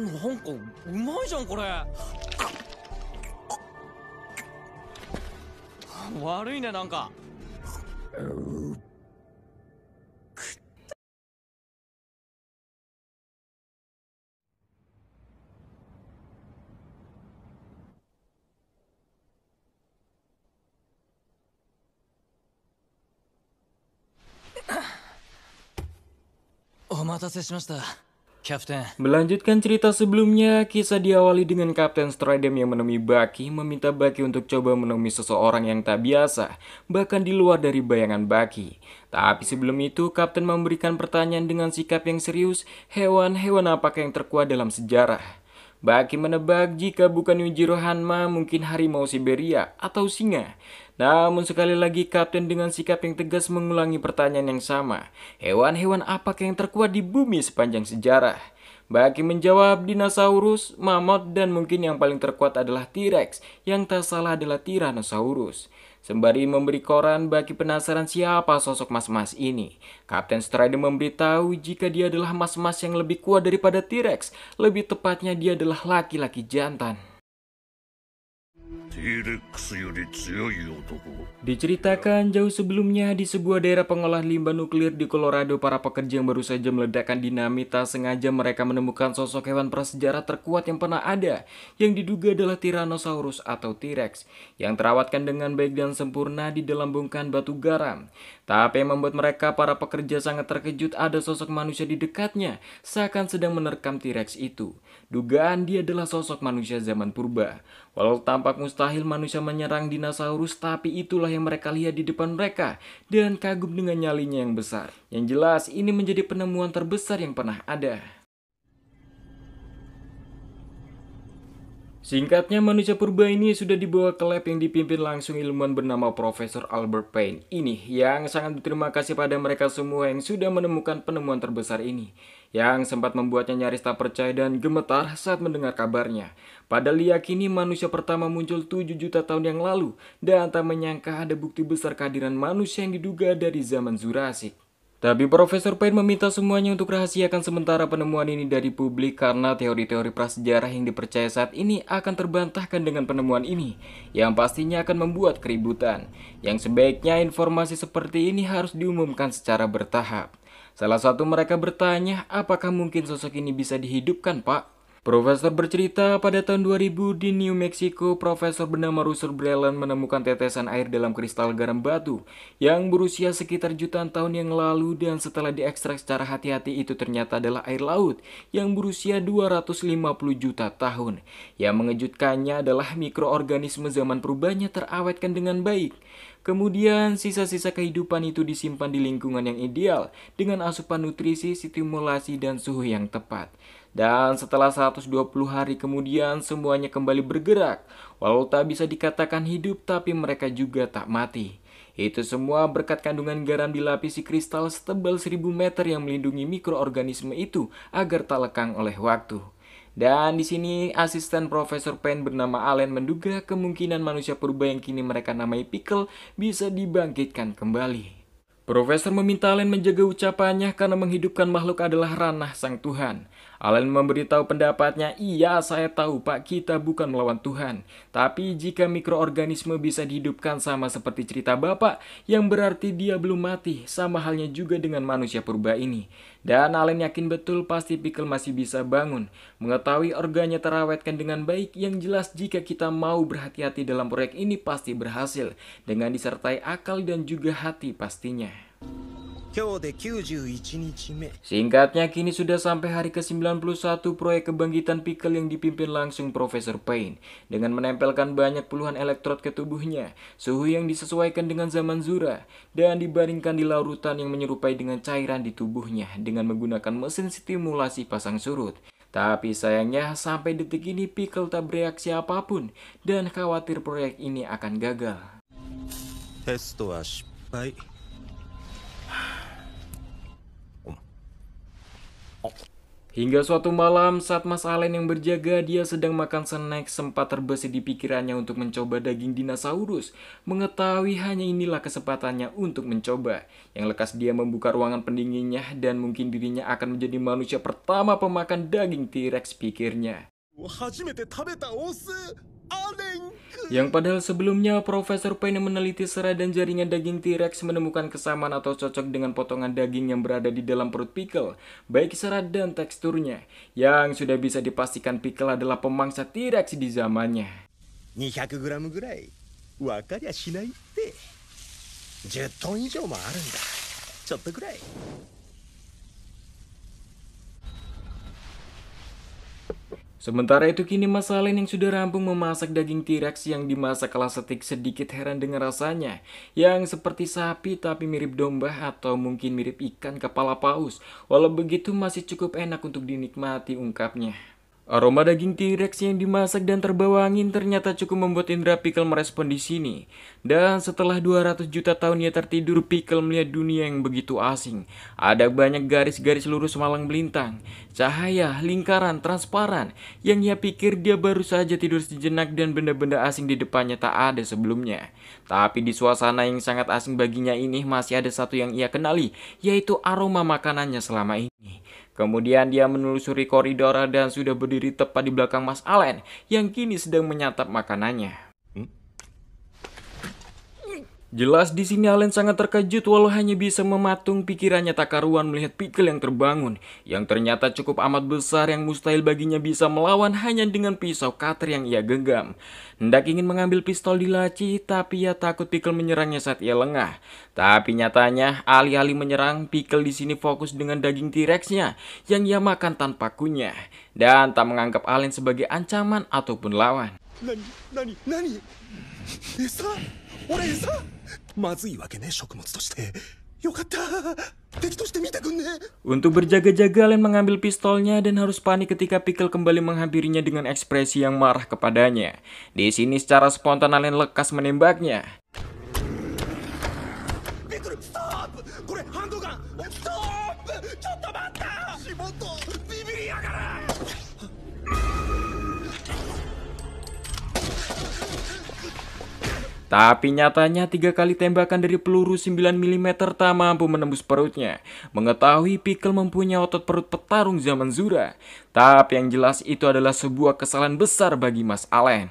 なんかうまいじゃんこれ悪いねなんかお待たせしました。Melanjutkan cerita sebelumnya, kisah diawali dengan Kapten Stridem yang menemui Baki meminta Baki untuk coba menemui seseorang yang tak biasa, bahkan di luar dari bayangan Baki. Tapi sebelum itu, Kapten memberikan pertanyaan dengan sikap yang serius, hewan-hewan apakah yang terkuat dalam sejarah? Baki menebak jika bukan Yujiro Hanma mungkin harimau Siberia atau singa. Namun sekali lagi kapten dengan sikap yang tegas mengulangi pertanyaan yang sama. Hewan-hewan apakah yang terkuat di bumi sepanjang sejarah? bagi menjawab dinosaurus, mamut, dan mungkin yang paling terkuat adalah T-Rex. Yang tak salah adalah Tyrannosaurus. Sembari memberi koran, bagi penasaran siapa sosok mas-mas ini. Kapten Strider memberitahu jika dia adalah mas-mas yang lebih kuat daripada T-Rex. Lebih tepatnya dia adalah laki-laki jantan. Diceritakan jauh sebelumnya di sebuah daerah pengolah limbah nuklir di Colorado, para pekerja yang baru saja meledakkan dinamita sengaja mereka menemukan sosok hewan prasejarah terkuat yang pernah ada, yang diduga adalah Tyrannosaurus atau T-Rex, yang terawatkan dengan baik dan sempurna di dalam bongkahan batu garam. Tapi yang membuat mereka para pekerja sangat terkejut ada sosok manusia di dekatnya, seakan sedang menerkam T-Rex itu. Dugaan dia adalah sosok manusia zaman purba. Walau tampak mustahil manusia menyerang dinosaurus, tapi itulah yang mereka lihat di depan mereka dan kagum dengan nyalinya yang besar. Yang jelas, ini menjadi penemuan terbesar yang pernah ada. Singkatnya, manusia purba ini sudah dibawa ke lab yang dipimpin langsung ilmuwan bernama Profesor Albert Payne. Ini yang sangat berterima kasih pada mereka semua yang sudah menemukan penemuan terbesar ini yang sempat membuatnya nyaris tak percaya dan gemetar saat mendengar kabarnya. Padahal ia kini manusia pertama muncul 7 juta tahun yang lalu dan tak menyangka ada bukti besar kehadiran manusia yang diduga dari zaman Jurassic. Tapi Profesor Payne meminta semuanya untuk rahasiakan sementara penemuan ini dari publik karena teori-teori prasejarah yang dipercaya saat ini akan terbantahkan dengan penemuan ini, yang pastinya akan membuat keributan. Yang sebaiknya informasi seperti ini harus diumumkan secara bertahap. Salah satu mereka bertanya, apakah mungkin sosok ini bisa dihidupkan pak? Profesor bercerita pada tahun 2000 di New Mexico, Profesor bernama Russell Breland menemukan tetesan air dalam kristal garam batu yang berusia sekitar jutaan tahun yang lalu dan setelah diekstrak secara hati-hati itu ternyata adalah air laut yang berusia 250 juta tahun. Yang mengejutkannya adalah mikroorganisme zaman perubahnya terawetkan dengan baik. Kemudian, sisa-sisa kehidupan itu disimpan di lingkungan yang ideal dengan asupan nutrisi, stimulasi, dan suhu yang tepat. Dan setelah 120 hari kemudian semuanya kembali bergerak. Walau tak bisa dikatakan hidup tapi mereka juga tak mati. Itu semua berkat kandungan garam dilapisi kristal setebal 1000 meter yang melindungi mikroorganisme itu agar tak lekang oleh waktu. Dan di sini asisten Profesor Pen bernama Allen menduga kemungkinan manusia purba yang kini mereka namai Pickle bisa dibangkitkan kembali. Profesor meminta Allen menjaga ucapannya karena menghidupkan makhluk adalah ranah sang Tuhan. Allen memberitahu pendapatnya, iya saya tahu pak kita bukan melawan Tuhan. Tapi jika mikroorganisme bisa dihidupkan sama seperti cerita bapak, yang berarti dia belum mati, sama halnya juga dengan manusia purba ini. Dan Allen yakin betul pasti Pikel masih bisa bangun. Mengetahui organnya terawetkan dengan baik, yang jelas jika kita mau berhati-hati dalam proyek ini pasti berhasil. Dengan disertai akal dan juga hati pastinya. Singkatnya kini sudah sampai hari ke-91 proyek kebangkitan pikel yang dipimpin langsung Profesor Payne dengan menempelkan banyak puluhan elektrod ke tubuhnya, suhu yang disesuaikan dengan zaman Zura, dan dibaringkan di larutan yang menyerupai dengan cairan di tubuhnya dengan menggunakan mesin stimulasi pasang surut. Tapi sayangnya sampai detik ini Pickle tak bereaksi apapun dan khawatir proyek ini akan gagal. Tes baik. Hingga suatu malam, saat Mas Allen yang berjaga, dia sedang makan snack sempat terbesit di pikirannya untuk mencoba daging dinosaurus. Mengetahui hanya inilah kesempatannya untuk mencoba. Yang lekas dia membuka ruangan pendinginnya dan mungkin dirinya akan menjadi manusia pertama pemakan daging T-Rex pikirnya yang padahal sebelumnya Profesor Payne meneliti serai dan jaringan daging T-Rex menemukan kesamaan atau cocok dengan potongan daging yang berada di dalam perut pickle, baik serat dan teksturnya, yang sudah bisa dipastikan pickle adalah pemangsa T-Rex di zamannya. 200 gram ぐらいわかりゃしないって10トン以上もあるんだちょっとくらい Sementara itu kini Mas Salen yang sudah rampung memasak daging T-Rex yang dimasak kelas setik sedikit heran dengan rasanya yang seperti sapi tapi mirip domba atau mungkin mirip ikan kepala paus. Walau begitu masih cukup enak untuk dinikmati ungkapnya. Aroma daging T-Rex yang dimasak dan terbawa angin ternyata cukup membuat Indra Pickle merespon di sini. Dan setelah 200 juta tahun ia tertidur, Pickle melihat dunia yang begitu asing. Ada banyak garis-garis lurus malang melintang, cahaya, lingkaran, transparan, yang ia pikir dia baru saja tidur sejenak dan benda-benda asing di depannya tak ada sebelumnya. Tapi di suasana yang sangat asing baginya ini masih ada satu yang ia kenali, yaitu aroma makanannya selama ini. Kemudian dia menelusuri koridor dan sudah berdiri tepat di belakang Mas Allen yang kini sedang menyantap makanannya. Jelas di sini Allen sangat terkejut walau hanya bisa mematung pikirannya tak karuan melihat pikel yang terbangun yang ternyata cukup amat besar yang mustahil baginya bisa melawan hanya dengan pisau cutter yang ia genggam. Hendak ingin mengambil pistol di laci tapi ia takut pikel menyerangnya saat ia lengah. Tapi nyatanya alih-alih menyerang pikel di sini fokus dengan daging T-Rexnya yang ia makan tanpa kunyah dan tak menganggap Allen sebagai ancaman ataupun lawan. Nani, nani, nani. Esa? Ora esa? まずいわけね、食物として。よかった Untuk berjaga-jaga Len mengambil pistolnya dan harus panik ketika Pickle kembali menghampirinya dengan ekspresi yang marah kepadanya. Di sini secara spontan Len lekas menembaknya. Pickle, stop! Stop! Shimoto, bibiri Tapi nyatanya tiga kali tembakan dari peluru 9 mm tak mampu menembus perutnya. Mengetahui Pickle mempunyai otot perut petarung zaman Zura. Tapi yang jelas itu adalah sebuah kesalahan besar bagi Mas Allen.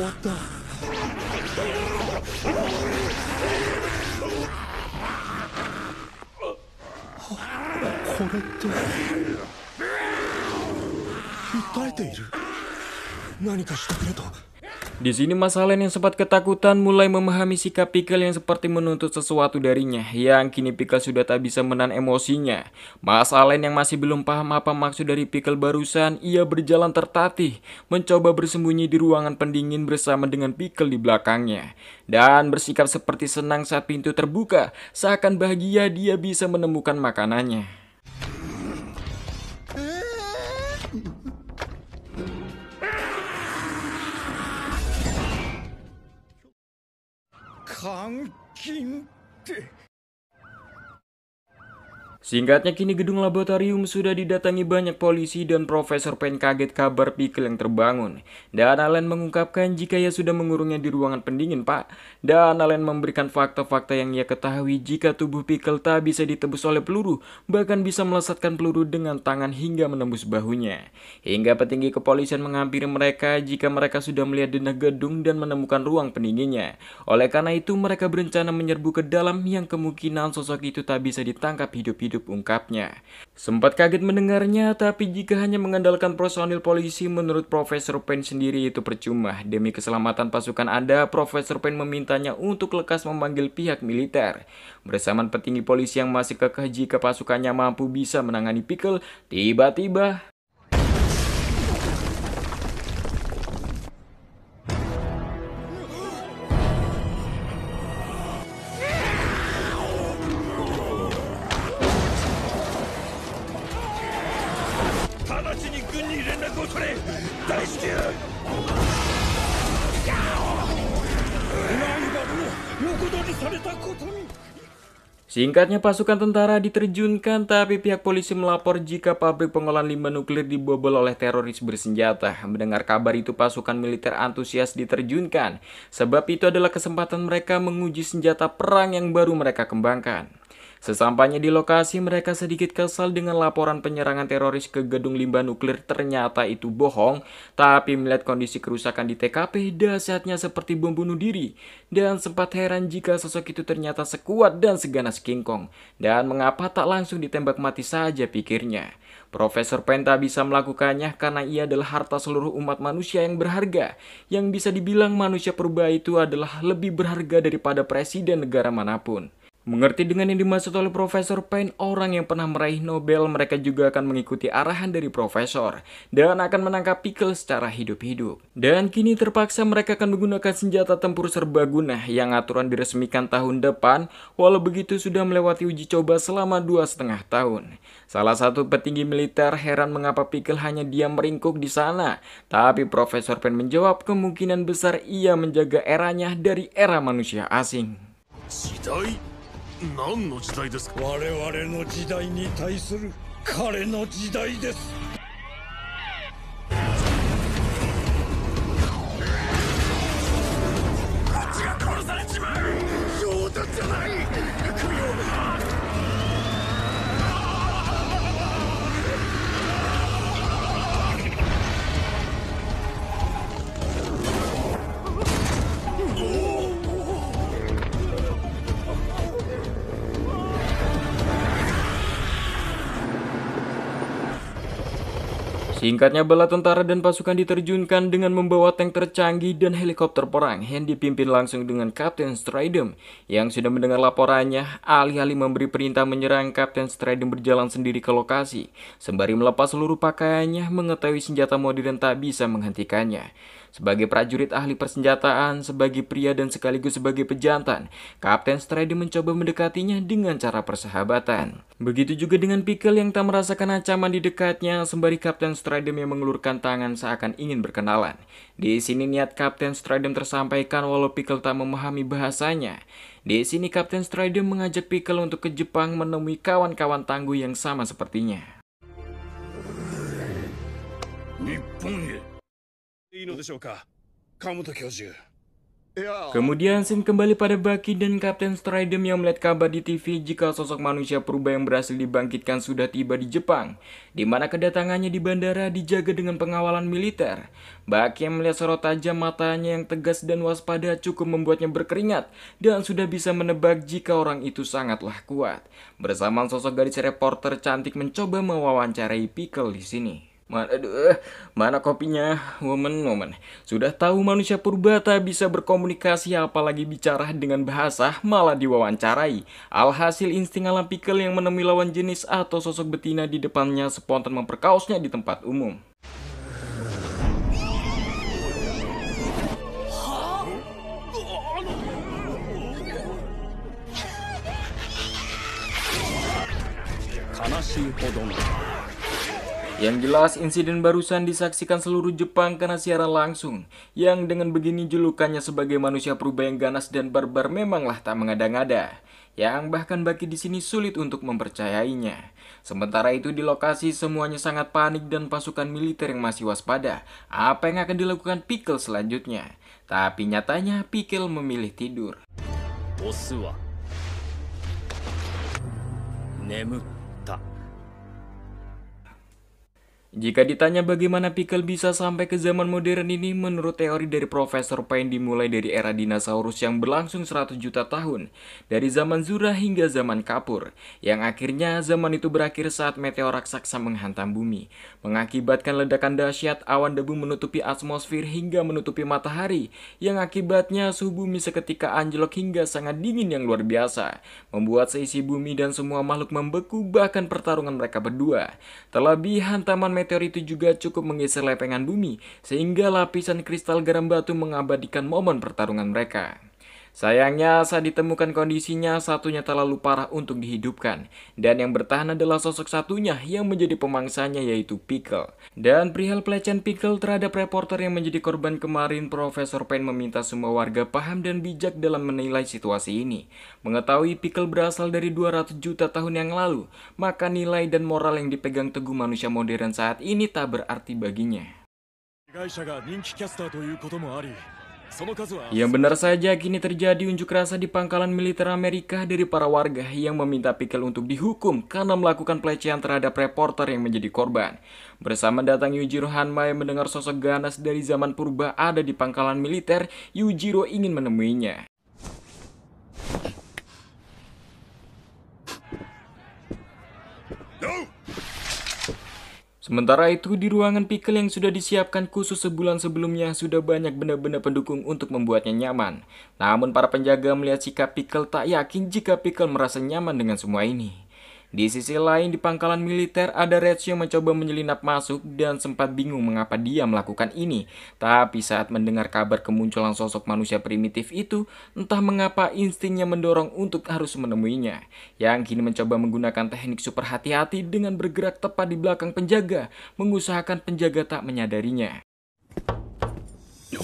What the? これって訴えている何かしてくれと Di sini Mas Allen yang sempat ketakutan mulai memahami sikap pikel yang seperti menuntut sesuatu darinya yang kini pikel sudah tak bisa menahan emosinya. Mas Allen yang masih belum paham apa maksud dari pikel barusan, ia berjalan tertatih, mencoba bersembunyi di ruangan pendingin bersama dengan pikel di belakangnya. Dan bersikap seperti senang saat pintu terbuka, seakan bahagia dia bisa menemukan makanannya. 監禁って。Singkatnya kini gedung laboratorium sudah didatangi banyak polisi dan Profesor Pen kaget kabar pikel yang terbangun. Dan Allen mengungkapkan jika ia sudah mengurungnya di ruangan pendingin pak. Dan Allen memberikan fakta-fakta yang ia ketahui jika tubuh pikel tak bisa ditebus oleh peluru. Bahkan bisa melesatkan peluru dengan tangan hingga menembus bahunya. Hingga petinggi kepolisian menghampiri mereka jika mereka sudah melihat denah gedung dan menemukan ruang pendinginnya. Oleh karena itu mereka berencana menyerbu ke dalam yang kemungkinan sosok itu tak bisa ditangkap hidup-hidup hidup ungkapnya. Sempat kaget mendengarnya, tapi jika hanya mengandalkan personil polisi, menurut Profesor Pen sendiri itu percuma. Demi keselamatan pasukan Anda, Profesor Pen memintanya untuk lekas memanggil pihak militer. Bersamaan petinggi polisi yang masih kekeh jika pasukannya mampu bisa menangani Pickle, tiba-tiba Singkatnya pasukan tentara diterjunkan tapi pihak polisi melapor jika pabrik pengolahan limbah nuklir dibobol oleh teroris bersenjata. Mendengar kabar itu pasukan militer antusias diterjunkan sebab itu adalah kesempatan mereka menguji senjata perang yang baru mereka kembangkan. Sesampainya di lokasi, mereka sedikit kesal dengan laporan penyerangan teroris ke gedung limbah nuklir ternyata itu bohong, tapi melihat kondisi kerusakan di TKP, dahsyatnya seperti bom bunuh diri, dan sempat heran jika sosok itu ternyata sekuat dan seganas King Kong, dan mengapa tak langsung ditembak mati saja pikirnya. Profesor Penta bisa melakukannya karena ia adalah harta seluruh umat manusia yang berharga, yang bisa dibilang manusia purba itu adalah lebih berharga daripada presiden negara manapun. Mengerti dengan yang dimaksud oleh Profesor Payne, orang yang pernah meraih Nobel, mereka juga akan mengikuti arahan dari Profesor dan akan menangkap Pickle secara hidup-hidup. Dan kini terpaksa mereka akan menggunakan senjata tempur serbaguna yang aturan diresmikan tahun depan, walau begitu sudah melewati uji coba selama dua setengah tahun. Salah satu petinggi militer heran mengapa Pickle hanya diam meringkuk di sana, tapi Profesor Payne menjawab kemungkinan besar ia menjaga eranya dari era manusia asing. 何の時代ですか我々の時代に対する彼の時代ですあっちが殺されちまう冗談じゃない Singkatnya bala tentara dan pasukan diterjunkan dengan membawa tank tercanggih dan helikopter perang yang dipimpin langsung dengan Kapten Stridem yang sudah mendengar laporannya alih-alih memberi perintah menyerang Kapten Stridem berjalan sendiri ke lokasi sembari melepas seluruh pakaiannya mengetahui senjata modern tak bisa menghentikannya. Sebagai prajurit ahli persenjataan, sebagai pria dan sekaligus sebagai pejantan, Kapten Strady mencoba mendekatinya dengan cara persahabatan. Begitu juga dengan Pickle yang tak merasakan ancaman di dekatnya, sembari Kapten Stradem yang mengulurkan tangan seakan ingin berkenalan. Di sini niat Kapten Stradem tersampaikan walau Pickle tak memahami bahasanya. Di sini Kapten Strider mengajak Pickle untuk ke Jepang menemui kawan-kawan tangguh yang sama sepertinya. Nippon ya? Kemudian Sin kembali pada Baki dan Kapten Stridem yang melihat kabar di TV jika sosok manusia purba yang berhasil dibangkitkan sudah tiba di Jepang, di mana kedatangannya di bandara dijaga dengan pengawalan militer. Baki yang melihat sorot tajam matanya yang tegas dan waspada cukup membuatnya berkeringat dan sudah bisa menebak jika orang itu sangatlah kuat. Bersamaan sosok gadis reporter cantik mencoba mewawancarai Pickle di sini. Mana, aduh, mana kopinya? Woman, woman. Sudah tahu manusia purba tak bisa berkomunikasi apalagi bicara dengan bahasa, malah diwawancarai. Alhasil insting alam pikel yang menemui lawan jenis atau sosok betina di depannya spontan memperkaosnya di tempat umum. Kanashii yang jelas insiden barusan disaksikan seluruh Jepang karena siaran langsung yang dengan begini julukannya sebagai manusia purba yang ganas dan barbar memanglah tak mengada-ngada yang bahkan bagi di sini sulit untuk mempercayainya. Sementara itu di lokasi semuanya sangat panik dan pasukan militer yang masih waspada. Apa yang akan dilakukan Pickle selanjutnya? Tapi nyatanya Pickle memilih tidur. Boss wa... Nemu. Jika ditanya bagaimana pickle bisa sampai ke zaman modern ini, menurut teori dari Profesor Payne dimulai dari era dinosaurus yang berlangsung 100 juta tahun, dari zaman Zura hingga zaman Kapur, yang akhirnya zaman itu berakhir saat meteor raksasa menghantam bumi, mengakibatkan ledakan dahsyat awan debu menutupi atmosfer hingga menutupi matahari, yang akibatnya suhu bumi seketika anjlok hingga sangat dingin yang luar biasa, membuat seisi bumi dan semua makhluk membeku bahkan pertarungan mereka berdua. Terlebih hantaman meteor itu juga cukup menggeser lepengan bumi, sehingga lapisan kristal garam batu mengabadikan momen pertarungan mereka. Sayangnya, saat ditemukan kondisinya, satunya terlalu parah untuk dihidupkan, dan yang bertahan adalah sosok satunya yang menjadi pemangsanya yaitu Pickle. Dan perihal pelecehan Pickle terhadap reporter yang menjadi korban kemarin, Profesor Payne meminta semua warga paham dan bijak dalam menilai situasi ini. Mengetahui Pickle berasal dari 200 juta tahun yang lalu, maka nilai dan moral yang dipegang teguh manusia modern saat ini tak berarti baginya. Yang benar saja kini terjadi unjuk rasa di pangkalan militer Amerika dari para warga yang meminta Pikel untuk dihukum karena melakukan pelecehan terhadap reporter yang menjadi korban. Bersama datang Yujiro Hanma yang mendengar sosok ganas dari zaman purba ada di pangkalan militer, Yujiro ingin menemuinya. Sementara itu, di ruangan Pickle yang sudah disiapkan khusus sebulan sebelumnya sudah banyak benda-benda pendukung untuk membuatnya nyaman. Namun para penjaga melihat sikap Pickle tak yakin jika Pickle merasa nyaman dengan semua ini. Di sisi lain, di pangkalan militer ada Retsu yang mencoba menyelinap masuk dan sempat bingung mengapa dia melakukan ini. Tapi saat mendengar kabar kemunculan sosok manusia primitif itu, entah mengapa instingnya mendorong untuk harus menemuinya. Yang kini mencoba menggunakan teknik super hati-hati dengan bergerak tepat di belakang penjaga, mengusahakan penjaga tak menyadarinya. Yo.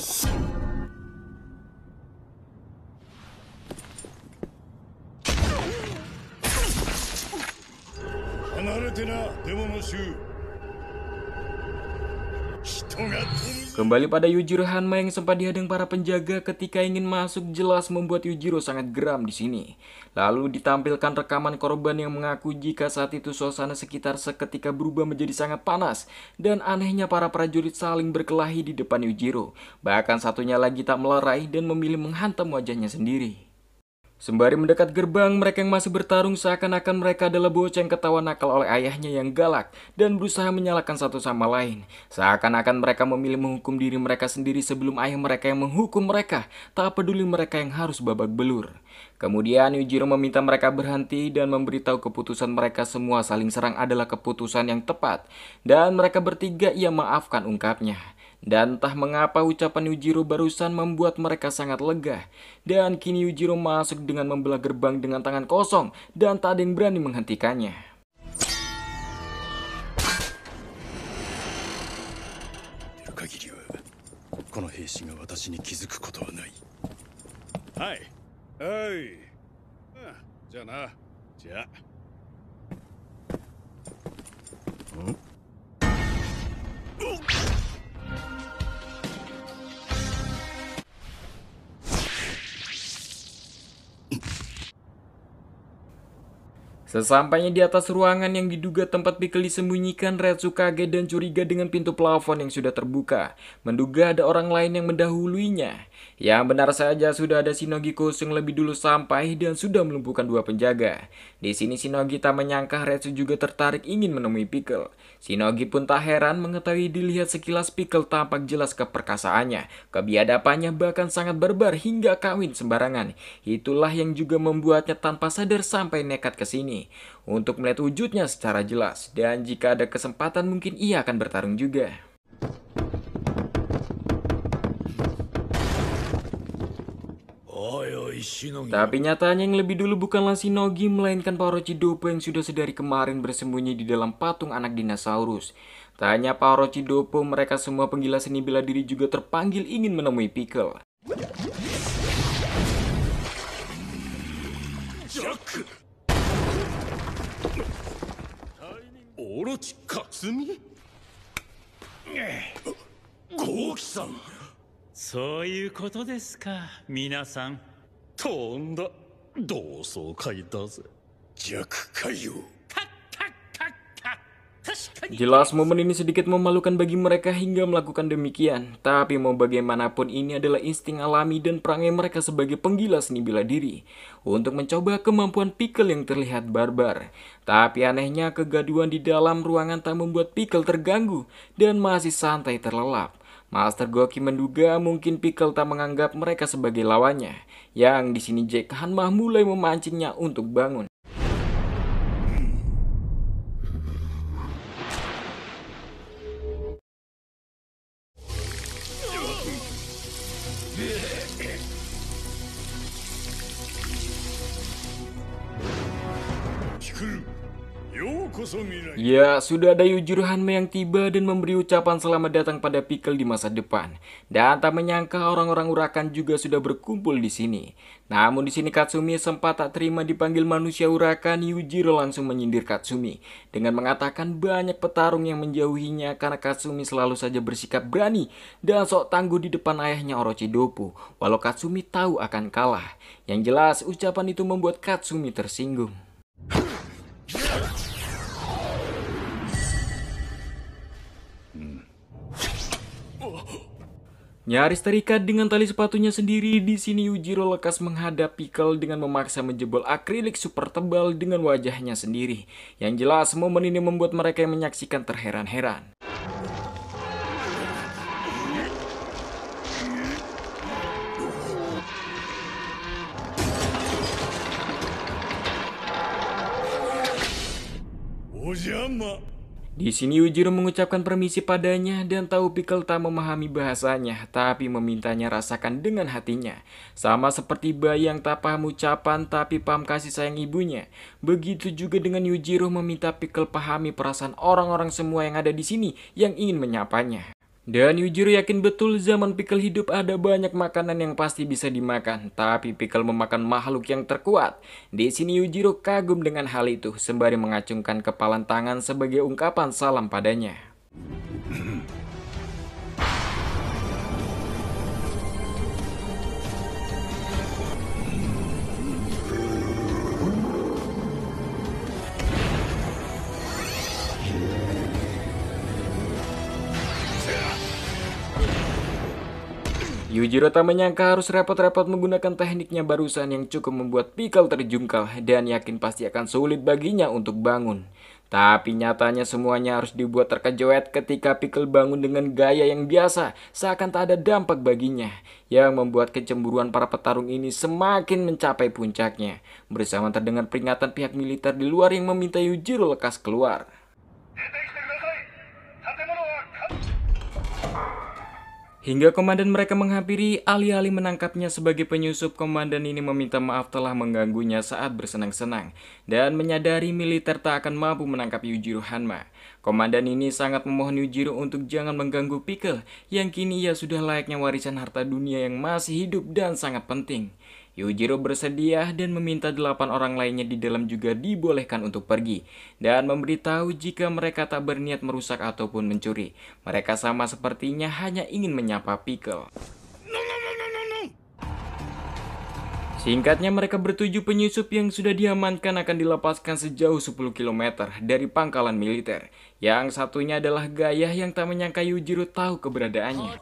Kembali pada Yujiro Hanma yang sempat dihadang para penjaga ketika ingin masuk jelas membuat Yujiro sangat geram di sini. Lalu ditampilkan rekaman korban yang mengaku jika saat itu suasana sekitar seketika berubah menjadi sangat panas dan anehnya para prajurit saling berkelahi di depan Yujiro. Bahkan satunya lagi tak melarai dan memilih menghantam wajahnya sendiri. Sembari mendekat gerbang, mereka yang masih bertarung seakan-akan mereka adalah bocah yang ketawa nakal oleh ayahnya yang galak dan berusaha menyalahkan satu sama lain. Seakan-akan mereka memilih menghukum diri mereka sendiri sebelum ayah mereka yang menghukum mereka, tak peduli mereka yang harus babak belur. Kemudian Yujiro meminta mereka berhenti dan memberitahu keputusan mereka semua saling serang adalah keputusan yang tepat. Dan mereka bertiga ia maafkan ungkapnya. Dan entah mengapa ucapan Yujiro barusan membuat mereka sangat lega. Dan kini Yujiro masuk dengan membelah gerbang dengan tangan kosong dan tak ada yang berani menghentikannya. Sesampainya di atas ruangan yang diduga tempat Pikeli sembunyikan, Retsu kaget dan curiga dengan pintu plafon yang sudah terbuka, menduga ada orang lain yang mendahuluinya. Yang benar saja sudah ada Shinogi Kusung lebih dulu sampai dan sudah melumpuhkan dua penjaga. Di sini Shinogi tak menyangka Retsu juga tertarik ingin menemui Pickle. Shinogi pun tak heran mengetahui dilihat sekilas Pickle tampak jelas keperkasaannya, kebiadapannya bahkan sangat barbar hingga kawin sembarangan. Itulah yang juga membuatnya tanpa sadar sampai nekat ke sini untuk melihat wujudnya secara jelas dan jika ada kesempatan mungkin ia akan bertarung juga. Oh, iya, Tapi nyatanya yang lebih dulu bukanlah Shinogi, melainkan Dopo yang sudah sedari kemarin bersembunyi di dalam patung anak dinosaurus. Tanya hanya Dopo, mereka semua penggila seni bela diri juga terpanggil ingin menemui Pickle. Orochi Katsumi? Eh, gouki san Jelas momen ini sedikit memalukan bagi mereka hingga melakukan demikian, tapi mau bagaimanapun ini adalah insting alami dan perangai mereka sebagai penggila seni bela diri untuk mencoba kemampuan Pickle yang terlihat barbar. Tapi anehnya kegaduan di dalam ruangan tak membuat Pickle terganggu dan masih santai terlelap. Master Goki menduga mungkin Pickle tak menganggap mereka sebagai lawannya, yang di sini Jack Hanmah mulai memancingnya untuk bangun. Ya, sudah ada Yujiro Hanma yang tiba dan memberi ucapan selamat datang pada Pickle di masa depan. Dan tak menyangka orang-orang urakan juga sudah berkumpul di sini. Namun di sini Katsumi sempat tak terima dipanggil manusia urakan, Yujiro langsung menyindir Katsumi. Dengan mengatakan banyak petarung yang menjauhinya karena Katsumi selalu saja bersikap berani dan sok tangguh di depan ayahnya Orochidopo. Walau Katsumi tahu akan kalah. Yang jelas ucapan itu membuat Katsumi tersinggung. Nyaris terikat dengan tali sepatunya sendiri, di sini Yujiro lekas menghadap Pickle dengan memaksa menjebol akrilik super tebal dengan wajahnya sendiri. Yang jelas, momen ini membuat mereka yang menyaksikan terheran-heran. Ojama! Di sini Yujiro mengucapkan permisi padanya dan tahu Pickle tak memahami bahasanya, tapi memintanya rasakan dengan hatinya. Sama seperti bayi yang tak paham ucapan tapi paham kasih sayang ibunya. Begitu juga dengan Yujiro meminta Pickle pahami perasaan orang-orang semua yang ada di sini yang ingin menyapanya. Dan Yujiro yakin betul zaman pikel hidup ada banyak makanan yang pasti bisa dimakan, tapi pikel memakan makhluk yang terkuat. Di sini Yujiro kagum dengan hal itu sembari mengacungkan kepalan tangan sebagai ungkapan salam padanya. Yujiro tak menyangka harus repot-repot menggunakan tekniknya barusan yang cukup membuat Pikal terjungkal dan yakin pasti akan sulit baginya untuk bangun. Tapi nyatanya semuanya harus dibuat terkejut ketika Pikal bangun dengan gaya yang biasa, seakan tak ada dampak baginya, yang membuat kecemburuan para petarung ini semakin mencapai puncaknya. Bersama terdengar peringatan pihak militer di luar yang meminta Yujiro lekas keluar. Hingga komandan mereka menghampiri, alih-alih menangkapnya sebagai penyusup, komandan ini meminta maaf telah mengganggunya saat bersenang-senang, dan menyadari militer tak akan mampu menangkap Yujiro Hanma. Komandan ini sangat memohon Yujiro untuk jangan mengganggu Pickle, yang kini ia sudah layaknya warisan harta dunia yang masih hidup dan sangat penting. Yujiro bersedia dan meminta delapan orang lainnya di dalam juga dibolehkan untuk pergi dan memberitahu jika mereka tak berniat merusak ataupun mencuri. Mereka sama sepertinya hanya ingin menyapa Pickle. Singkatnya mereka bertujuh penyusup yang sudah diamankan akan dilepaskan sejauh 10 km dari pangkalan militer. Yang satunya adalah Gaya yang tak menyangka Yujiro tahu keberadaannya.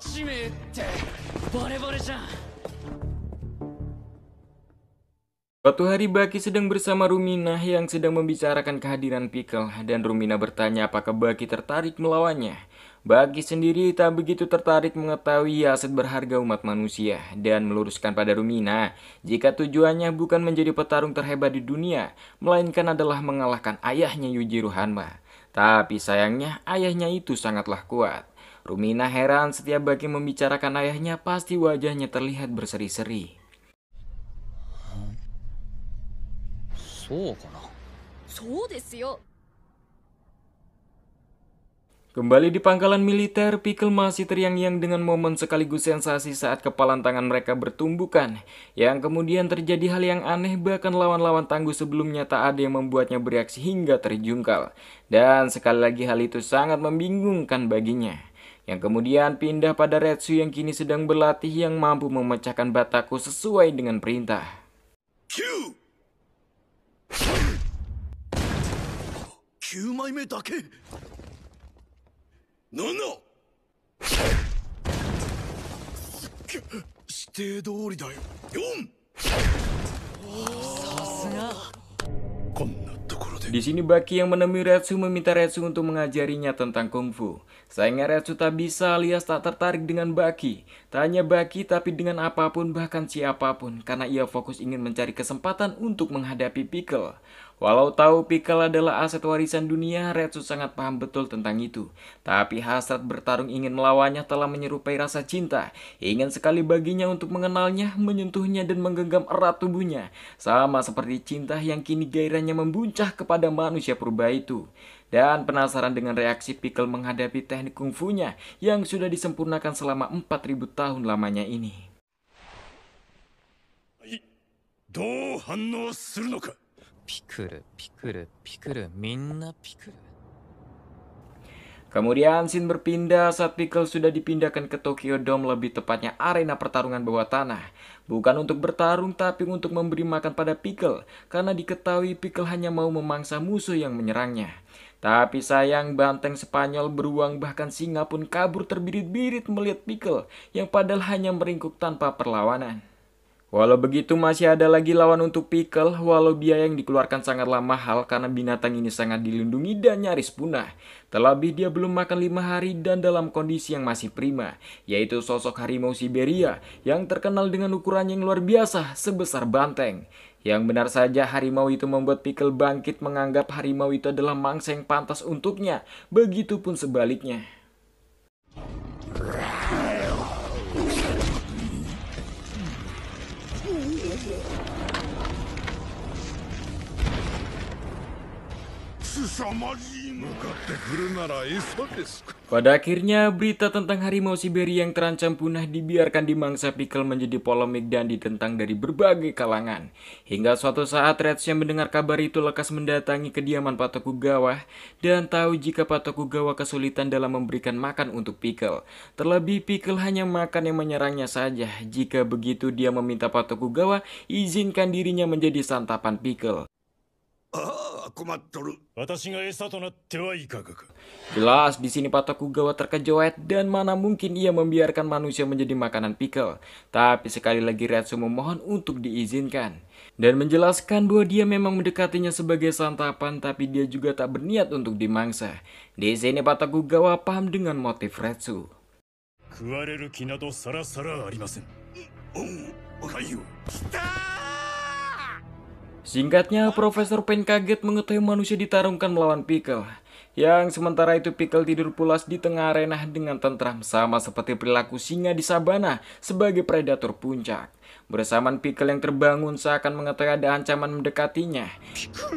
Suatu hari Baki sedang bersama Rumina yang sedang membicarakan kehadiran Pickle dan Rumina bertanya apakah Baki tertarik melawannya. Baki sendiri tak begitu tertarik mengetahui aset berharga umat manusia dan meluruskan pada Rumina jika tujuannya bukan menjadi petarung terhebat di dunia, melainkan adalah mengalahkan ayahnya Yujiro Hanma. Tapi sayangnya ayahnya itu sangatlah kuat. Rumina heran setiap Baki membicarakan ayahnya pasti wajahnya terlihat berseri-seri. そうかなそうですよ Kembali di pangkalan militer, Pickle masih teriang-iang dengan momen sekaligus sensasi saat kepalan tangan mereka bertumbukan. Yang kemudian terjadi hal yang aneh bahkan lawan-lawan tangguh sebelumnya tak ada yang membuatnya bereaksi hingga terjungkal. Dan sekali lagi hal itu sangat membingungkan baginya. Yang kemudian pindah pada Retsu yang kini sedang berlatih yang mampu memecahkan bataku sesuai dengan perintah. Cue. 9枚目だけ7指定通りだよ4さすがこんな Di sini Baki yang menemui Retsu meminta Retsu untuk mengajarinya tentang kungfu. Sayangnya Retsu tak bisa alias tak tertarik dengan Baki. Tanya Baki tapi dengan apapun bahkan siapapun karena ia fokus ingin mencari kesempatan untuk menghadapi Pickle. Walau tahu Pikal adalah aset warisan dunia, Retsu sangat paham betul tentang itu. Tapi hasrat bertarung ingin melawannya telah menyerupai rasa cinta. Ingin sekali baginya untuk mengenalnya, menyentuhnya dan menggenggam erat tubuhnya. Sama seperti cinta yang kini gairahnya membuncah kepada manusia purba itu dan penasaran dengan reaksi Pikal menghadapi teknik kungfunya yang sudah disempurnakan selama 4000 tahun lamanya ini. どう反応するのか Kemudian Shin berpindah saat Pickle sudah dipindahkan ke Tokyo Dome lebih tepatnya arena pertarungan bawah tanah. Bukan untuk bertarung tapi untuk memberi makan pada Pickle karena diketahui Pickle hanya mau memangsa musuh yang menyerangnya. Tapi sayang banteng Spanyol beruang bahkan singa pun kabur terbirit-birit melihat Pickle yang padahal hanya meringkuk tanpa perlawanan. Walau begitu masih ada lagi lawan untuk Pickle, walau biaya yang dikeluarkan sangatlah mahal karena binatang ini sangat dilindungi dan nyaris punah. Terlebih dia belum makan lima hari dan dalam kondisi yang masih prima, yaitu sosok harimau Siberia yang terkenal dengan ukuran yang luar biasa sebesar banteng. Yang benar saja harimau itu membuat Pickle bangkit menganggap harimau itu adalah mangsa yang pantas untuknya, begitupun sebaliknya. Pada akhirnya, berita tentang harimau Siberia yang terancam punah dibiarkan di mangsa pikel menjadi polemik dan ditentang dari berbagai kalangan. Hingga suatu saat, Reds yang mendengar kabar itu lekas mendatangi kediaman Patokugawa dan tahu jika Patokugawa kesulitan dalam memberikan makan untuk pikel. Terlebih, pikel hanya makan yang menyerangnya saja. Jika begitu, dia meminta Patokugawa izinkan dirinya menjadi santapan pikel. Jelas di sini Patokugawa terkejut dan mana mungkin ia membiarkan manusia menjadi makanan pikel. Tapi sekali lagi Retsu memohon untuk diizinkan dan menjelaskan bahwa dia memang mendekatinya sebagai santapan tapi dia juga tak berniat untuk dimangsa. Di sini Patokugawa paham dengan motif Retsu. Kuareru kinado sara-sara arimasen. Oh, Singkatnya, Profesor Pen kaget mengetahui manusia ditarungkan melawan Pickle. Yang sementara itu Pickle tidur pulas di tengah arena dengan tentram sama seperti perilaku singa di sabana sebagai predator puncak. Bersamaan Pickle yang terbangun seakan mengetahui ada ancaman mendekatinya. Pickle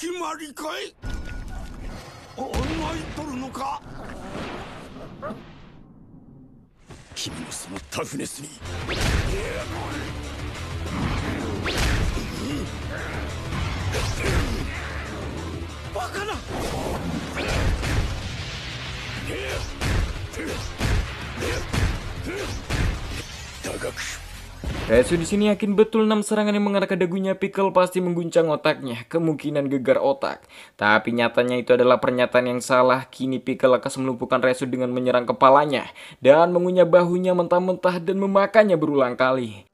決まりかいとるのか君のそのタフネスにバカな高く Resu di sini yakin betul enam serangan yang mengarah ke dagunya Pickle pasti mengguncang otaknya, kemungkinan gegar otak. Tapi nyatanya itu adalah pernyataan yang salah, kini Pickle akan melumpuhkan Resu dengan menyerang kepalanya, dan mengunyah bahunya mentah-mentah dan memakannya berulang kali.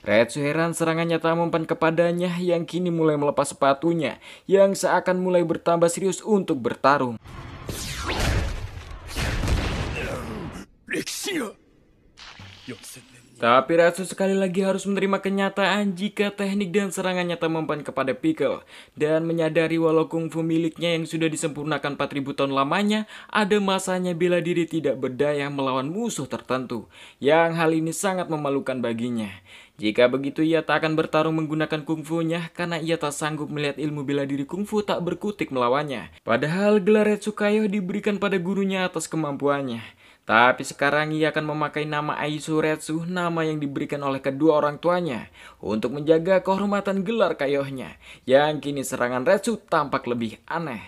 Red heran serangannya tak mempan kepadanya yang kini mulai melepas sepatunya yang seakan mulai bertambah serius untuk bertarung. Tapi Ratsu sekali lagi harus menerima kenyataan jika teknik dan serangan serangannya mempan kepada Pickle dan menyadari walau kungfu miliknya yang sudah disempurnakan 4000 tahun lamanya ada masanya bila diri tidak berdaya melawan musuh tertentu yang hal ini sangat memalukan baginya. Jika begitu ia tak akan bertarung menggunakan kungfunya karena ia tak sanggup melihat ilmu bela diri kungfu tak berkutik melawannya. Padahal gelar Retsukayo diberikan pada gurunya atas kemampuannya. Tapi sekarang ia akan memakai nama Aizu Retsu, nama yang diberikan oleh kedua orang tuanya, untuk menjaga kehormatan gelar kayohnya, yang kini serangan Retsu tampak lebih aneh.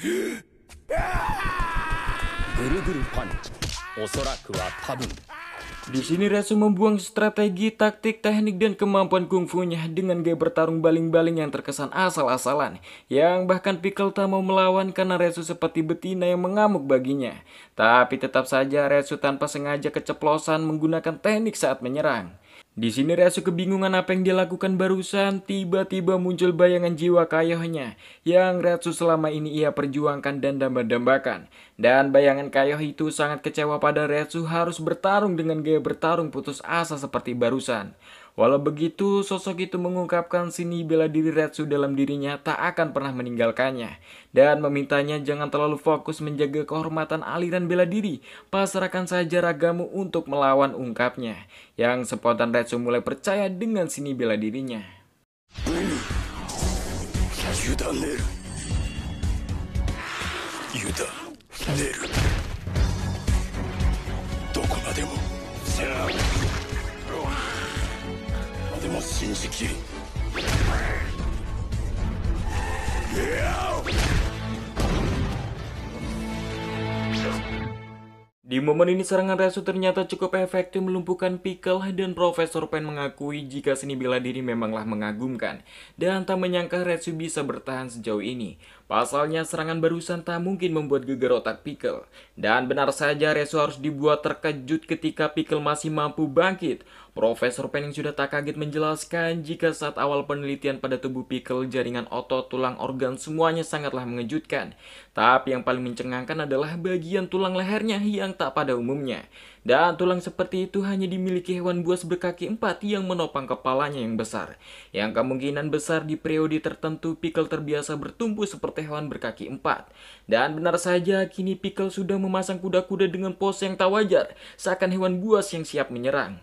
Guru-guru punch, osoraku wa tabun di sini Resu membuang strategi, taktik, teknik, dan kemampuan kungfunya dengan gaya bertarung baling-baling yang terkesan asal-asalan. Yang bahkan Pickle tak mau melawan karena Resu seperti betina yang mengamuk baginya. Tapi tetap saja Resu tanpa sengaja keceplosan menggunakan teknik saat menyerang. Di sini Resu kebingungan apa yang dilakukan barusan, tiba-tiba muncul bayangan jiwa Kayohnya yang Resu selama ini ia perjuangkan dan dambakan Dan bayangan Kayoh itu sangat kecewa pada Resu harus bertarung dengan gaya bertarung putus asa seperti barusan. Walau begitu, sosok itu mengungkapkan sini bela diri Retsu dalam dirinya tak akan pernah meninggalkannya dan memintanya jangan terlalu fokus menjaga kehormatan aliran bela diri, pasrahkan saja ragamu untuk melawan ungkapnya. Yang sepotan Retsu mulai percaya dengan sini bela dirinya. Yuda Di momen ini serangan Resu ternyata cukup efektif melumpuhkan Pickle dan Profesor Pen mengakui jika seni bela diri memanglah mengagumkan dan tak menyangka Resu bisa bertahan sejauh ini. Pasalnya serangan barusan tak mungkin membuat geger otak Pickle dan benar saja Resu harus dibuat terkejut ketika Pickle masih mampu bangkit. Profesor Penning sudah tak kaget menjelaskan jika saat awal penelitian pada tubuh pikel jaringan otot, tulang, organ semuanya sangatlah mengejutkan. Tapi yang paling mencengangkan adalah bagian tulang lehernya yang tak pada umumnya. Dan tulang seperti itu hanya dimiliki hewan buas berkaki empat yang menopang kepalanya yang besar. Yang kemungkinan besar di periode tertentu pikel terbiasa bertumbuh seperti hewan berkaki empat. Dan benar saja kini pikel sudah memasang kuda-kuda dengan pose yang tak wajar, seakan hewan buas yang siap menyerang.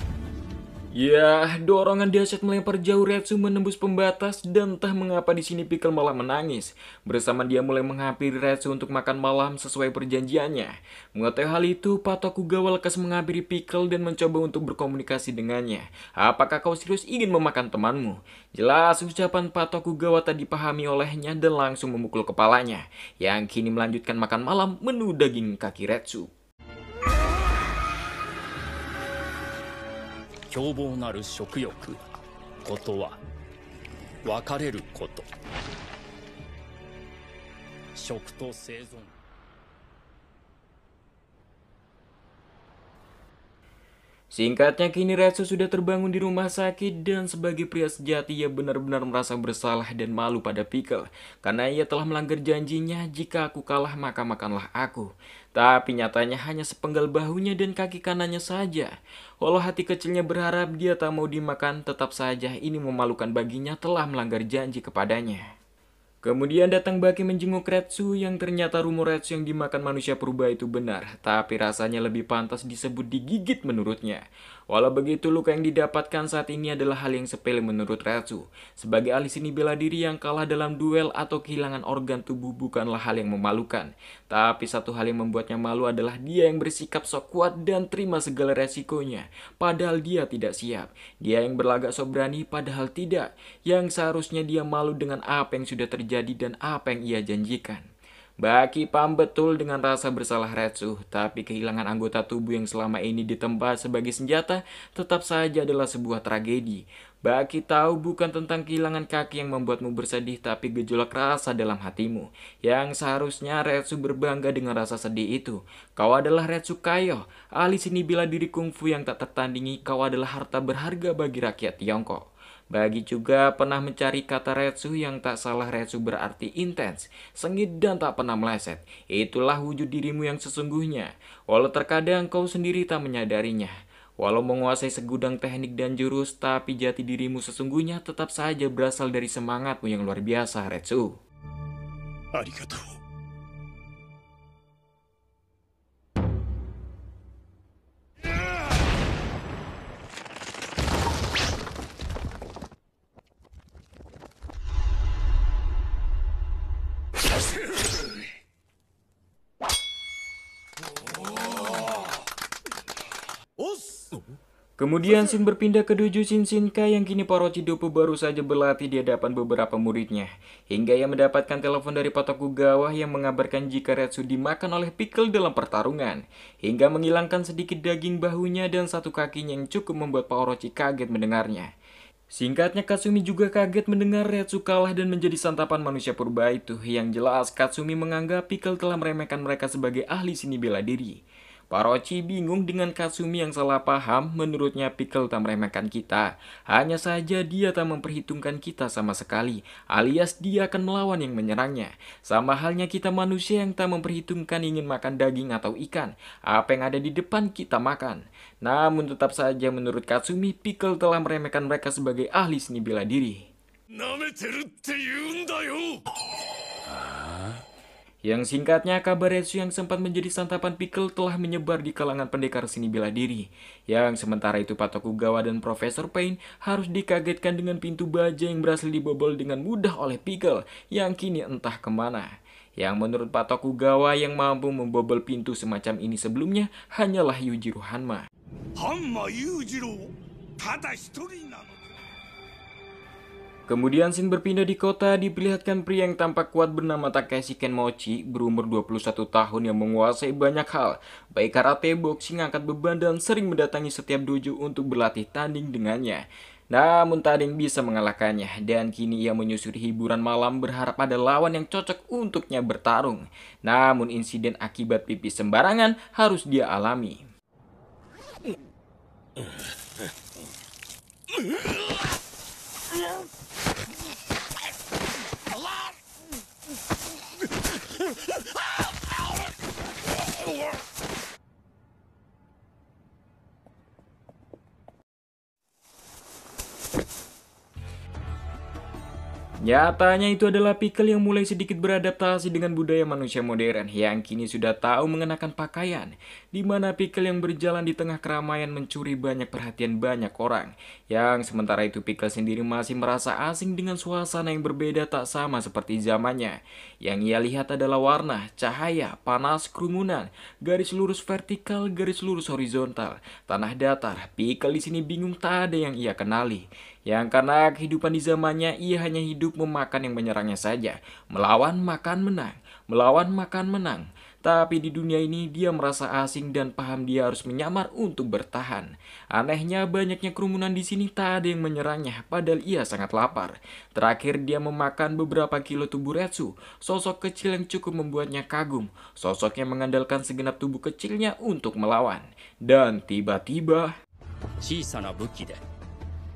Ya, dorongan dahsyat melempar jauh Retsu menembus pembatas dan entah mengapa di sini Pickle malah menangis. Bersama dia mulai menghampiri Retsu untuk makan malam sesuai perjanjiannya. Mengetahui hal itu, Patokugawa lekas menghampiri Pickle dan mencoba untuk berkomunikasi dengannya. Apakah kau serius ingin memakan temanmu? Jelas ucapan Gawa tadi dipahami olehnya dan langsung memukul kepalanya, yang kini melanjutkan makan malam menu daging kaki Retsu. 凶暴なる食欲ことは別れること食と生存 Singkatnya kini Retsu sudah terbangun di rumah sakit dan sebagai pria sejati ia benar-benar merasa bersalah dan malu pada Pickle karena ia telah melanggar janjinya jika aku kalah maka makanlah aku. Tapi nyatanya hanya sepenggal bahunya dan kaki kanannya saja. Walau hati kecilnya berharap dia tak mau dimakan tetap saja ini memalukan baginya telah melanggar janji kepadanya. Kemudian datang Baki menjenguk Retsu yang ternyata rumor Retsu yang dimakan manusia purba itu benar, tapi rasanya lebih pantas disebut digigit menurutnya. Walau begitu, luka yang didapatkan saat ini adalah hal yang sepele menurut Retsu. Sebagai ahli seni bela diri yang kalah dalam duel atau kehilangan organ tubuh bukanlah hal yang memalukan. Tapi satu hal yang membuatnya malu adalah dia yang bersikap sok kuat dan terima segala resikonya, padahal dia tidak siap. Dia yang berlagak sok padahal tidak, yang seharusnya dia malu dengan apa yang sudah terjadi terjadi dan apa yang ia janjikan. Baki paham betul dengan rasa bersalah Retsu, tapi kehilangan anggota tubuh yang selama ini ditempa sebagai senjata tetap saja adalah sebuah tragedi. Baki tahu bukan tentang kehilangan kaki yang membuatmu bersedih, tapi gejolak rasa dalam hatimu. Yang seharusnya Retsu berbangga dengan rasa sedih itu. Kau adalah Retsu Kayo, ahli sini bila diri kungfu yang tak tertandingi, kau adalah harta berharga bagi rakyat Tiongkok. Bagi juga pernah mencari kata retsu yang tak salah retsu berarti intens, sengit dan tak pernah meleset. Itulah wujud dirimu yang sesungguhnya. Walau terkadang kau sendiri tak menyadarinya. Walau menguasai segudang teknik dan jurus, tapi jati dirimu sesungguhnya tetap saja berasal dari semangatmu yang luar biasa, Retsu. Arigatou. Kemudian Sin berpindah ke dojo Shin Kai yang kini Dopo baru saja berlatih di hadapan beberapa muridnya. Hingga ia mendapatkan telepon dari Patoku Gawah yang mengabarkan jika Retsu dimakan oleh Pickle dalam pertarungan. Hingga menghilangkan sedikit daging bahunya dan satu kakinya yang cukup membuat Pak kaget mendengarnya. Singkatnya Katsumi juga kaget mendengar Retsu kalah dan menjadi santapan manusia purba itu. Yang jelas Katsumi menganggap Pickle telah meremehkan mereka sebagai ahli seni bela diri. Parochi bingung dengan Kasumi yang salah paham, menurutnya Pickle tak meremehkan kita. Hanya saja dia tak memperhitungkan kita sama sekali, alias dia akan melawan yang menyerangnya. Sama halnya kita manusia yang tak memperhitungkan ingin makan daging atau ikan, apa yang ada di depan kita makan. Namun tetap saja menurut Kasumi Pickle telah meremehkan mereka sebagai ahli seni bela diri. Yang singkatnya, kabar Retsu yang sempat menjadi santapan pikel telah menyebar di kalangan pendekar seni bela diri. Yang sementara itu Patokugawa dan Profesor Pain harus dikagetkan dengan pintu baja yang berhasil dibobol dengan mudah oleh pikel yang kini entah kemana. Yang menurut Patokugawa yang mampu membobol pintu semacam ini sebelumnya hanyalah Yujiro Hanma. Hanma Yujiro, tada hitori Kemudian Shin berpindah di kota diperlihatkan pria yang tampak kuat bernama Takeshi Kenmochi berumur 21 tahun yang menguasai banyak hal, baik karate, boxing, angkat beban, dan sering mendatangi setiap dojo untuk berlatih tanding dengannya. Namun tak ada yang bisa mengalahkannya dan kini ia menyusuri hiburan malam berharap ada lawan yang cocok untuknya bertarung. Namun insiden akibat pipi sembarangan harus dia alami. Help! Nyatanya itu adalah pickle yang mulai sedikit beradaptasi dengan budaya manusia modern yang kini sudah tahu mengenakan pakaian, di mana pickle yang berjalan di tengah keramaian mencuri banyak perhatian banyak orang, yang sementara itu pickle sendiri masih merasa asing dengan suasana yang berbeda tak sama seperti zamannya. Yang ia lihat adalah warna, cahaya, panas, kerumunan, garis lurus vertikal, garis lurus horizontal, tanah datar. Pickle di sini bingung tak ada yang ia kenali yang karena kehidupan di zamannya ia hanya hidup memakan yang menyerangnya saja, melawan makan menang, melawan makan menang. Tapi di dunia ini dia merasa asing dan paham dia harus menyamar untuk bertahan. Anehnya banyaknya kerumunan di sini tak ada yang menyerangnya padahal ia sangat lapar. Terakhir dia memakan beberapa kilo tubuh Retsu, sosok kecil yang cukup membuatnya kagum. sosok yang mengandalkan segenap tubuh kecilnya untuk melawan. Dan tiba-tiba... 小さな武器で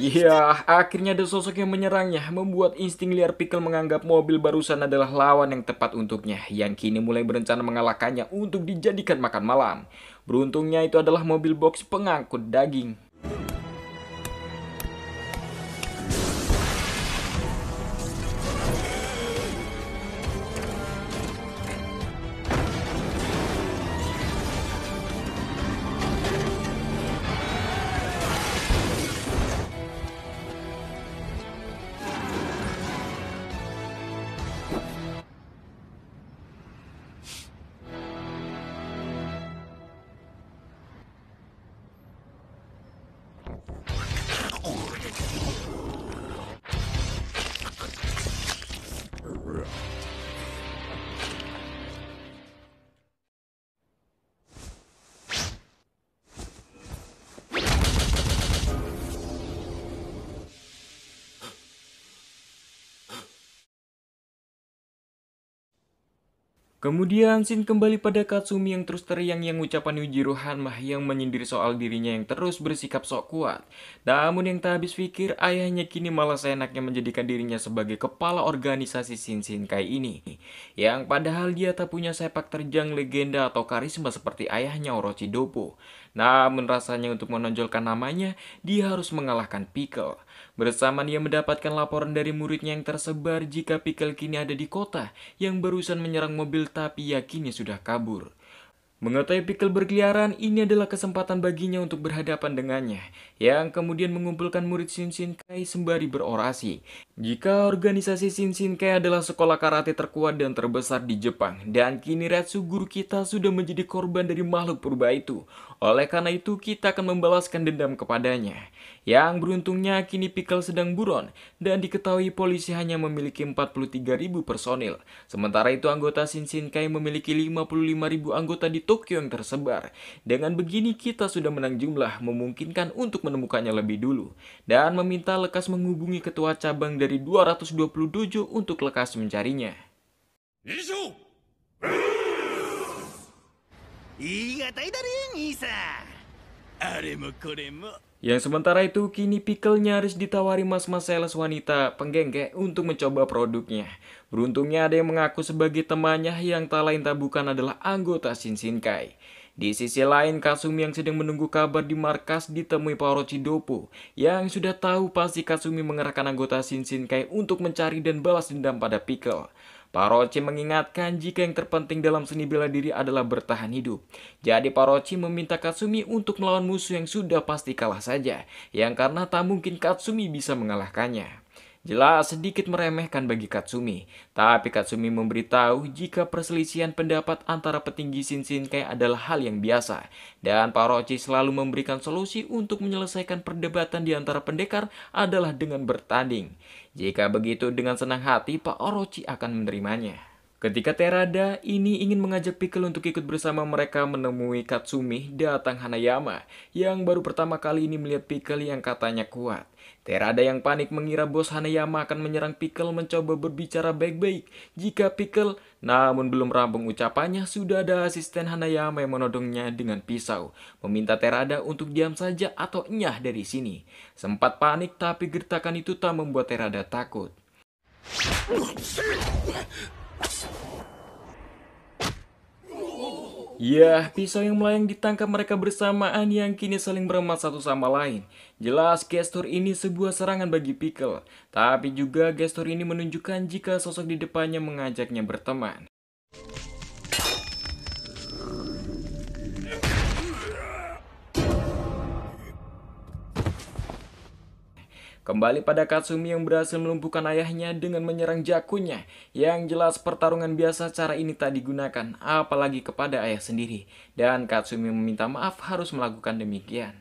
Iya, akhirnya ada sosok yang menyerangnya, membuat insting liar Pickle menganggap mobil barusan adalah lawan yang tepat untuknya, yang kini mulai berencana mengalahkannya untuk dijadikan makan malam. Beruntungnya itu adalah mobil box pengangkut daging. Kemudian Shin kembali pada Katsumi yang terus teriang-yang ucapan Yujiro Hanma yang menyindir soal dirinya yang terus bersikap sok kuat. Namun yang tak habis pikir, ayahnya kini malah seenaknya menjadikan dirinya sebagai kepala organisasi Shin Shinkai ini. Yang padahal dia tak punya sepak terjang legenda atau karisma seperti ayahnya Orochi Dopo. Namun rasanya untuk menonjolkan namanya, dia harus mengalahkan Pickle bersamaan ia mendapatkan laporan dari muridnya yang tersebar jika Pikel kini ada di kota yang barusan menyerang mobil tapi yakinnya sudah kabur. Mengetahui Pikel berkeliaran, ini adalah kesempatan baginya untuk berhadapan dengannya, yang kemudian mengumpulkan murid Shin Shin Kai sembari berorasi. Jika organisasi Shin Shin Kai adalah sekolah karate terkuat dan terbesar di Jepang, dan kini Guru kita sudah menjadi korban dari makhluk purba itu, oleh karena itu, kita akan membalaskan dendam kepadanya. Yang beruntungnya kini Pickle sedang buron dan diketahui polisi hanya memiliki ribu personil. Sementara itu anggota Shinshinkai memiliki ribu anggota di Tokyo yang tersebar. Dengan begini kita sudah menang jumlah memungkinkan untuk menemukannya lebih dulu dan meminta lekas menghubungi ketua cabang dari 220 dojo untuk lekas mencarinya. 以上言い難いだね兄さんあれもこれも iya, Yang sementara itu, kini Pickle nyaris ditawari mas-mas sales wanita penggenggek untuk mencoba produknya. Beruntungnya ada yang mengaku sebagai temannya yang tak lain tak bukan adalah anggota Shinkai. Di sisi lain, Kasumi yang sedang menunggu kabar di markas ditemui Paorochi Dopo yang sudah tahu pasti Kasumi mengerahkan anggota Shinkai untuk mencari dan balas dendam pada Pickle. Paroci mengingatkan jika yang terpenting dalam seni bela diri adalah bertahan hidup. Jadi Paroci meminta Katsumi untuk melawan musuh yang sudah pasti kalah saja, yang karena tak mungkin Katsumi bisa mengalahkannya. Jelas sedikit meremehkan bagi Katsumi, tapi Katsumi memberitahu jika perselisihan pendapat antara petinggi Shinshinkai adalah hal yang biasa, dan Paroci selalu memberikan solusi untuk menyelesaikan perdebatan di antara pendekar adalah dengan bertanding. Jika begitu, dengan senang hati Pak Orochi akan menerimanya. Ketika Terada ini ingin mengajak Pikel untuk ikut bersama mereka menemui Katsumi, datang Hanayama yang baru pertama kali ini melihat Pikel yang katanya kuat. Terada yang panik mengira bos Hanayama akan menyerang Pickle mencoba berbicara baik-baik. Jika Pickle namun belum rampung ucapannya, sudah ada asisten Hanayama yang menodongnya dengan pisau, meminta Terada untuk diam saja atau nyah dari sini. Sempat panik tapi gertakan itu tak membuat Terada takut. Ya, pisau yang melayang ditangkap mereka bersamaan yang kini saling beremas satu sama lain. Jelas gestur ini sebuah serangan bagi Pickle, tapi juga gestur ini menunjukkan jika sosok di depannya mengajaknya berteman. Kembali pada Katsumi yang berhasil melumpuhkan ayahnya dengan menyerang jakunya. Yang jelas pertarungan biasa cara ini tak digunakan, apalagi kepada ayah sendiri. Dan Katsumi meminta maaf harus melakukan demikian.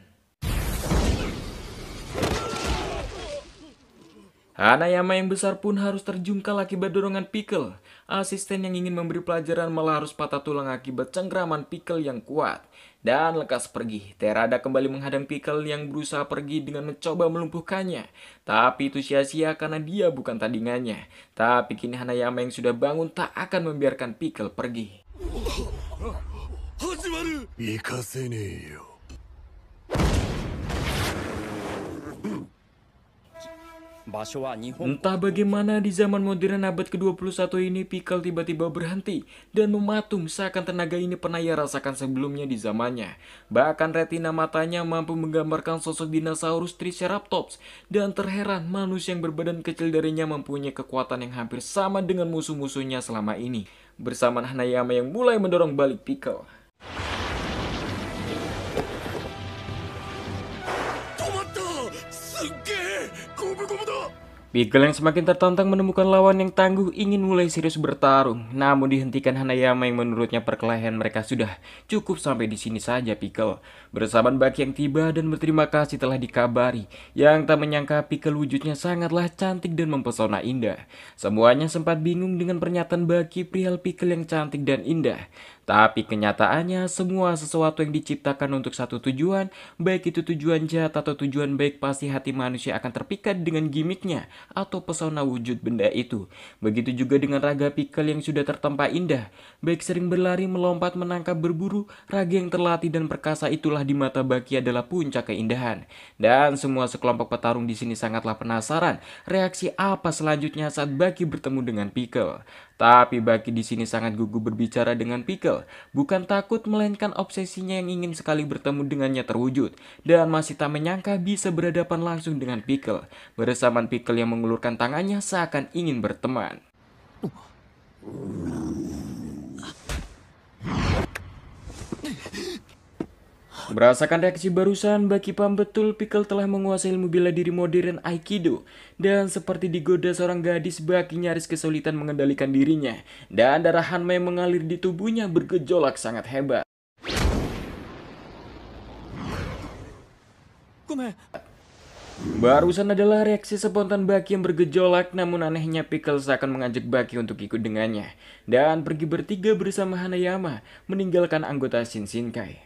Hanayama yang besar pun harus terjungkal akibat dorongan Pickle. Asisten yang ingin memberi pelajaran malah harus patah tulang akibat cengkraman Pickle yang kuat dan lekas pergi. Terada kembali menghadang Pickle yang berusaha pergi dengan mencoba melumpuhkannya. Tapi itu sia-sia karena dia bukan tandingannya. Tapi kini Hanayama yang sudah bangun tak akan membiarkan Pickle pergi. Entah bagaimana di zaman modern abad ke-21 ini pikal tiba-tiba berhenti dan mematung seakan tenaga ini pernah ia rasakan sebelumnya di zamannya. Bahkan retina matanya mampu menggambarkan sosok dinosaurus Triceratops dan terheran manusia yang berbadan kecil darinya mempunyai kekuatan yang hampir sama dengan musuh-musuhnya selama ini. Bersama Hanayama yang mulai mendorong balik pikal. Beagle yang semakin tertantang menemukan lawan yang tangguh ingin mulai serius bertarung, namun dihentikan Hanayama yang menurutnya perkelahian mereka sudah cukup sampai di sini saja Pickle. Bersamaan Baki yang tiba dan berterima kasih telah dikabari, yang tak menyangka Pickle wujudnya sangatlah cantik dan mempesona indah. Semuanya sempat bingung dengan pernyataan Baki perihal Pickle yang cantik dan indah. Tapi kenyataannya semua sesuatu yang diciptakan untuk satu tujuan, baik itu tujuan jahat atau tujuan baik pasti hati manusia akan terpikat dengan gimmicknya atau pesona wujud benda itu. Begitu juga dengan raga pikel yang sudah tertempa indah, baik sering berlari, melompat, menangkap, berburu, raga yang terlatih dan perkasa itulah di mata baki adalah puncak keindahan. Dan semua sekelompok petarung di sini sangatlah penasaran reaksi apa selanjutnya saat baki bertemu dengan pikel. Tapi Baki di sini sangat gugup berbicara dengan Pickle, bukan takut melainkan obsesinya yang ingin sekali bertemu dengannya terwujud, dan masih tak menyangka bisa berhadapan langsung dengan Pickle, bersamaan Pickle yang mengulurkan tangannya seakan ingin berteman. Merasakan reaksi barusan, Bakipam betul Pickle telah menguasai ilmu bela diri modern Aikido. Dan seperti digoda seorang gadis, Baki nyaris kesulitan mengendalikan dirinya. Dan darah Hanma mengalir di tubuhnya bergejolak sangat hebat. Barusan adalah reaksi spontan Baki yang bergejolak, namun anehnya Pickles akan mengajak Baki untuk ikut dengannya. Dan pergi bertiga bersama Hanayama, meninggalkan anggota Shinshinkai.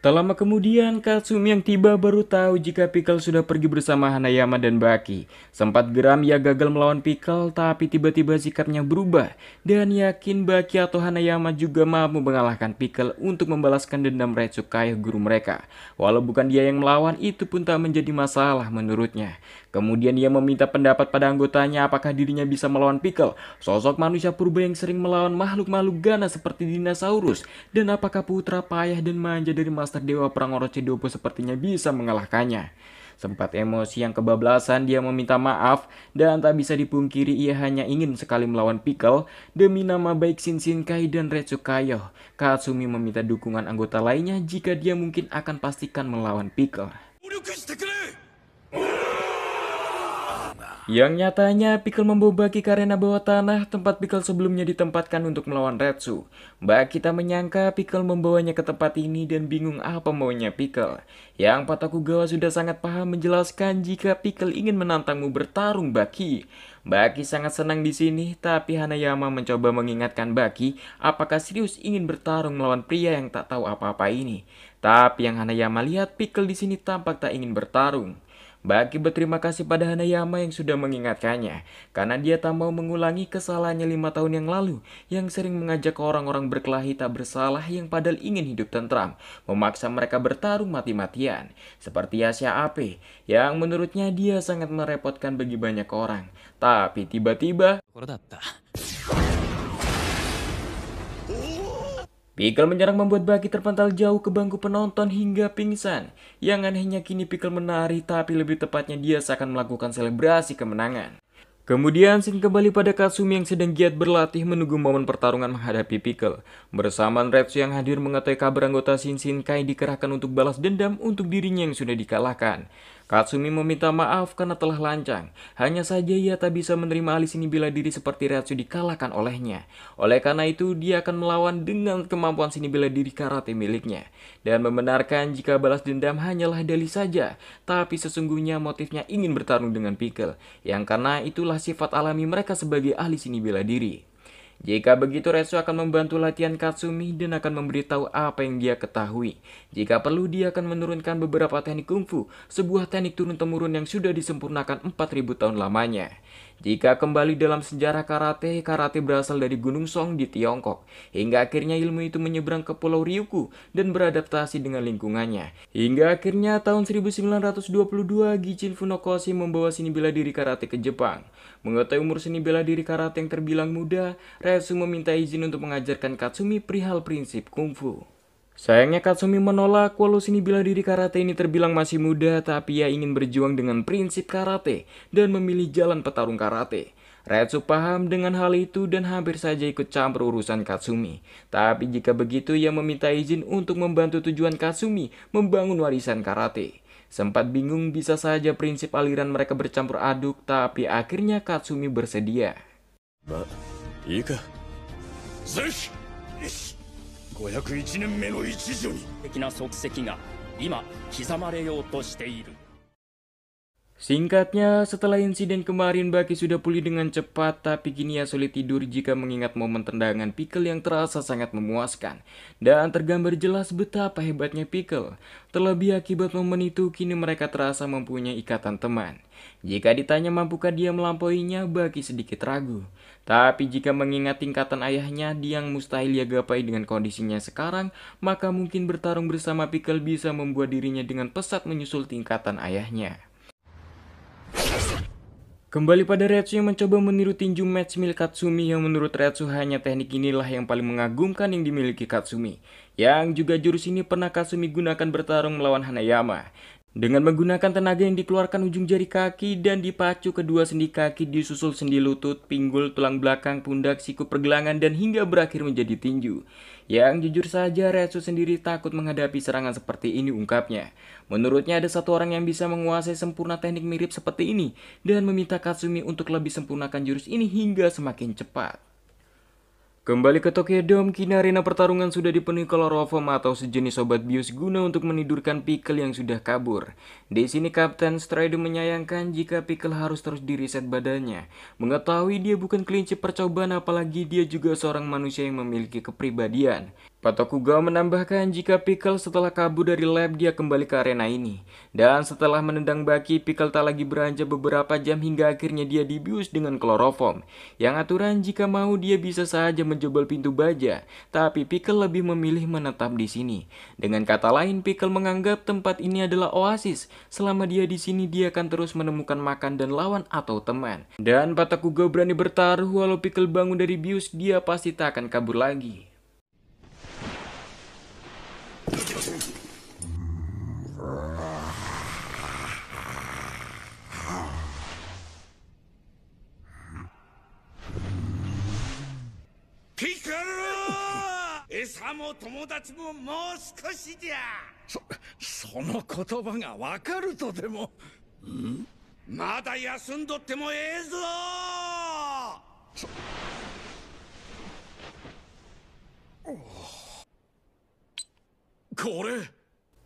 Tak lama kemudian, Katsumi yang tiba baru tahu jika Pikal sudah pergi bersama Hanayama dan Baki. Sempat geram ia gagal melawan Pikal, tapi tiba-tiba sikapnya berubah. Dan yakin Baki atau Hanayama juga mampu mengalahkan Pikal untuk membalaskan dendam Retsukai guru mereka. Walau bukan dia yang melawan, itu pun tak menjadi masalah menurutnya. Kemudian ia meminta pendapat pada anggotanya apakah dirinya bisa melawan Pickle, sosok manusia purba yang sering melawan makhluk-makhluk ganas seperti dinosaurus, dan apakah putra payah dan manja dari Master Dewa Perang Orochi Dopo sepertinya bisa mengalahkannya. Sempat emosi yang kebablasan, dia meminta maaf dan tak bisa dipungkiri ia hanya ingin sekali melawan Pickle demi nama baik Shinshinkai dan Retsukayo. Katsumi meminta dukungan anggota lainnya jika dia mungkin akan pastikan melawan Pickle. Yang nyatanya Pickle membobaki karena bawah tanah tempat Pickle sebelumnya ditempatkan untuk melawan Retsu. Mbak kita menyangka Pickle membawanya ke tempat ini dan bingung apa maunya Pickle. Yang Gawa sudah sangat paham menjelaskan jika Pickle ingin menantangmu bertarung Baki. Baki sangat senang di sini, tapi Hanayama mencoba mengingatkan Baki apakah serius ingin bertarung melawan pria yang tak tahu apa-apa ini. Tapi yang Hanayama lihat Pickle di sini tampak tak ingin bertarung. Baki berterima kasih pada Hanayama yang sudah mengingatkannya, karena dia tak mau mengulangi kesalahannya lima tahun yang lalu, yang sering mengajak orang-orang berkelahi tak bersalah yang padahal ingin hidup tentram, memaksa mereka bertarung mati-matian, seperti Asia Ape, yang menurutnya dia sangat merepotkan bagi banyak orang. Tapi tiba-tiba... Pikel menyerang membuat Baki terpental jauh ke bangku penonton hingga pingsan. Yang anehnya kini Pikel menari tapi lebih tepatnya dia seakan melakukan selebrasi kemenangan. Kemudian Sin kembali pada Kasumi yang sedang giat berlatih menunggu momen pertarungan menghadapi Pikel. Bersamaan Retsu yang hadir mengetahui kabar anggota Sin Sin Kai dikerahkan untuk balas dendam untuk dirinya yang sudah dikalahkan. Katsumi meminta maaf karena telah lancang. Hanya saja ia tak bisa menerima alis ini bila diri seperti Ratsu dikalahkan olehnya. Oleh karena itu, dia akan melawan dengan kemampuan sini bila diri karate miliknya. Dan membenarkan jika balas dendam hanyalah dali saja. Tapi sesungguhnya motifnya ingin bertarung dengan Pickle. Yang karena itulah sifat alami mereka sebagai ahli sini bila diri. Jika begitu, Retsu akan membantu latihan Katsumi dan akan memberitahu apa yang dia ketahui. Jika perlu, dia akan menurunkan beberapa teknik kungfu, sebuah teknik turun-temurun yang sudah disempurnakan 4000 tahun lamanya. Jika kembali dalam sejarah karate, karate berasal dari Gunung Song di Tiongkok, hingga akhirnya ilmu itu menyeberang ke Pulau Ryukyu dan beradaptasi dengan lingkungannya. Hingga akhirnya tahun 1922, Gichin Funakoshi membawa seni bela diri karate ke Jepang. Mengetahui umur seni bela diri karate yang terbilang muda, Resu meminta izin untuk mengajarkan Katsumi perihal prinsip kungfu. Sayangnya Katsumi menolak, walau Sini bila diri karate ini terbilang masih muda, tapi ia ingin berjuang dengan prinsip karate dan memilih jalan petarung karate. Retsu paham dengan hal itu dan hampir saja ikut campur urusan Katsumi. Tapi jika begitu, ia meminta izin untuk membantu tujuan Katsumi membangun warisan karate. Sempat bingung bisa saja prinsip aliran mereka bercampur aduk, tapi akhirnya Katsumi bersedia. Ba, iya Zush! Singkatnya, setelah insiden kemarin Baki sudah pulih dengan cepat, tapi kini ia sulit tidur jika mengingat momen tendangan Pickle yang terasa sangat memuaskan. Dan tergambar jelas betapa hebatnya Pickle. Terlebih akibat momen itu, kini mereka terasa mempunyai ikatan teman. Jika ditanya mampukah dia melampauinya, Baki sedikit ragu. Tapi jika mengingat tingkatan ayahnya, Diang mustahil ia gapai dengan kondisinya sekarang, maka mungkin bertarung bersama Pickle bisa membuat dirinya dengan pesat menyusul tingkatan ayahnya. Kembali pada Retsu yang mencoba meniru tinju match milik Katsumi yang menurut Retsu hanya teknik inilah yang paling mengagumkan yang dimiliki Katsumi. Yang juga jurus ini pernah Katsumi gunakan bertarung melawan Hanayama. Dengan menggunakan tenaga yang dikeluarkan ujung jari kaki dan dipacu kedua sendi kaki disusul sendi lutut, pinggul, tulang belakang, pundak, siku pergelangan, dan hingga berakhir menjadi tinju. Yang jujur saja Retsu sendiri takut menghadapi serangan seperti ini ungkapnya. Menurutnya ada satu orang yang bisa menguasai sempurna teknik mirip seperti ini dan meminta Katsumi untuk lebih sempurnakan jurus ini hingga semakin cepat. Kembali ke Tokyo Dome, kini arena pertarungan sudah dipenuhi kloroform atau sejenis obat bius guna untuk menidurkan Pickle yang sudah kabur. Di sini Kapten Strider menyayangkan jika Pickle harus terus diriset badannya. Mengetahui dia bukan kelinci percobaan apalagi dia juga seorang manusia yang memiliki kepribadian. Patokuga menambahkan jika Pickle setelah kabur dari lab dia kembali ke arena ini. Dan setelah menendang baki, Pickle tak lagi beranjak beberapa jam hingga akhirnya dia dibius dengan kloroform. Yang aturan jika mau dia bisa saja menjebol pintu baja, tapi Pickle lebih memilih menetap di sini. Dengan kata lain, Pickle menganggap tempat ini adalah oasis. Selama dia di sini dia akan terus menemukan makan dan lawan atau teman. Dan Patokuga berani bertaruh walau Pickle bangun dari bius dia pasti tak akan kabur lagi. ピカロ餌も友達ももう少しじゃそその言葉がわかるとでもまだ休んどってもええぞそ Oh.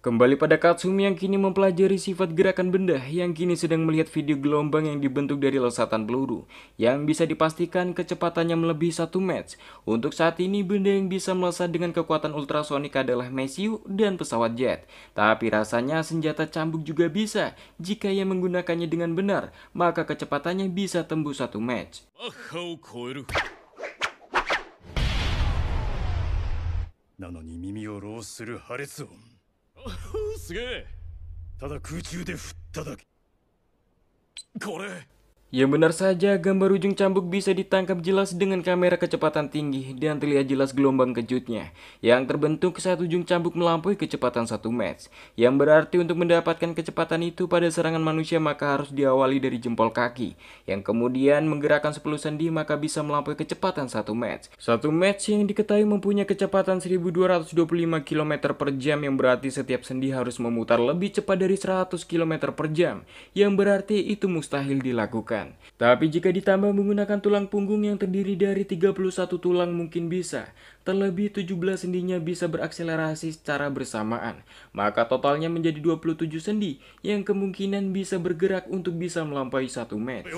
Kembali pada Katsumi yang kini mempelajari sifat gerakan benda yang kini sedang melihat video gelombang yang dibentuk dari lesatan peluru yang bisa dipastikan kecepatannya melebihi satu match. Untuk saat ini benda yang bisa melesat dengan kekuatan ultrasonik adalah mesiu dan pesawat jet. Tapi rasanya senjata cambuk juga bisa. Jika ia menggunakannya dengan benar, maka kecepatannya bisa tembus satu match. なのに耳をローする破裂音 すげえただ空中で振っただけこれ Yang benar saja, gambar ujung cambuk bisa ditangkap jelas dengan kamera kecepatan tinggi dan terlihat jelas gelombang kejutnya yang terbentuk saat ujung cambuk melampaui kecepatan 1 match. Yang berarti untuk mendapatkan kecepatan itu pada serangan manusia maka harus diawali dari jempol kaki yang kemudian menggerakkan 10 sendi maka bisa melampaui kecepatan 1 match. Satu match yang diketahui mempunyai kecepatan 1225 km per jam yang berarti setiap sendi harus memutar lebih cepat dari 100 km per jam yang berarti itu mustahil dilakukan. Tapi jika ditambah menggunakan tulang punggung yang terdiri dari 31 tulang mungkin bisa, terlebih 17 sendinya bisa berakselerasi secara bersamaan. Maka totalnya menjadi 27 sendi yang kemungkinan bisa bergerak untuk bisa melampaui satu meter.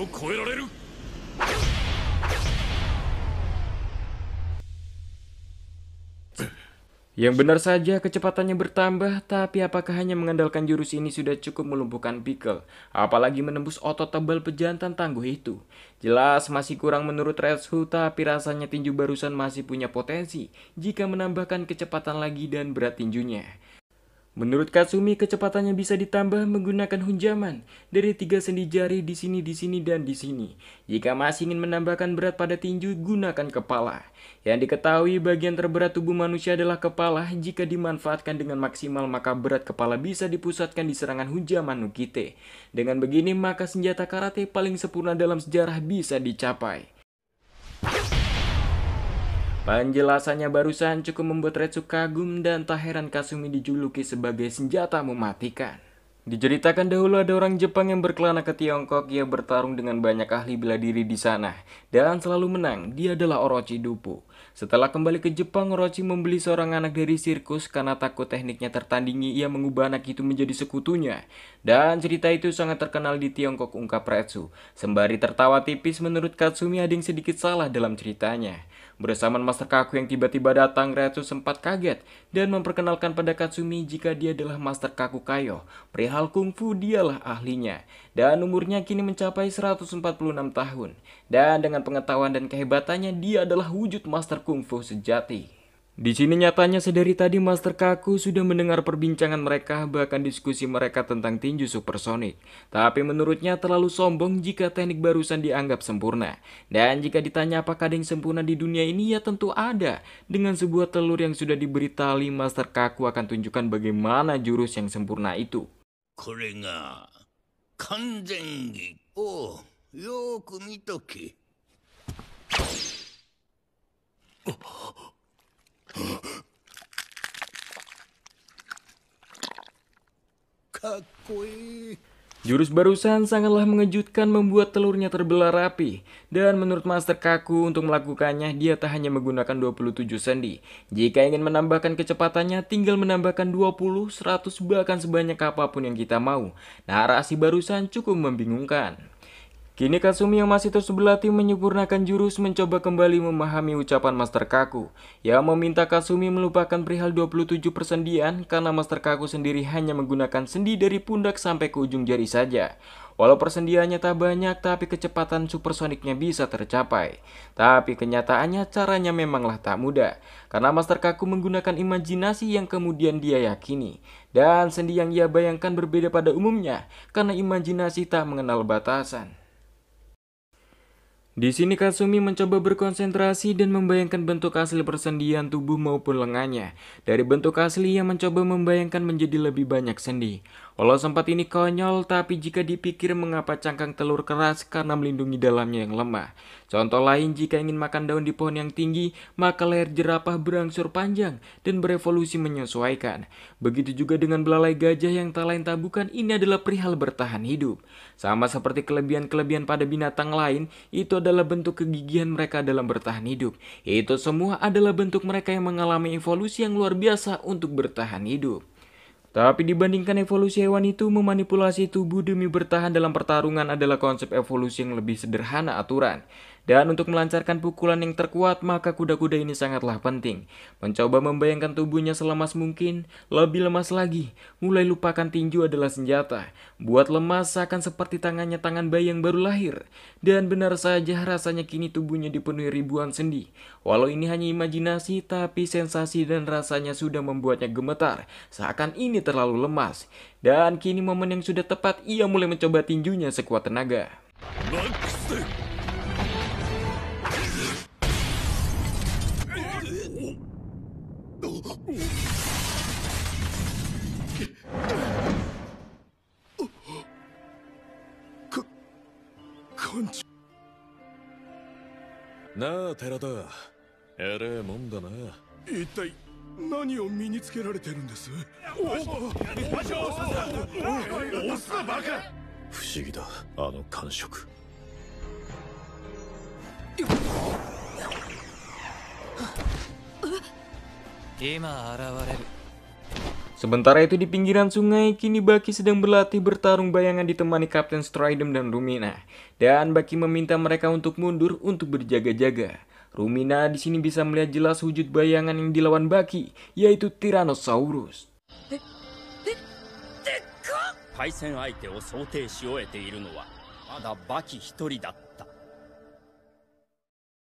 Yang benar saja kecepatannya bertambah, tapi apakah hanya mengandalkan jurus ini sudah cukup melumpuhkan Pickle? Apalagi menembus otot tebal pejantan tangguh itu. Jelas masih kurang menurut Reshu, tapi rasanya tinju barusan masih punya potensi jika menambahkan kecepatan lagi dan berat tinjunya. Menurut Katsumi, kecepatannya bisa ditambah menggunakan hunjaman dari tiga sendi jari di sini, di sini, dan di sini. Jika masih ingin menambahkan berat pada tinju, gunakan kepala. Yang diketahui bagian terberat tubuh manusia adalah kepala. Jika dimanfaatkan dengan maksimal, maka berat kepala bisa dipusatkan di serangan hunjaman Nukite. Dengan begini, maka senjata karate paling sempurna dalam sejarah bisa dicapai. Penjelasannya barusan cukup membuat Retsu kagum dan tak heran Kasumi dijuluki sebagai senjata mematikan. Diceritakan dahulu ada orang Jepang yang berkelana ke Tiongkok, ia bertarung dengan banyak ahli bela diri di sana, dan selalu menang, dia adalah Orochi Dupu. Setelah kembali ke Jepang, Orochi membeli seorang anak dari sirkus karena takut tekniknya tertandingi, ia mengubah anak itu menjadi sekutunya. Dan cerita itu sangat terkenal di Tiongkok ungkap Retsu. Sembari tertawa tipis menurut Katsumi ada yang sedikit salah dalam ceritanya. Bersamaan Master Kaku yang tiba-tiba datang, Retsu sempat kaget dan memperkenalkan pada Katsumi jika dia adalah Master Kaku Kayo. Perihal kungfu dialah ahlinya dan umurnya kini mencapai 146 tahun. Dan dengan pengetahuan dan kehebatannya dia adalah wujud Master Kungfu sejati. Di sini nyatanya sedari tadi Master Kaku sudah mendengar perbincangan mereka bahkan diskusi mereka tentang tinju supersonik. Tapi menurutnya terlalu sombong jika teknik barusan dianggap sempurna. Dan jika ditanya apakah ada yang sempurna di dunia ini ya tentu ada. Dengan sebuah telur yang sudah diberi tali Master Kaku akan tunjukkan bagaimana jurus yang sempurna itu. Kurenga, kanzengi. Oh, Oh. Jurus barusan sangatlah mengejutkan membuat telurnya terbelah rapi. Dan menurut Master Kaku untuk melakukannya dia tak hanya menggunakan 27 sendi. Jika ingin menambahkan kecepatannya tinggal menambahkan 20, 100 bahkan sebanyak apapun yang kita mau. Narasi barusan cukup membingungkan. Kini Kasumi yang masih terus berlatih menyempurnakan jurus mencoba kembali memahami ucapan Master Kaku yang meminta Kasumi melupakan perihal 27 persendian karena Master Kaku sendiri hanya menggunakan sendi dari pundak sampai ke ujung jari saja. Walau persendiannya tak banyak tapi kecepatan supersoniknya bisa tercapai. Tapi kenyataannya caranya memanglah tak mudah karena Master Kaku menggunakan imajinasi yang kemudian dia yakini dan sendi yang ia bayangkan berbeda pada umumnya karena imajinasi tak mengenal batasan. Di sini Kasumi mencoba berkonsentrasi dan membayangkan bentuk asli persendian tubuh maupun lengannya. Dari bentuk asli yang mencoba membayangkan menjadi lebih banyak sendi. Walau sempat ini konyol, tapi jika dipikir mengapa cangkang telur keras karena melindungi dalamnya yang lemah. Contoh lain, jika ingin makan daun di pohon yang tinggi, maka leher jerapah berangsur panjang dan berevolusi menyesuaikan. Begitu juga dengan belalai gajah yang tak lain tak bukan ini adalah perihal bertahan hidup. Sama seperti kelebihan-kelebihan pada binatang lain, itu adalah bentuk kegigihan mereka dalam bertahan hidup. Itu semua adalah bentuk mereka yang mengalami evolusi yang luar biasa untuk bertahan hidup. Tapi dibandingkan evolusi hewan itu, memanipulasi tubuh demi bertahan dalam pertarungan adalah konsep evolusi yang lebih sederhana aturan, dan untuk melancarkan pukulan yang terkuat, maka kuda-kuda ini sangatlah penting. Mencoba membayangkan tubuhnya selemas mungkin, lebih lemas lagi. Mulai lupakan tinju adalah senjata. Buat lemas seakan seperti tangannya tangan bayi yang baru lahir. Dan benar saja rasanya kini tubuhnya dipenuhi ribuan sendi. Walau ini hanya imajinasi, tapi sensasi dan rasanya sudah membuatnya gemetar. Seakan ini terlalu lemas. Dan kini momen yang sudah tepat, ia mulai mencoba tinjunya sekuat tenaga. なあ寺田えれえもんだな一体何を身につけられてるんですおおおすなバカ不思議だあの感触 Sementara itu di pinggiran sungai, kini Baki sedang berlatih bertarung bayangan ditemani Kapten Stridem dan Rumina. Dan Baki meminta mereka untuk mundur untuk berjaga-jaga. Rumina di sini bisa melihat jelas wujud bayangan yang dilawan Baki, yaitu Tyrannosaurus.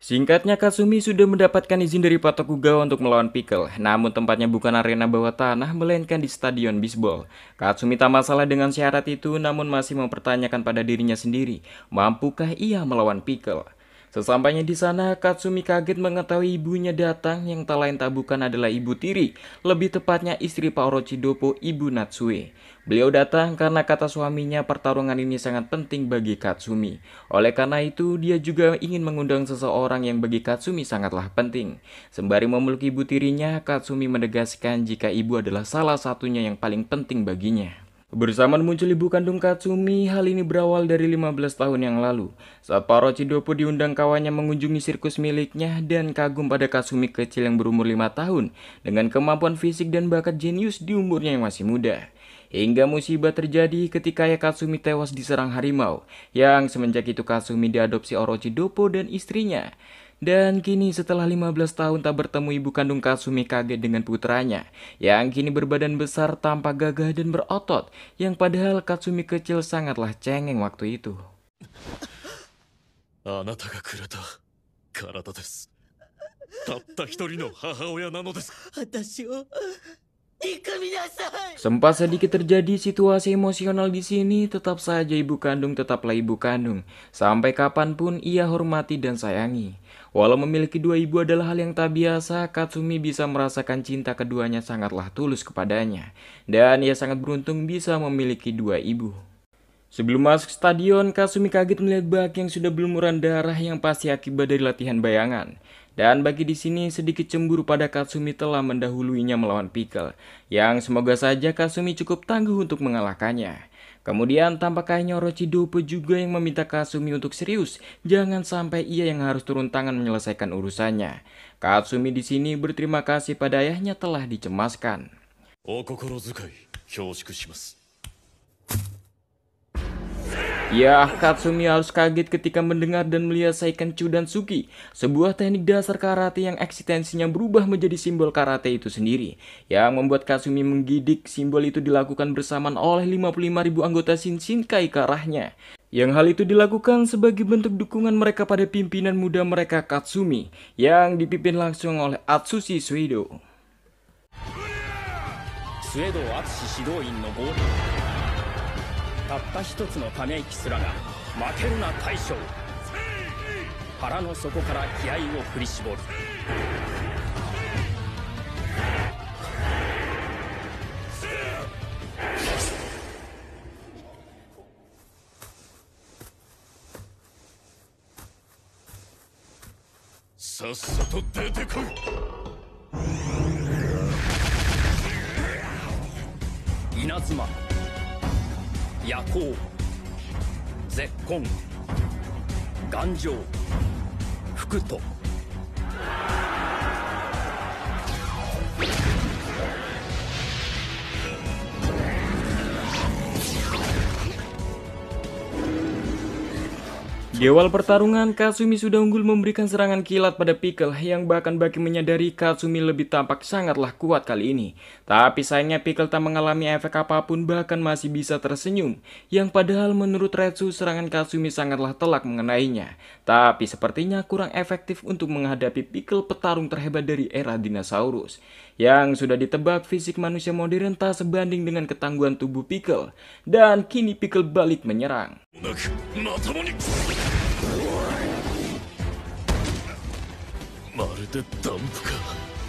Singkatnya Kasumi sudah mendapatkan izin dari Patokugawa untuk melawan Pickle, namun tempatnya bukan arena bawah tanah melainkan di stadion bisbol. Kasumi tak masalah dengan syarat itu namun masih mempertanyakan pada dirinya sendiri, mampukah ia melawan Pickle? Sesampainya di sana, Katsumi kaget mengetahui ibunya datang yang tak lain tak bukan adalah ibu tiri, lebih tepatnya istri Pak Orochidopo, ibu Natsue. Beliau datang karena kata suaminya pertarungan ini sangat penting bagi Katsumi. Oleh karena itu, dia juga ingin mengundang seseorang yang bagi Katsumi sangatlah penting. Sembari memeluk ibu tirinya, Katsumi menegaskan jika ibu adalah salah satunya yang paling penting baginya. Bersamaan muncul ibu kandung Katsumi, hal ini berawal dari 15 tahun yang lalu. Saat Parochi Dopo diundang kawannya mengunjungi sirkus miliknya dan kagum pada Katsumi kecil yang berumur 5 tahun dengan kemampuan fisik dan bakat jenius di umurnya yang masih muda. Hingga musibah terjadi ketika ayah Kasumi tewas diserang harimau, yang semenjak itu Kasumi diadopsi Orochi Dopo dan istrinya. Dan kini setelah 15 tahun tak bertemu ibu kandung Kasumi kaget dengan putranya yang kini berbadan besar tanpa gagah dan berotot yang padahal Kasumi kecil sangatlah cengeng waktu itu. Anata Sempat sedikit terjadi situasi emosional di sini, tetap saja ibu kandung tetaplah ibu kandung. Sampai kapanpun ia hormati dan sayangi. Walau memiliki dua ibu adalah hal yang tak biasa, Katsumi bisa merasakan cinta keduanya sangatlah tulus kepadanya. Dan ia sangat beruntung bisa memiliki dua ibu. Sebelum masuk stadion, Katsumi kaget melihat bak yang sudah berlumuran darah yang pasti akibat dari latihan bayangan. Dan bagi di sini sedikit cemburu pada Katsumi telah mendahuluinya melawan Pickle, yang semoga saja Katsumi cukup tangguh untuk mengalahkannya. Kemudian tampak kayaknya Orochi Dope juga yang meminta Katsumi untuk serius, jangan sampai ia yang harus turun tangan menyelesaikan urusannya. Katsumi di sini berterima kasih pada ayahnya telah dicemaskan. Oh, お心遣い恐縮します。Ya, Katsumi harus kaget ketika mendengar dan melihat dan Suki, sebuah teknik dasar karate yang eksistensinya berubah menjadi simbol karate itu sendiri. Yang membuat Katsumi menggidik, simbol itu dilakukan bersamaan oleh 55.000 anggota Shinshinkai ke arahnya. Yang hal itu dilakukan sebagai bentuk dukungan mereka pada pimpinan muda mereka Katsumi, yang dipimpin langsung oleh Atsushi Suido. Suedo Atsushi Shidoin no たった一つのため息すらが負けるな大将腹の底から気合を振り絞るさっさと出てこい稲妻夜行絶根頑丈福と Di awal pertarungan, Kasumi sudah unggul memberikan serangan kilat pada Pickle yang bahkan bagi menyadari Kasumi lebih tampak sangatlah kuat kali ini. Tapi sayangnya Pickle tak mengalami efek apapun bahkan masih bisa tersenyum, yang padahal menurut Retsu serangan Kasumi sangatlah telak mengenainya. Tapi sepertinya kurang efektif untuk menghadapi Pickle petarung terhebat dari era dinosaurus yang sudah ditebak fisik manusia modern tak sebanding dengan ketangguhan tubuh Pickle dan kini Pickle balik menyerang.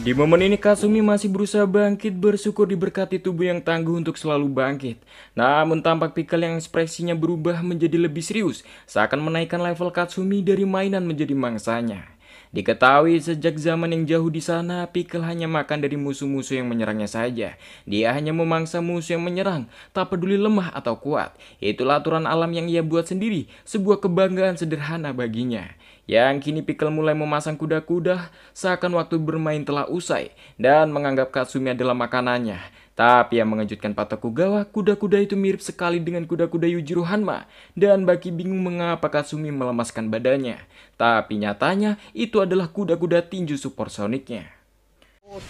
Di momen ini Kasumi masih berusaha bangkit bersyukur diberkati tubuh yang tangguh untuk selalu bangkit. Namun tampak Pickle yang ekspresinya berubah menjadi lebih serius seakan menaikkan level Katsumi dari mainan menjadi mangsanya. Diketahui sejak zaman yang jauh di sana, Pikel hanya makan dari musuh-musuh yang menyerangnya saja. Dia hanya memangsa musuh yang menyerang, tak peduli lemah atau kuat. Itulah aturan alam yang ia buat sendiri, sebuah kebanggaan sederhana baginya. Yang kini Pikel mulai memasang kuda-kuda, seakan waktu bermain telah usai, dan menganggap Katsumi adalah makanannya. Tapi yang mengejutkan Patokugawa, kuda-kuda itu mirip sekali dengan kuda-kuda Yujiro Hanma, dan Baki bingung mengapa Kasumi melemaskan badannya. Tapi nyatanya, itu adalah kuda-kuda tinju supersoniknya. Oh,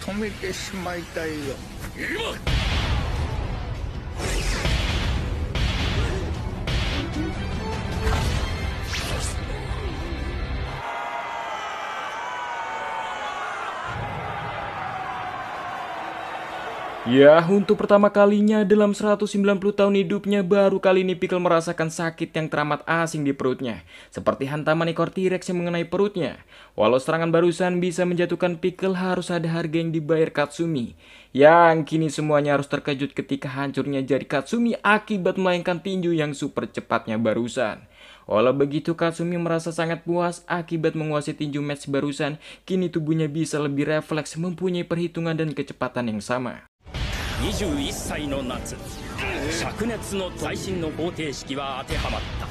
Ya, untuk pertama kalinya dalam 190 tahun hidupnya baru kali ini Pickle merasakan sakit yang teramat asing di perutnya. Seperti hantaman ekor T-Rex yang mengenai perutnya. Walau serangan barusan bisa menjatuhkan Pickle harus ada harga yang dibayar Katsumi. Yang kini semuanya harus terkejut ketika hancurnya jari Katsumi akibat melayangkan tinju yang super cepatnya barusan. Walau begitu Katsumi merasa sangat puas akibat menguasai tinju match barusan, kini tubuhnya bisa lebih refleks mempunyai perhitungan dan kecepatan yang sama. 21歳の夏灼熱の最新の方程式は当てはまった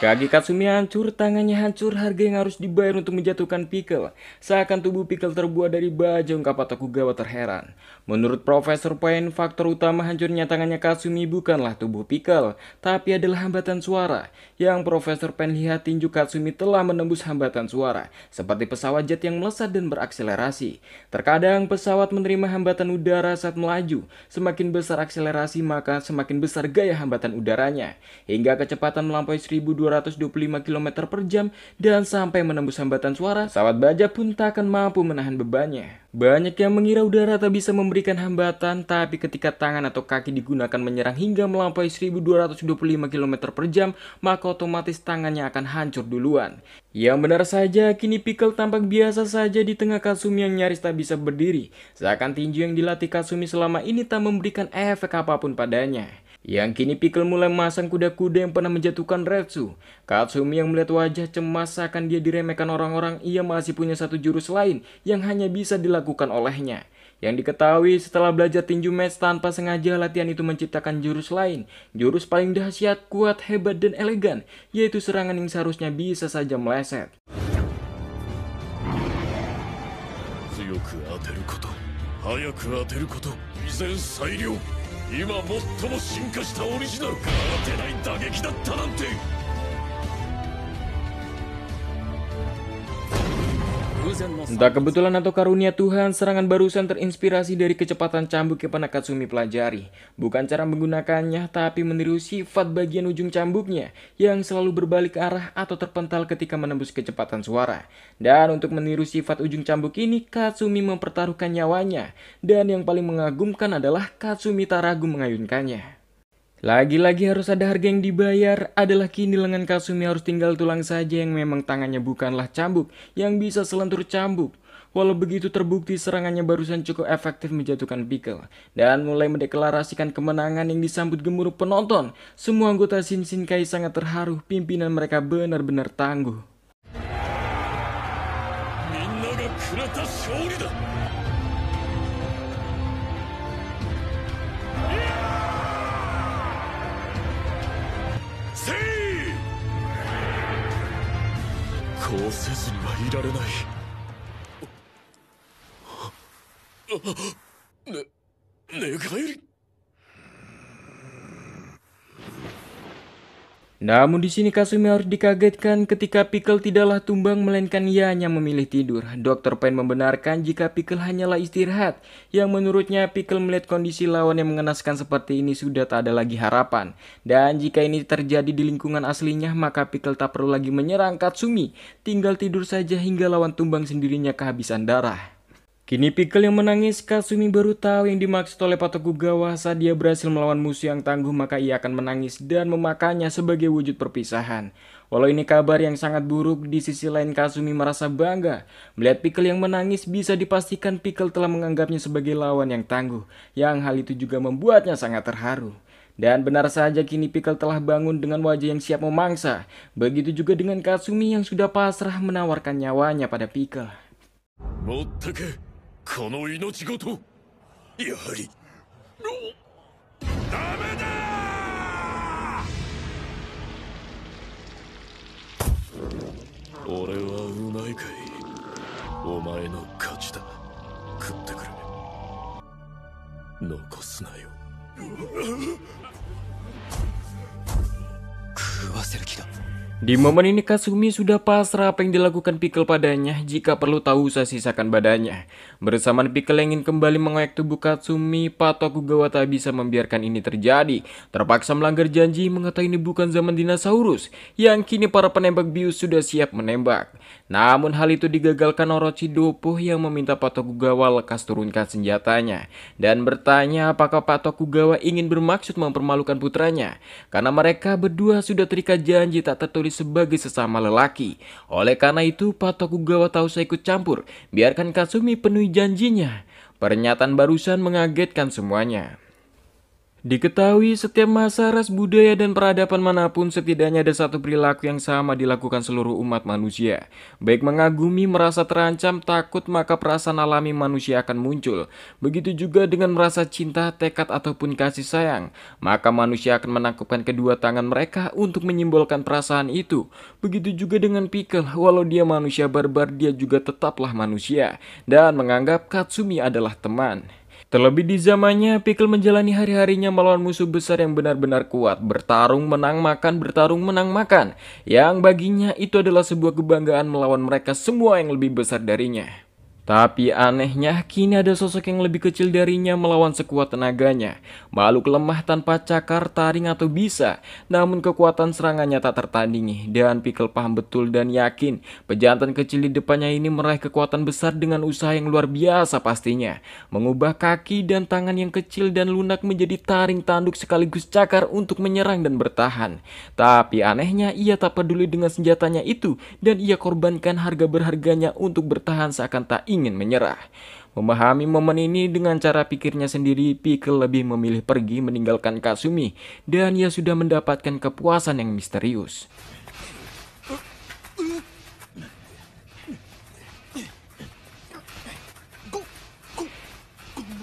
Kaki Katsumi hancur, tangannya hancur, harga yang harus dibayar untuk menjatuhkan Pickle. Seakan tubuh Pickle terbuat dari bajung kapataku gawa terheran. Menurut Profesor Payne, faktor utama hancurnya tangannya Kasumi bukanlah tubuh Pickle, tapi adalah hambatan suara. Yang Profesor Payne lihat tinju Kasumi telah menembus hambatan suara, seperti pesawat jet yang melesat dan berakselerasi. Terkadang pesawat menerima hambatan udara saat melaju, semakin besar akselerasi maka semakin besar gaya hambatan udaranya, hingga kecepatan melampaui 1225 km per jam dan sampai menembus hambatan suara, pesawat baja pun tak akan mampu menahan bebannya. Banyak yang mengira udara tak bisa memberi memberikan hambatan, tapi ketika tangan atau kaki digunakan menyerang hingga melampaui 1225 km per jam, maka otomatis tangannya akan hancur duluan. Yang benar saja, kini Pickle tampak biasa saja di tengah Kasumi yang nyaris tak bisa berdiri, seakan tinju yang dilatih Kasumi selama ini tak memberikan efek apapun padanya. Yang kini Pickle mulai memasang kuda-kuda yang pernah menjatuhkan Retsu. Katsumi yang melihat wajah cemas seakan dia diremehkan orang-orang, ia masih punya satu jurus lain yang hanya bisa dilakukan olehnya. Yang diketahui setelah belajar tinju match tanpa sengaja latihan itu menciptakan jurus lain. Jurus paling dahsyat, kuat, hebat, dan elegan, yaitu serangan yang seharusnya bisa saja meleset. Entah kebetulan atau karunia Tuhan, serangan barusan terinspirasi dari kecepatan cambuk yang pernah Katsumi pelajari. Bukan cara menggunakannya, tapi meniru sifat bagian ujung cambuknya yang selalu berbalik arah atau terpental ketika menembus kecepatan suara. Dan untuk meniru sifat ujung cambuk ini, Katsumi mempertaruhkan nyawanya. Dan yang paling mengagumkan adalah Katsumi tak ragu mengayunkannya. Lagi-lagi harus ada harga yang dibayar, adalah kini lengan Kasumi harus tinggal tulang saja yang memang tangannya bukanlah cambuk, yang bisa selentur cambuk. Walau begitu terbukti serangannya barusan cukup efektif menjatuhkan Pickle, dan mulai mendeklarasikan kemenangan yang disambut gemuruh penonton. Semua anggota Shin Kai sangat terharu, pimpinan mereka benar-benar tangguh. うせずにはいられないね寝返り Namun di sini Kasumi harus dikagetkan ketika Pickle tidaklah tumbang melainkan ia hanya memilih tidur. Dokter Pain membenarkan jika Pickle hanyalah istirahat, yang menurutnya Pickle melihat kondisi lawan yang mengenaskan seperti ini sudah tak ada lagi harapan. Dan jika ini terjadi di lingkungan aslinya, maka Pickle tak perlu lagi menyerang Katsumi, tinggal tidur saja hingga lawan tumbang sendirinya kehabisan darah. Kini Pikel yang menangis, Kasumi baru tahu yang dimaksud oleh Patokugawa saat dia berhasil melawan musuh yang tangguh maka ia akan menangis dan memakannya sebagai wujud perpisahan. Walau ini kabar yang sangat buruk, di sisi lain Kasumi merasa bangga. Melihat Pikel yang menangis, bisa dipastikan Pikel telah menganggapnya sebagai lawan yang tangguh, yang hal itu juga membuatnya sangat terharu. Dan benar saja kini Pikel telah bangun dengan wajah yang siap memangsa. Begitu juga dengan Kasumi yang sudah pasrah menawarkan nyawanya pada Pikel. Mottake. Di momen ini Kasumi sudah pasrah apa yang dilakukan Pickle padanya jika perlu tahu saya sisakan badannya bersamaan Pickle ingin kembali mengoyak tubuh Katsumi, Patokugawa tak bisa membiarkan ini terjadi. Terpaksa melanggar janji mengatakan ini bukan zaman dinosaurus, yang kini para penembak bius sudah siap menembak. Namun hal itu digagalkan Orochi Dopo yang meminta Patokugawa lekas turunkan senjatanya dan bertanya apakah Patokugawa Gawa ingin bermaksud mempermalukan putranya karena mereka berdua sudah terikat janji tak tertulis sebagai sesama lelaki. Oleh karena itu Patokugawa Kugawa tak usah ikut campur, biarkan Katsumi penuhi janjinya. Pernyataan barusan mengagetkan semuanya. Diketahui setiap masa, ras, budaya, dan peradaban manapun setidaknya ada satu perilaku yang sama dilakukan seluruh umat manusia. Baik mengagumi, merasa terancam, takut, maka perasaan alami manusia akan muncul. Begitu juga dengan merasa cinta, tekad, ataupun kasih sayang. Maka manusia akan menangkupkan kedua tangan mereka untuk menyimbolkan perasaan itu. Begitu juga dengan pikel, walau dia manusia barbar, dia juga tetaplah manusia. Dan menganggap Katsumi adalah teman. Terlebih di zamannya, Pickle menjalani hari-harinya melawan musuh besar yang benar-benar kuat, bertarung menang makan, bertarung menang makan, yang baginya itu adalah sebuah kebanggaan melawan mereka semua yang lebih besar darinya. Tapi anehnya, kini ada sosok yang lebih kecil darinya melawan sekuat tenaganya. Makhluk lemah tanpa cakar, taring atau bisa, namun kekuatan serangannya tak tertandingi. Dan Pickle paham betul dan yakin, pejantan kecil di depannya ini meraih kekuatan besar dengan usaha yang luar biasa pastinya. Mengubah kaki dan tangan yang kecil dan lunak menjadi taring tanduk sekaligus cakar untuk menyerang dan bertahan. Tapi anehnya, ia tak peduli dengan senjatanya itu, dan ia korbankan harga berharganya untuk bertahan seakan tak ingin menyerah. Memahami momen ini dengan cara pikirnya sendiri, Pickle lebih memilih pergi meninggalkan Kasumi dan ia sudah mendapatkan kepuasan yang misterius.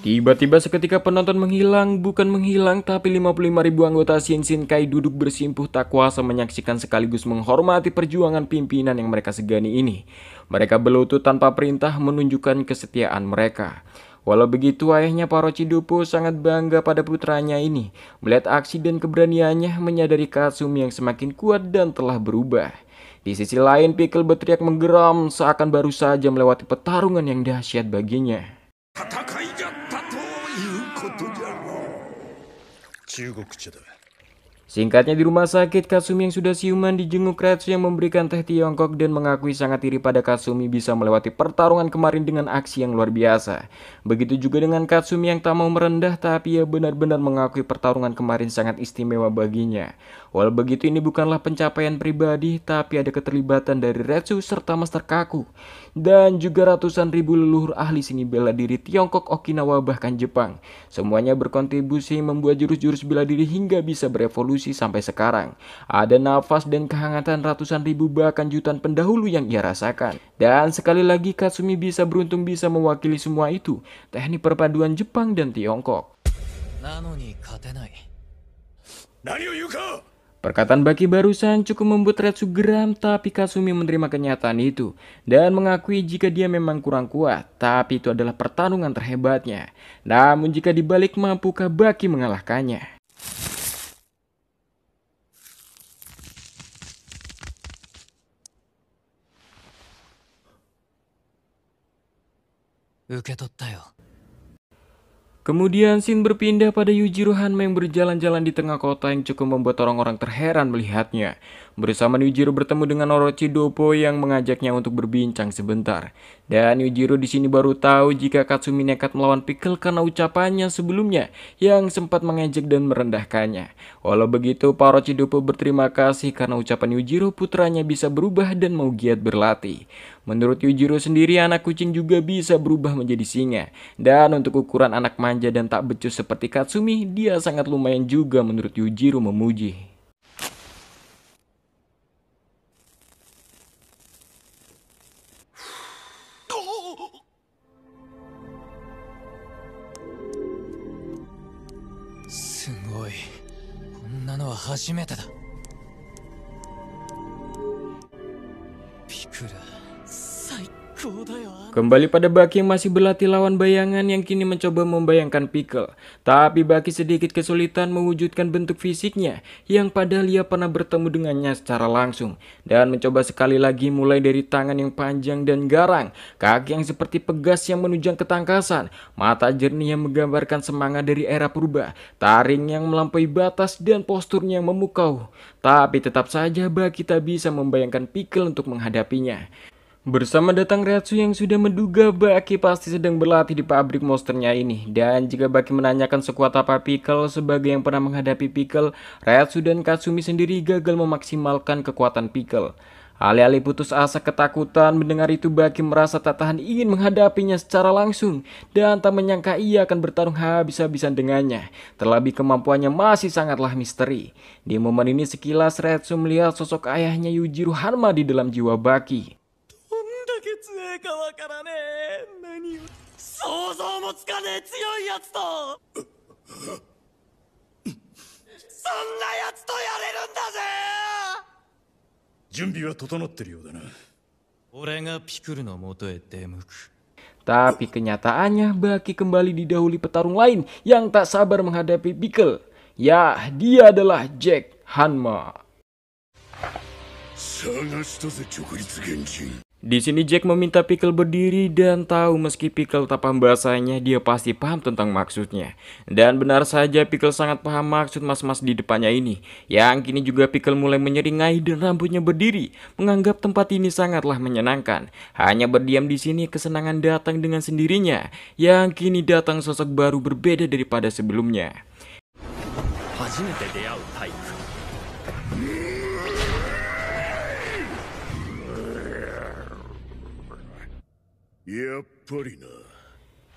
Tiba-tiba seketika penonton menghilang, bukan menghilang tapi 55 ribu anggota Shinshin Kai duduk bersimpuh tak kuasa menyaksikan sekaligus menghormati perjuangan pimpinan yang mereka segani ini. Mereka berlutut tanpa perintah menunjukkan kesetiaan mereka. Walau begitu, ayahnya Parocidupo sangat bangga pada putranya ini. Melihat aksi dan keberaniannya, menyadari Kasumi yang semakin kuat dan telah berubah. Di sisi lain, Pikel berteriak menggeram seakan baru saja melewati pertarungan yang dahsyat baginya. Singkatnya di rumah sakit, Kasumi yang sudah siuman dijenguk Ratsu yang memberikan teh Tiongkok dan mengakui sangat iri pada Kasumi bisa melewati pertarungan kemarin dengan aksi yang luar biasa. Begitu juga dengan Kasumi yang tak mau merendah tapi ia benar-benar mengakui pertarungan kemarin sangat istimewa baginya. Walau begitu ini bukanlah pencapaian pribadi, tapi ada keterlibatan dari Retsu serta Master Kaku. Dan juga ratusan ribu leluhur ahli seni bela diri Tiongkok, Okinawa, bahkan Jepang. Semuanya berkontribusi membuat jurus-jurus bela diri hingga bisa berevolusi sampai sekarang. Ada nafas dan kehangatan ratusan ribu bahkan jutaan pendahulu yang ia rasakan. Dan sekali lagi Katsumi bisa beruntung bisa mewakili semua itu, teknik perpaduan Jepang dan Tiongkok. Perkataan Baki barusan cukup membuat Retsu geram tapi Kasumi menerima kenyataan itu dan mengakui jika dia memang kurang kuat tapi itu adalah pertarungan terhebatnya. Namun jika dibalik mampukah Baki mengalahkannya? Uketotta yo. Kemudian Shin berpindah pada Yujiro Hanma yang berjalan-jalan di tengah kota yang cukup membuat orang-orang terheran melihatnya. Bersama Yujiro bertemu dengan Orochi Dopo yang mengajaknya untuk berbincang sebentar. Dan Yujiro di sini baru tahu jika Katsumi nekat melawan Pickle karena ucapannya sebelumnya yang sempat mengejek dan merendahkannya. Walau begitu, Pak Orochi Dopo berterima kasih karena ucapan Yujiro putranya bisa berubah dan mau giat berlatih. Menurut Yujiro sendiri, anak kucing juga bisa berubah menjadi singa. Dan untuk ukuran anak manja dan tak becus seperti Katsumi, dia sangat lumayan juga menurut Yujiro memuji. 初めてだピクラ Kembali pada Baki yang masih berlatih lawan bayangan yang kini mencoba membayangkan Pickle. Tapi Baki sedikit kesulitan mewujudkan bentuk fisiknya yang padahal ia pernah bertemu dengannya secara langsung. Dan mencoba sekali lagi mulai dari tangan yang panjang dan garang, kaki yang seperti pegas yang menunjang ketangkasan, mata jernih yang menggambarkan semangat dari era purba, taring yang melampaui batas dan posturnya yang memukau. Tapi tetap saja Baki tak bisa membayangkan Pickle untuk menghadapinya. Bersama datang Reatsu yang sudah menduga Baki pasti sedang berlatih di pabrik monsternya ini. Dan jika Baki menanyakan sekuat apa Pickle sebagai yang pernah menghadapi Pickle, Reatsu dan Kasumi sendiri gagal memaksimalkan kekuatan Pickle. Alih-alih putus asa ketakutan mendengar itu Baki merasa tak tahan ingin menghadapinya secara langsung dan tak menyangka ia akan bertarung habis-habisan dengannya. Terlebih kemampuannya masih sangatlah misteri. Di momen ini sekilas Retsu melihat sosok ayahnya Yujiru Hanma di dalam jiwa Baki. け強えかわからねえ何を想像もつかねえ強いやつとそんなやつとやれるんだぜ準備は整ってるようだな俺がピクルの元へ出向く Tapi kenyataannya Baki kembali didahului petarung lain yang tak sabar menghadapi Pickle. Ya, dia adalah Jack Hanma. Di sini Jack meminta Pickle berdiri dan tahu meski Pickle tak paham bahasanya, dia pasti paham tentang maksudnya. Dan benar saja Pickle sangat paham maksud mas-mas di depannya ini. Yang kini juga Pickle mulai menyeringai dan rambutnya berdiri, menganggap tempat ini sangatlah menyenangkan. Hanya berdiam di sini kesenangan datang dengan sendirinya. Yang kini datang sosok baru berbeda daripada sebelumnya. 初めて出会うやっぱりな。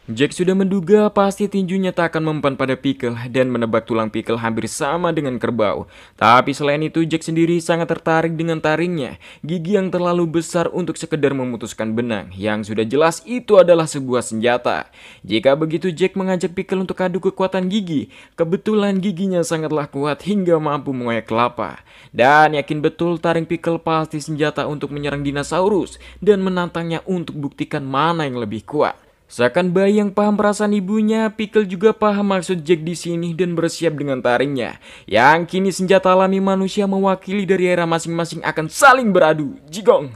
Jack sudah menduga pasti tinjunya tak akan mempan pada Pickle dan menebak tulang Pickle hampir sama dengan kerbau. Tapi selain itu Jack sendiri sangat tertarik dengan taringnya, gigi yang terlalu besar untuk sekedar memutuskan benang yang sudah jelas itu adalah sebuah senjata. Jika begitu Jack mengajak Pickle untuk adu kekuatan gigi, kebetulan giginya sangatlah kuat hingga mampu mengoyak kelapa. Dan yakin betul taring Pickle pasti senjata untuk menyerang dinosaurus dan menantangnya untuk buktikan mana yang lebih kuat. Seakan bayi yang paham perasaan ibunya, Pickle juga paham maksud Jack di sini dan bersiap dengan taringnya. Yang kini senjata alami manusia mewakili dari era masing-masing akan saling beradu. Jigong.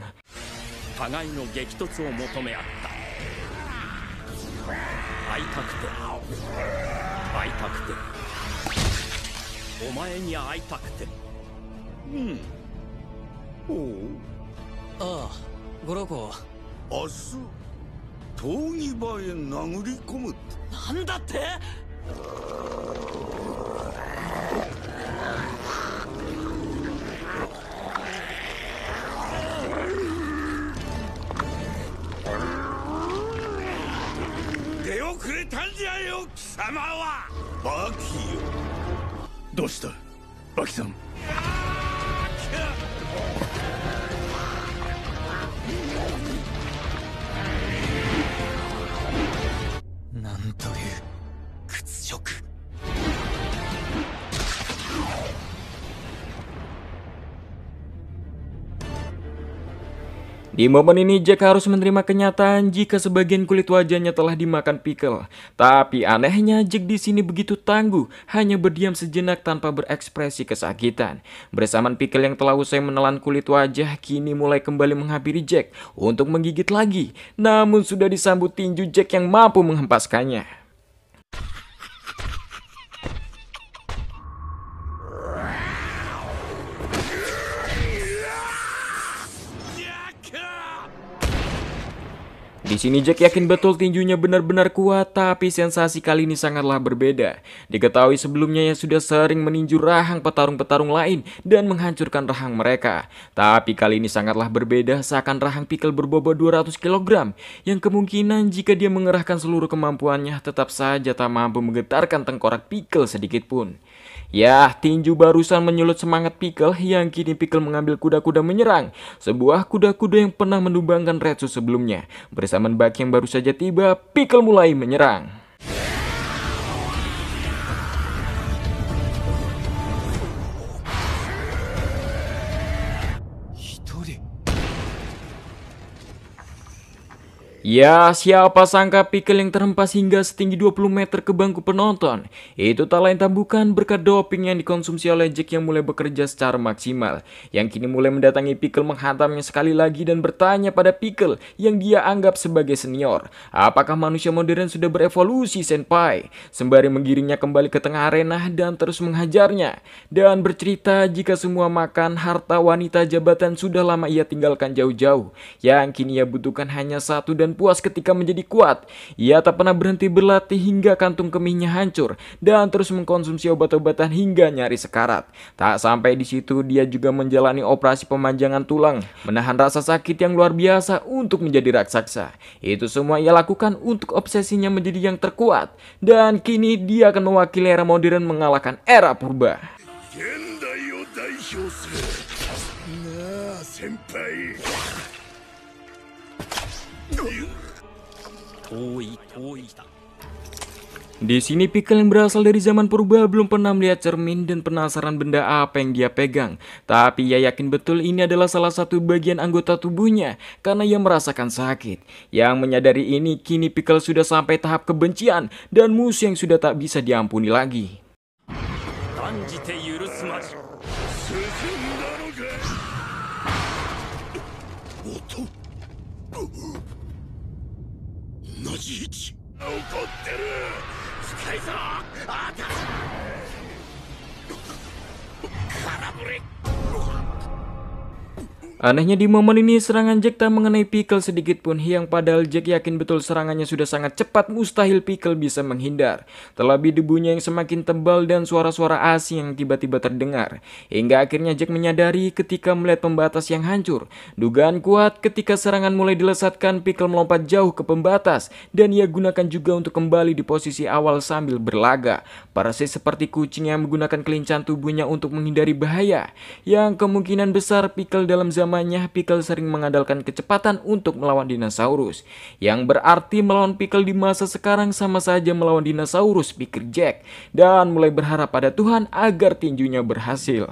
Hmm. hmm. Oh. Ah, Goroko. Asu 闘技場へ殴り込むなんだってれたんじゃよ貴様はバキよどうしたバキさんなんという屈辱 Di momen ini Jack harus menerima kenyataan jika sebagian kulit wajahnya telah dimakan pikel. Tapi anehnya Jack di sini begitu tangguh, hanya berdiam sejenak tanpa berekspresi kesakitan. Bersamaan pikel yang telah usai menelan kulit wajah kini mulai kembali menghampiri Jack untuk menggigit lagi. Namun sudah disambut tinju Jack yang mampu menghempaskannya. Di sini Jack yakin betul tinjunya benar-benar kuat, tapi sensasi kali ini sangatlah berbeda. Diketahui sebelumnya ia sudah sering meninju rahang petarung-petarung lain dan menghancurkan rahang mereka. Tapi kali ini sangatlah berbeda seakan rahang pikel berbobot 200 kg yang kemungkinan jika dia mengerahkan seluruh kemampuannya tetap saja tak mampu menggetarkan tengkorak pikel sedikit pun. Yah, tinju barusan menyulut semangat Pickle yang kini Pickle mengambil kuda-kuda menyerang. Sebuah kuda-kuda yang pernah menumbangkan Retsu sebelumnya. Bersama bak yang baru saja tiba, Pickle mulai menyerang. Ya, siapa sangka pikel yang terhempas hingga setinggi 20 meter ke bangku penonton. Itu tak lain tak bukan berkat doping yang dikonsumsi oleh Jack yang mulai bekerja secara maksimal. Yang kini mulai mendatangi pikel menghantamnya sekali lagi dan bertanya pada pikel yang dia anggap sebagai senior. Apakah manusia modern sudah berevolusi, Senpai? Sembari menggiringnya kembali ke tengah arena dan terus menghajarnya. Dan bercerita jika semua makan, harta, wanita, jabatan sudah lama ia tinggalkan jauh-jauh. Yang kini ia butuhkan hanya satu dan dan puas ketika menjadi kuat. Ia tak pernah berhenti berlatih hingga kantung kemihnya hancur dan terus mengkonsumsi obat-obatan hingga nyaris sekarat. Tak sampai di situ, dia juga menjalani operasi pemanjangan tulang, menahan rasa sakit yang luar biasa untuk menjadi raksasa. Itu semua ia lakukan untuk obsesinya menjadi yang terkuat dan kini dia akan mewakili era modern mengalahkan era purba. Senpai di sini Pikel yang berasal dari zaman purba belum pernah melihat cermin dan penasaran benda apa yang dia pegang. Tapi ia yakin betul ini adalah salah satu bagian anggota tubuhnya karena ia merasakan sakit. Yang menyadari ini kini Pikel sudah sampai tahap kebencian dan musuh yang sudah tak bisa diampuni lagi. 怒ってる機 Anehnya di momen ini serangan Jack tak mengenai Pickle sedikit pun yang padahal Jack yakin betul serangannya sudah sangat cepat mustahil Pickle bisa menghindar. Terlebih debunya yang semakin tebal dan suara-suara asing yang tiba-tiba terdengar. Hingga akhirnya Jack menyadari ketika melihat pembatas yang hancur. Dugaan kuat ketika serangan mulai dilesatkan Pickle melompat jauh ke pembatas dan ia gunakan juga untuk kembali di posisi awal sambil berlaga. sis seperti kucing yang menggunakan kelincahan tubuhnya untuk menghindari bahaya yang kemungkinan besar Pickle dalam zaman namanya, Pickle sering mengandalkan kecepatan untuk melawan dinosaurus. Yang berarti melawan Pickle di masa sekarang sama saja melawan dinosaurus, pikir Jack. Dan mulai berharap pada Tuhan agar tinjunya berhasil.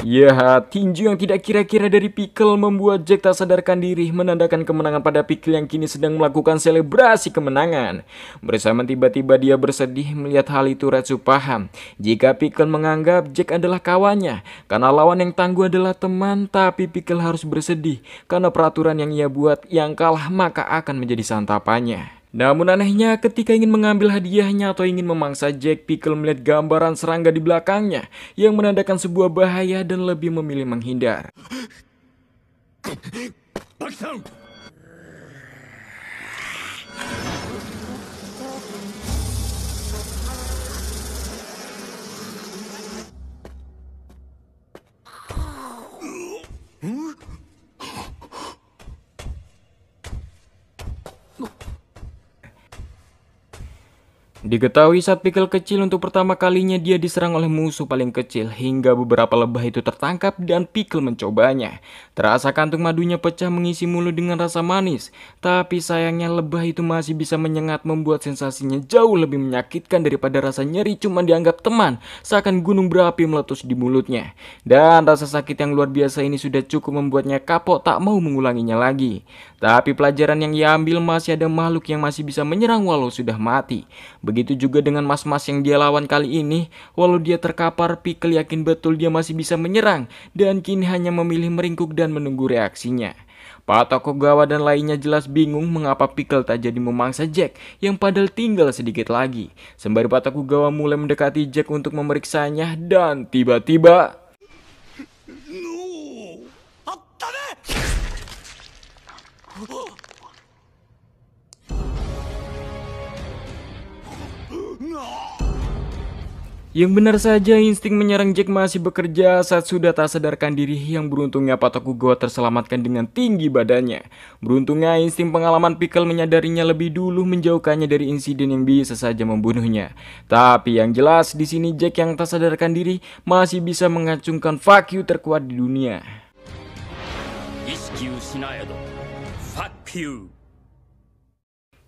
Ya, tinju yang tidak kira-kira dari Pickle membuat Jack tak sadarkan diri menandakan kemenangan pada Pickle yang kini sedang melakukan selebrasi kemenangan. Bersama tiba-tiba dia bersedih melihat hal itu Retsu paham. Jika Pickle menganggap Jack adalah kawannya, karena lawan yang tangguh adalah teman, tapi Pickle harus bersedih karena peraturan yang ia buat yang kalah maka akan menjadi santapannya. Namun anehnya ketika ingin mengambil hadiahnya atau ingin memangsa Jack Pickle melihat gambaran serangga di belakangnya yang menandakan sebuah bahaya dan lebih memilih menghindar. Huh? Diketahui saat pikul kecil untuk pertama kalinya dia diserang oleh musuh paling kecil hingga beberapa lebah itu tertangkap dan pikul mencobanya. Terasa kantung madunya pecah mengisi mulut dengan rasa manis, tapi sayangnya lebah itu masih bisa menyengat membuat sensasinya jauh lebih menyakitkan daripada rasa nyeri cuman dianggap teman, seakan gunung berapi meletus di mulutnya. Dan rasa sakit yang luar biasa ini sudah cukup membuatnya kapok tak mau mengulanginya lagi. Tapi pelajaran yang ia ambil masih ada makhluk yang masih bisa menyerang walau sudah mati. Begitu juga dengan mas-mas yang dia lawan kali ini, walau dia terkapar, Pickle yakin betul dia masih bisa menyerang dan kini hanya memilih meringkuk dan menunggu reaksinya. Pak Tokugawa dan lainnya jelas bingung mengapa Pickle tak jadi memangsa Jack yang padahal tinggal sedikit lagi. Sembari Pak Tokugawa mulai mendekati Jack untuk memeriksanya dan tiba-tiba... Yang benar saja insting menyerang Jack masih bekerja saat sudah tak sadarkan diri yang beruntungnya Patoku Goa terselamatkan dengan tinggi badannya. Beruntungnya insting pengalaman Pickle menyadarinya lebih dulu menjauhkannya dari insiden yang bisa saja membunuhnya. Tapi yang jelas di sini Jack yang tak sadarkan diri masih bisa mengacungkan fuck you terkuat di dunia. Fuck you.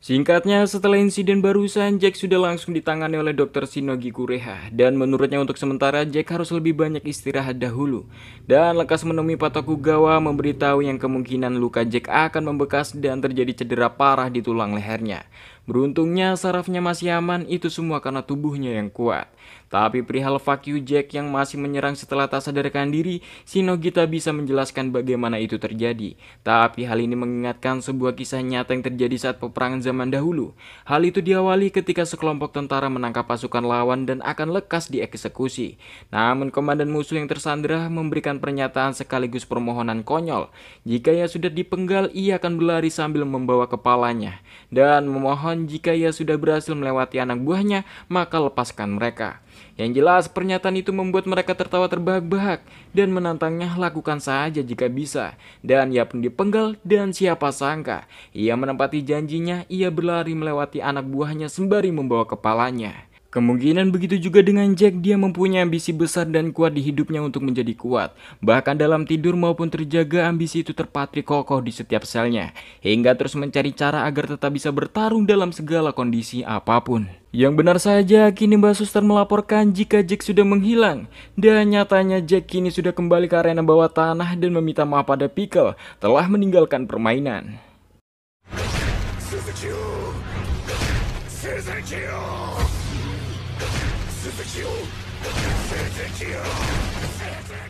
Singkatnya, setelah insiden barusan, Jack sudah langsung ditangani oleh dokter Shinogi Kureha dan menurutnya untuk sementara Jack harus lebih banyak istirahat dahulu. Dan lekas menemui Patakugawa memberitahu yang kemungkinan luka Jack akan membekas dan terjadi cedera parah di tulang lehernya. Beruntungnya sarafnya masih aman itu semua karena tubuhnya yang kuat. Tapi perihal fuck you Jack yang masih menyerang setelah tak sadarkan diri, Shinogita bisa menjelaskan bagaimana itu terjadi. Tapi hal ini mengingatkan sebuah kisah nyata yang terjadi saat peperangan zaman dahulu. Hal itu diawali ketika sekelompok tentara menangkap pasukan lawan dan akan lekas dieksekusi. Namun komandan musuh yang tersandera memberikan pernyataan sekaligus permohonan konyol. Jika ia sudah dipenggal, ia akan berlari sambil membawa kepalanya. Dan memohon jika ia sudah berhasil melewati anak buahnya, maka lepaskan mereka. Yang jelas, pernyataan itu membuat mereka tertawa terbahak-bahak dan menantangnya lakukan saja jika bisa. Dan ia pun dipenggal dan siapa sangka. Ia menempati janjinya, ia berlari melewati anak buahnya sembari membawa kepalanya. Kemungkinan begitu juga dengan Jack, dia mempunyai ambisi besar dan kuat di hidupnya untuk menjadi kuat. Bahkan dalam tidur maupun terjaga, ambisi itu terpatri kokoh di setiap selnya. Hingga terus mencari cara agar tetap bisa bertarung dalam segala kondisi apapun. Yang benar saja, kini Mbak Suster melaporkan jika Jack sudah menghilang. Dan nyatanya Jack kini sudah kembali ke arena bawah tanah dan meminta maaf pada Pickle telah meninggalkan permainan.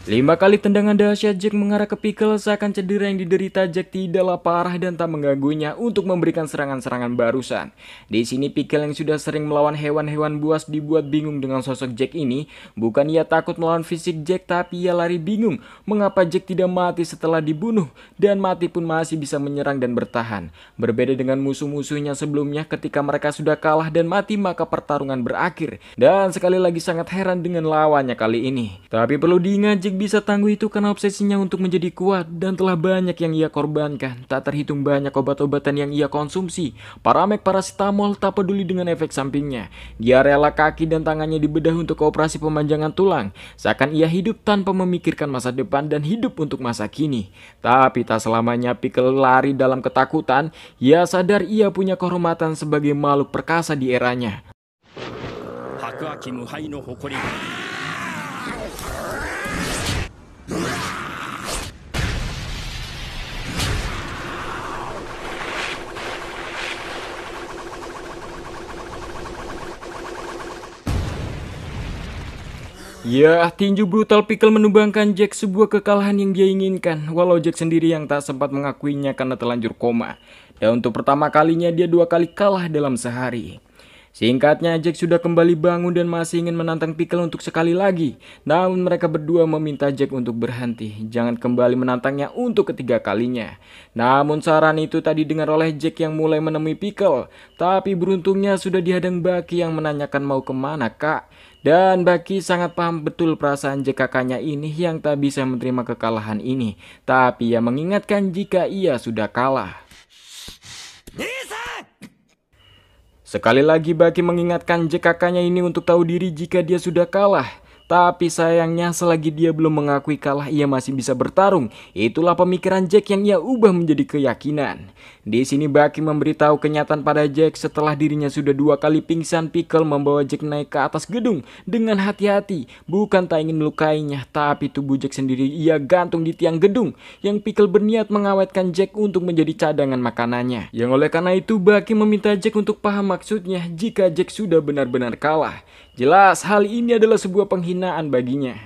Lima kali tendangan dahsyat Jack mengarah ke Pickle seakan cedera yang diderita Jack tidaklah parah dan tak mengganggunya untuk memberikan serangan-serangan barusan. Di sini Pickle yang sudah sering melawan hewan-hewan buas dibuat bingung dengan sosok Jack ini. Bukan ia takut melawan fisik Jack tapi ia lari bingung mengapa Jack tidak mati setelah dibunuh dan mati pun masih bisa menyerang dan bertahan. Berbeda dengan musuh-musuhnya sebelumnya ketika mereka sudah kalah dan mati maka pertarungan berakhir. Dan sekali lagi sangat heran dengan lawannya kali ini. Tapi perlu diingat Jack bisa tangguh itu karena obsesinya untuk menjadi kuat dan telah banyak yang ia korbankan. Tak terhitung banyak obat-obatan yang ia konsumsi. Paramek parasitamol tak peduli dengan efek sampingnya. Dia rela kaki dan tangannya dibedah untuk operasi pemanjangan tulang. Seakan ia hidup tanpa memikirkan masa depan dan hidup untuk masa kini. Tapi tak selamanya Pickle lari dalam ketakutan. Ia sadar ia punya kehormatan sebagai makhluk perkasa di eranya. Ya, tinju brutal Pickle menumbangkan Jack sebuah kekalahan yang dia inginkan, walau Jack sendiri yang tak sempat mengakuinya karena terlanjur koma. Dan untuk pertama kalinya dia dua kali kalah dalam sehari. Singkatnya, Jack sudah kembali bangun dan masih ingin menantang Pickle untuk sekali lagi. Namun mereka berdua meminta Jack untuk berhenti, jangan kembali menantangnya untuk ketiga kalinya. Namun saran itu tadi dengar oleh Jack yang mulai menemui Pickle. Tapi beruntungnya sudah dihadang Baki yang menanyakan mau kemana kak. Dan Baki sangat paham betul perasaan Jack kakaknya ini yang tak bisa menerima kekalahan ini. Tapi ia mengingatkan jika ia sudah kalah. Bisa! Sekali lagi Baki mengingatkan JKK-nya ini untuk tahu diri jika dia sudah kalah tapi sayangnya selagi dia belum mengakui kalah ia masih bisa bertarung. Itulah pemikiran Jack yang ia ubah menjadi keyakinan. Di sini Baki memberitahu kenyataan pada Jack setelah dirinya sudah dua kali pingsan Pickle membawa Jack naik ke atas gedung dengan hati-hati. Bukan tak ingin melukainya tapi tubuh Jack sendiri ia gantung di tiang gedung yang Pickle berniat mengawetkan Jack untuk menjadi cadangan makanannya. Yang oleh karena itu Baki meminta Jack untuk paham maksudnya jika Jack sudah benar-benar kalah. Jelas hal ini adalah sebuah penghinaan baginya.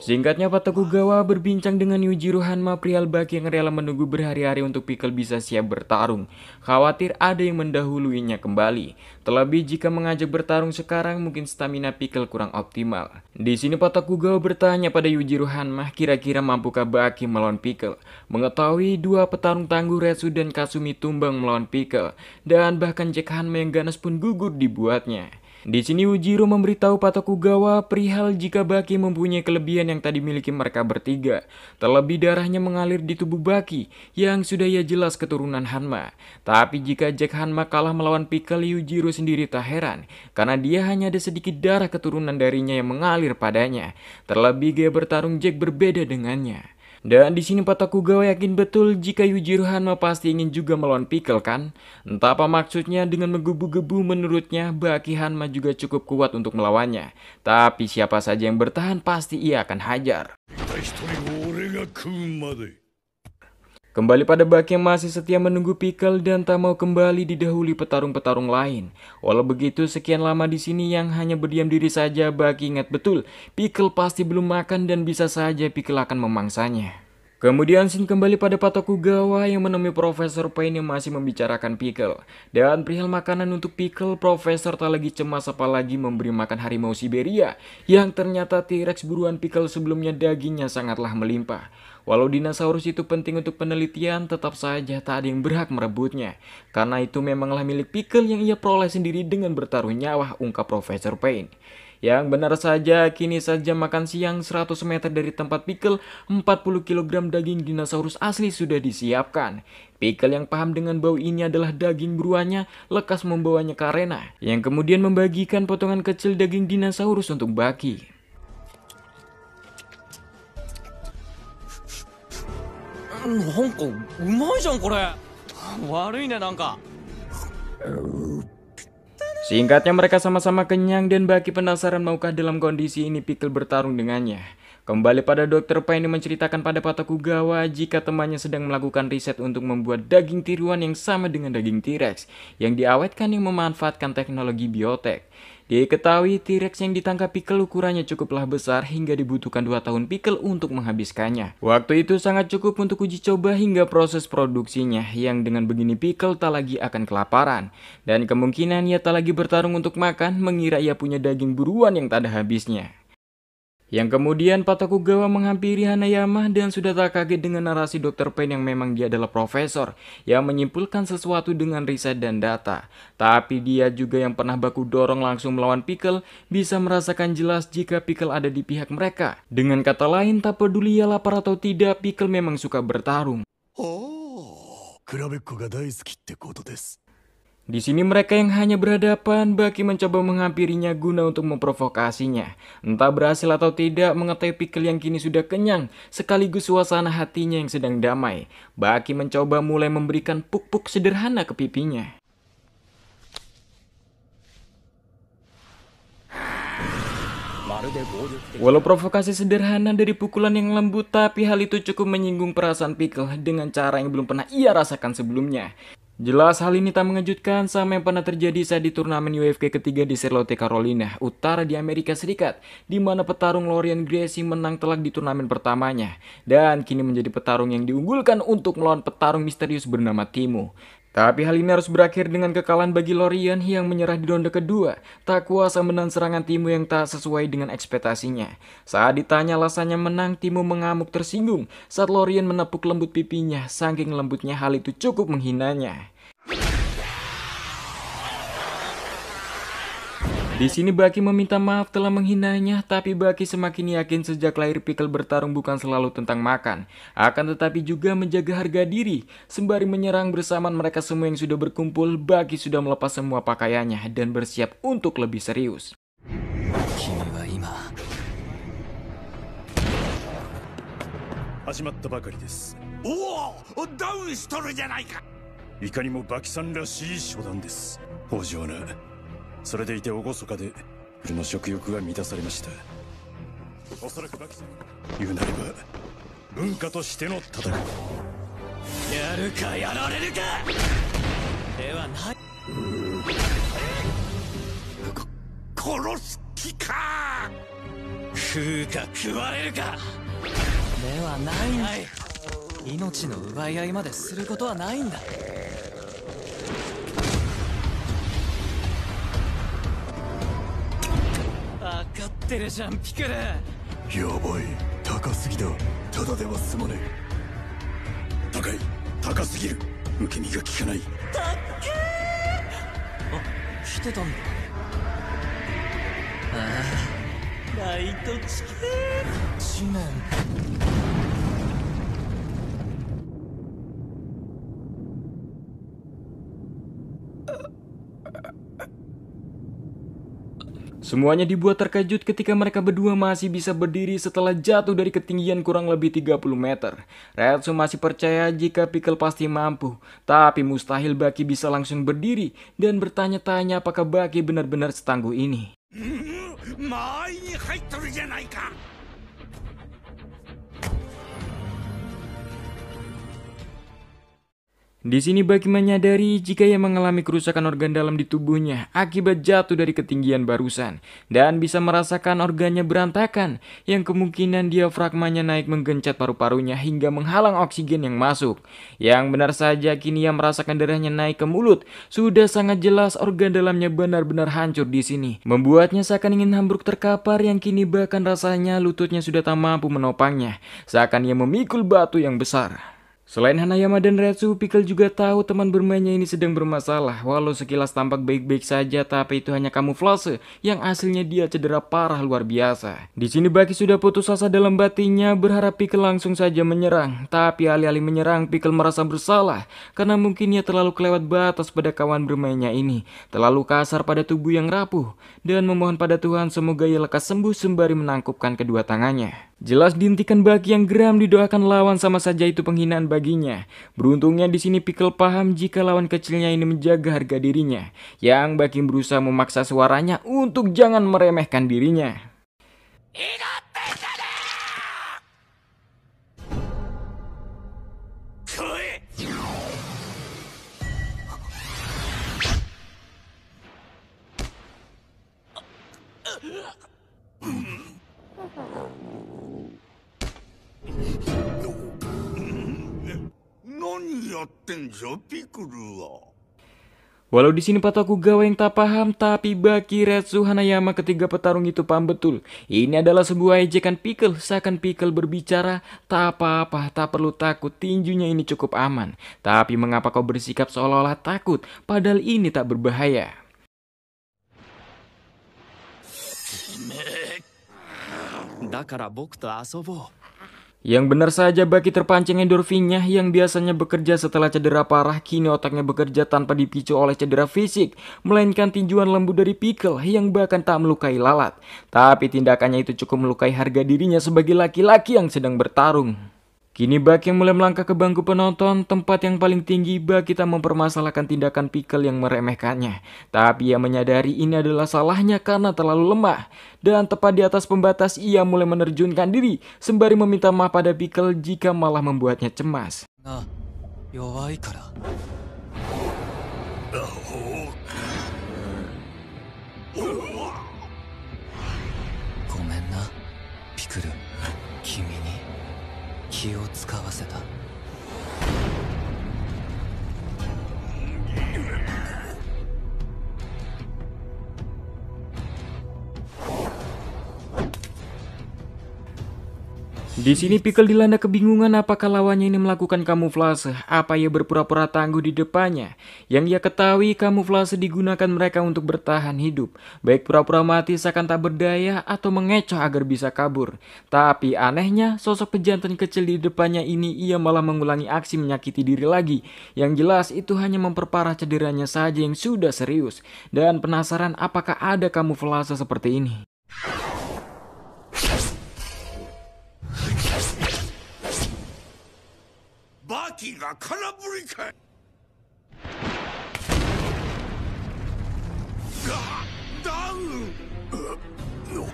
Singkatnya Tokugawa berbincang dengan Yujiro Hanma Prial Baki yang rela menunggu berhari-hari untuk Pickle bisa siap bertarung. Khawatir ada yang mendahuluinya kembali. Terlebih jika mengajak bertarung sekarang mungkin stamina Pickle kurang optimal. Di sini Tokugawa bertanya pada Yujiro Hanma kira-kira mampukah Baki melawan Pickle. Mengetahui dua petarung tangguh Retsu dan Kasumi tumbang melawan Pickle. Dan bahkan Jack Hanma yang ganas pun gugur dibuatnya. Di sini Ujiro memberitahu Patokugawa perihal jika Baki mempunyai kelebihan yang tadi miliki mereka bertiga. Terlebih darahnya mengalir di tubuh Baki yang sudah ia jelas keturunan Hanma. Tapi jika Jack Hanma kalah melawan Pikali Ujiro sendiri tak heran karena dia hanya ada sedikit darah keturunan darinya yang mengalir padanya. Terlebih gaya bertarung Jack berbeda dengannya. Dan di sini Gawa yakin betul jika Yujiro Hanma pasti ingin juga melawan Pickle kan? Entah apa maksudnya dengan menggebu-gebu menurutnya Baki Hanma juga cukup kuat untuk melawannya. Tapi siapa saja yang bertahan pasti ia akan hajar. Kembali pada bak yang masih setia menunggu Pickle dan tak mau kembali didahului petarung-petarung lain. Walau begitu, sekian lama di sini yang hanya berdiam diri saja bak ingat betul, Pickle pasti belum makan dan bisa saja Pickle akan memangsanya. Kemudian Sin kembali pada Patokugawa yang menemui Profesor Payne yang masih membicarakan Pickle. Dan perihal makanan untuk Pickle, Profesor tak lagi cemas apalagi memberi makan harimau Siberia yang ternyata T-Rex buruan Pickle sebelumnya dagingnya sangatlah melimpah. Walau dinosaurus itu penting untuk penelitian, tetap saja tak ada yang berhak merebutnya. Karena itu memanglah milik Pickle yang ia peroleh sendiri dengan bertaruh nyawa, ungkap Profesor Payne. Yang benar saja, kini saja makan siang 100 meter dari tempat Pickle, 40 kg daging dinosaurus asli sudah disiapkan. Pickle yang paham dengan bau ini adalah daging buruannya, lekas membawanya ke arena, yang kemudian membagikan potongan kecil daging dinosaurus untuk Baki. なんかうまいじゃんこれ悪いねなんか Singkatnya mereka sama-sama kenyang dan Baki penasaran maukah dalam kondisi ini Pickle bertarung dengannya. Kembali pada dokter Payne menceritakan pada Gawa jika temannya sedang melakukan riset untuk membuat daging tiruan yang sama dengan daging T-Rex yang diawetkan yang memanfaatkan teknologi biotek. Diketahui T-Rex yang ditangkap Pickle ukurannya cukuplah besar hingga dibutuhkan 2 tahun Pickle untuk menghabiskannya. Waktu itu sangat cukup untuk uji coba hingga proses produksinya yang dengan begini Pickle tak lagi akan kelaparan. Dan kemungkinan ia tak lagi bertarung untuk makan mengira ia punya daging buruan yang tak ada habisnya. Yang kemudian Patokugawa menghampiri Hanayama dan sudah tak kaget dengan narasi Dr. Pen yang memang dia adalah profesor yang menyimpulkan sesuatu dengan riset dan data. Tapi dia juga yang pernah baku dorong langsung melawan Pickle bisa merasakan jelas jika Pickle ada di pihak mereka. Dengan kata lain tak peduli ya lapar atau tidak Pickle memang suka bertarung. Oh, di sini mereka yang hanya berhadapan, Baki mencoba menghampirinya guna untuk memprovokasinya. Entah berhasil atau tidak, mengetahui pikel yang kini sudah kenyang, sekaligus suasana hatinya yang sedang damai. Baki mencoba mulai memberikan puk-puk sederhana ke pipinya. Walau provokasi sederhana dari pukulan yang lembut, tapi hal itu cukup menyinggung perasaan Pickle dengan cara yang belum pernah ia rasakan sebelumnya. Jelas hal ini tak mengejutkan sama yang pernah terjadi saat di turnamen UFK ketiga di Charlotte Carolina, utara di Amerika Serikat, di mana petarung Lorian Gracie menang telak di turnamen pertamanya, dan kini menjadi petarung yang diunggulkan untuk melawan petarung misterius bernama Timo. Tapi hal ini harus berakhir dengan kekalahan bagi Lorian yang menyerah di ronde kedua, tak kuasa menang serangan Timu yang tak sesuai dengan ekspektasinya. Saat ditanya alasannya menang, Timu mengamuk tersinggung saat Lorian menepuk lembut pipinya, saking lembutnya hal itu cukup menghinanya. Di sini Baki meminta maaf telah menghinanya, tapi Baki semakin yakin sejak lahir Pickle bertarung bukan selalu tentang makan, akan tetapi juga menjaga harga diri. Sembari menyerang bersamaan mereka semua yang sudah berkumpul, Baki sudah melepas semua pakaiannya dan bersiap untuk lebih serius. それでいて厳かで俺の食欲が満たされましたおそらくバキ言うなれば文化としての戦いやるかやられるかではない殺す気か食うか食われるかではないんだ命の奪い合いまですることはないんだ分かってるじゃんピクルやばい高すぎだただではすまねえ高い高すぎる受け身が効かないたっけあ来てたんだああライトチ地形地面 Semuanya dibuat terkejut ketika mereka berdua masih bisa berdiri setelah jatuh dari ketinggian kurang lebih 30 meter. Retsu masih percaya jika Pickle pasti mampu, tapi mustahil Baki bisa langsung berdiri dan bertanya-tanya apakah Baki benar-benar setangguh ini. Di sini Baki menyadari jika ia mengalami kerusakan organ dalam di tubuhnya akibat jatuh dari ketinggian barusan dan bisa merasakan organnya berantakan yang kemungkinan diafragmanya naik menggencet paru-parunya hingga menghalang oksigen yang masuk. Yang benar saja kini ia merasakan darahnya naik ke mulut, sudah sangat jelas organ dalamnya benar-benar hancur di sini. Membuatnya seakan ingin hambruk terkapar yang kini bahkan rasanya lututnya sudah tak mampu menopangnya, seakan ia memikul batu yang besar. Selain Hanayama dan Retsu, Pickle juga tahu teman bermainnya ini sedang bermasalah. Walau sekilas tampak baik-baik saja, tapi itu hanya kamuflase yang hasilnya dia cedera parah luar biasa. Di sini Baki sudah putus asa dalam batinnya, berharap Pickle langsung saja menyerang. Tapi alih-alih menyerang, Pickle merasa bersalah karena mungkin ia terlalu kelewat batas pada kawan bermainnya ini, terlalu kasar pada tubuh yang rapuh, dan memohon pada Tuhan semoga ia lekas sembuh sembari menangkupkan kedua tangannya. Jelas dihentikan bagi yang geram didoakan lawan sama saja itu penghinaan baginya. Beruntungnya di sini Pickle paham jika lawan kecilnya ini menjaga harga dirinya, yang bagi berusaha memaksa suaranya untuk jangan meremehkan dirinya. Walau di sini patoku gawa yang tak paham, tapi bagi Retsu Hanayama ketiga petarung itu paham betul. Ini adalah sebuah ejekan Pickle, seakan Pickle berbicara, tak apa-apa, tak perlu takut, tinjunya ini cukup aman. Tapi mengapa kau bersikap seolah-olah takut, padahal ini tak berbahaya. Dakara boku to asobo. Yang benar saja Baki terpancing endorfinnya yang biasanya bekerja setelah cedera parah kini otaknya bekerja tanpa dipicu oleh cedera fisik, melainkan tinjuan lembut dari pikel yang bahkan tak melukai lalat. Tapi tindakannya itu cukup melukai harga dirinya sebagai laki-laki yang sedang bertarung. Kini bak yang mulai melangkah ke bangku penonton, tempat yang paling tinggi bak kita mempermasalahkan tindakan Pickle yang meremehkannya. Tapi ia menyadari ini adalah salahnya karena terlalu lemah. Dan tepat di atas pembatas ia mulai menerjunkan diri, sembari meminta maaf pada Pickle jika malah membuatnya cemas. Nah, Pickle. 気を使わせた Di sini Pickle dilanda kebingungan apakah lawannya ini melakukan kamuflase, apa ia berpura-pura tangguh di depannya. Yang ia ketahui kamuflase digunakan mereka untuk bertahan hidup, baik pura-pura mati seakan tak berdaya atau mengecoh agar bisa kabur. Tapi anehnya sosok pejantan kecil di depannya ini ia malah mengulangi aksi menyakiti diri lagi. Yang jelas itu hanya memperparah cederanya saja yang sudah serius. Dan penasaran apakah ada kamuflase seperti ini. バーキが空振りかダウンよ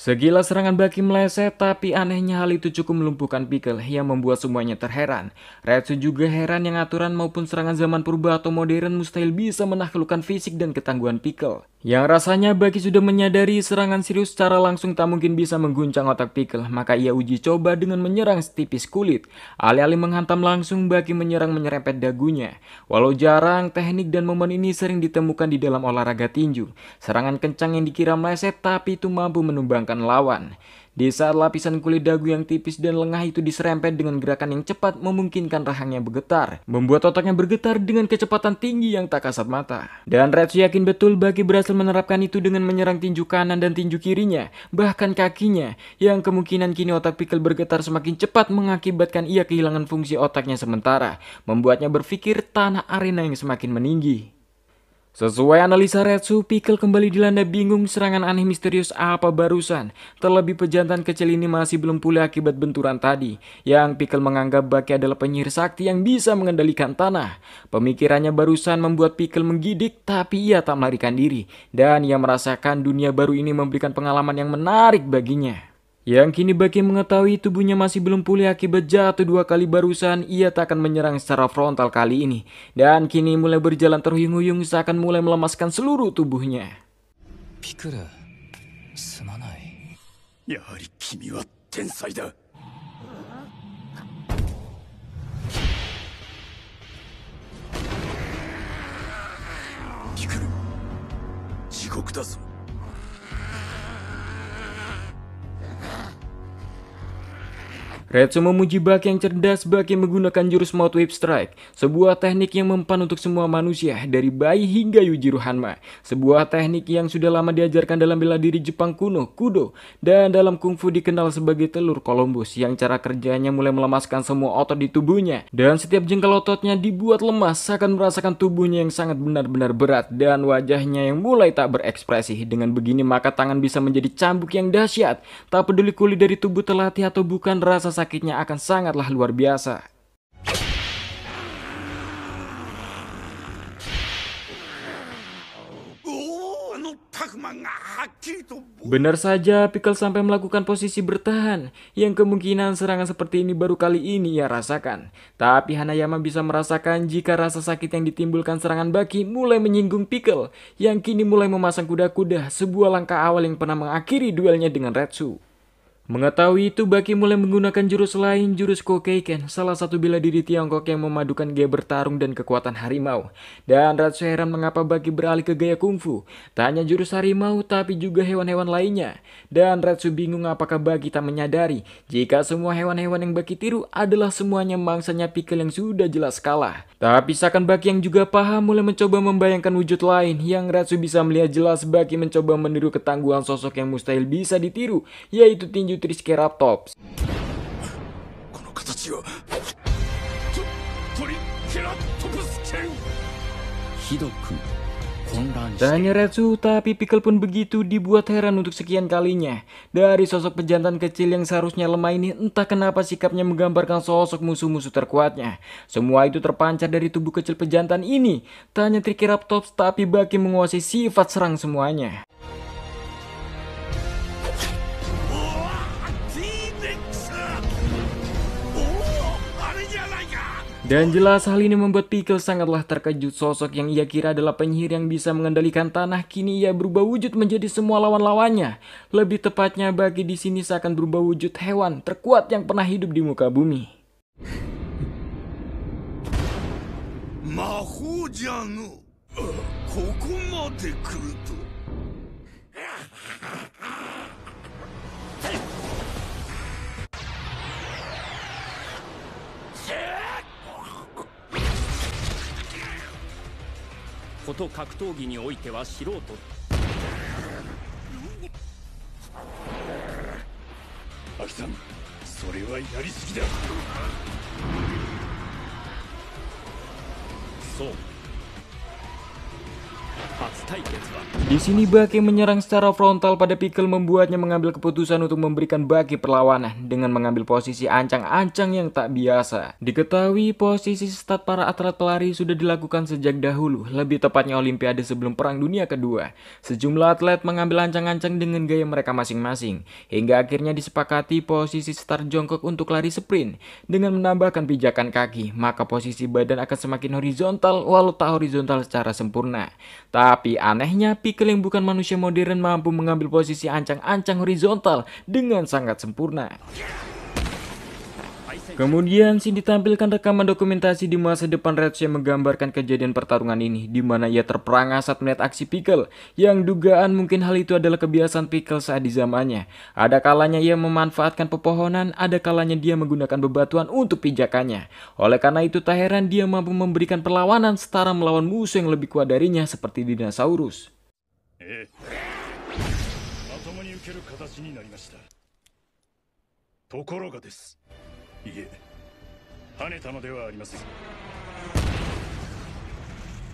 Segila serangan Baki meleset, tapi anehnya hal itu cukup melumpuhkan Pickle yang membuat semuanya terheran. Retsu juga heran yang aturan maupun serangan zaman purba atau modern mustahil bisa menaklukkan fisik dan ketangguhan Pickle. Yang rasanya Baki sudah menyadari serangan serius secara langsung tak mungkin bisa mengguncang otak Pickle, maka ia uji coba dengan menyerang setipis kulit. Alih-alih menghantam langsung, Baki menyerang menyerempet dagunya. Walau jarang, teknik dan momen ini sering ditemukan di dalam olahraga tinju. Serangan kencang yang dikira meleset, tapi itu mampu menumbangkan menghilangkan lawan. Di saat lapisan kulit dagu yang tipis dan lengah itu diserempet dengan gerakan yang cepat memungkinkan rahangnya bergetar, membuat otaknya bergetar dengan kecepatan tinggi yang tak kasat mata. Dan Reds yakin betul bagi berhasil menerapkan itu dengan menyerang tinju kanan dan tinju kirinya, bahkan kakinya, yang kemungkinan kini otak Pickle bergetar semakin cepat mengakibatkan ia kehilangan fungsi otaknya sementara, membuatnya berpikir tanah arena yang semakin meninggi. Sesuai analisa Retsu, Pickle kembali dilanda bingung serangan aneh misterius apa barusan. Terlebih pejantan kecil ini masih belum pulih akibat benturan tadi, yang Pickle menganggap Baki adalah penyihir sakti yang bisa mengendalikan tanah. Pemikirannya barusan membuat Pickle menggidik, tapi ia tak melarikan diri, dan ia merasakan dunia baru ini memberikan pengalaman yang menarik baginya yang kini Baki mengetahui tubuhnya masih belum pulih akibat jatuh dua kali barusan, ia tak akan menyerang secara frontal kali ini. Dan kini mulai berjalan terhuyung-huyung seakan mulai melemaskan seluruh tubuhnya. Pikura, sumanai. Yahari kimi wa tensai da. Pikura, jikoku da zo. Retsu memuji Baki yang cerdas bagi menggunakan jurus Mouth Whip Strike, sebuah teknik yang mempan untuk semua manusia dari bayi hingga yujiro Hanma, sebuah teknik yang sudah lama diajarkan dalam bela diri Jepang kuno, kudo, dan dalam kungfu dikenal sebagai telur Columbus yang cara kerjanya mulai melemaskan semua otot di tubuhnya dan setiap jengkal ototnya dibuat lemas akan merasakan tubuhnya yang sangat benar-benar berat dan wajahnya yang mulai tak berekspresi. Dengan begini maka tangan bisa menjadi cambuk yang dahsyat, tak peduli kulit dari tubuh telatih atau bukan rasa sakitnya akan sangatlah luar biasa. Benar saja, Pickle sampai melakukan posisi bertahan, yang kemungkinan serangan seperti ini baru kali ini ia rasakan. Tapi Hanayama bisa merasakan jika rasa sakit yang ditimbulkan serangan Baki mulai menyinggung Pickle, yang kini mulai memasang kuda-kuda sebuah langkah awal yang pernah mengakhiri duelnya dengan Retsu. Mengetahui itu, Baki mulai menggunakan jurus lain, jurus Kokeiken, salah satu bila diri Tiongkok yang memadukan gaya bertarung dan kekuatan harimau. Dan Ratsu heran mengapa Baki beralih ke gaya kungfu. Tak hanya jurus harimau, tapi juga hewan-hewan lainnya. Dan Ratsu bingung apakah Baki tak menyadari jika semua hewan-hewan yang Baki tiru adalah semuanya mangsanya pikel yang sudah jelas kalah. Tapi seakan Baki yang juga paham mulai mencoba membayangkan wujud lain yang Ratsu bisa melihat jelas Baki mencoba meniru ketangguhan sosok yang mustahil bisa ditiru, yaitu tinju itu di Triceratops. Tak hanya tapi Pickle pun begitu dibuat heran untuk sekian kalinya. Dari sosok pejantan kecil yang seharusnya lemah ini, entah kenapa sikapnya menggambarkan sosok musuh-musuh terkuatnya. Semua itu terpancar dari tubuh kecil pejantan ini. Tanya hanya Triceratops, tapi Baki menguasai sifat serang semuanya. Dan jelas hal ini membuat Pickle sangatlah terkejut sosok yang ia kira adalah penyihir yang bisa mengendalikan tanah kini ia berubah wujud menjadi semua lawan-lawannya. Lebih tepatnya bagi di sini seakan berubah wujud hewan terkuat yang pernah hidup di muka bumi. Yeah! こと格闘技においては素人アキさんそれはやりすぎだそう Di sini Baki menyerang secara frontal pada Pickle membuatnya mengambil keputusan untuk memberikan Baki perlawanan dengan mengambil posisi ancang-ancang yang tak biasa. Diketahui posisi stat para atlet pelari sudah dilakukan sejak dahulu, lebih tepatnya Olimpiade sebelum Perang Dunia Kedua. Sejumlah atlet mengambil ancang-ancang dengan gaya mereka masing-masing, hingga akhirnya disepakati posisi start jongkok untuk lari sprint. Dengan menambahkan pijakan kaki, maka posisi badan akan semakin horizontal walau tak horizontal secara sempurna. Tapi anehnya, yang bukan manusia modern mampu mengambil posisi ancang-ancang horizontal dengan sangat sempurna. Kemudian sih ditampilkan rekaman dokumentasi di masa depan Reds yang menggambarkan kejadian pertarungan ini di mana ia terperangah saat melihat aksi Pickle yang dugaan mungkin hal itu adalah kebiasaan Pickle saat di zamannya. Ada kalanya ia memanfaatkan pepohonan, ada kalanya dia menggunakan bebatuan untuk pijakannya. Oleh karena itu tak heran dia mampu memberikan perlawanan setara melawan musuh yang lebih kuat darinya seperti dinosaurus. Eh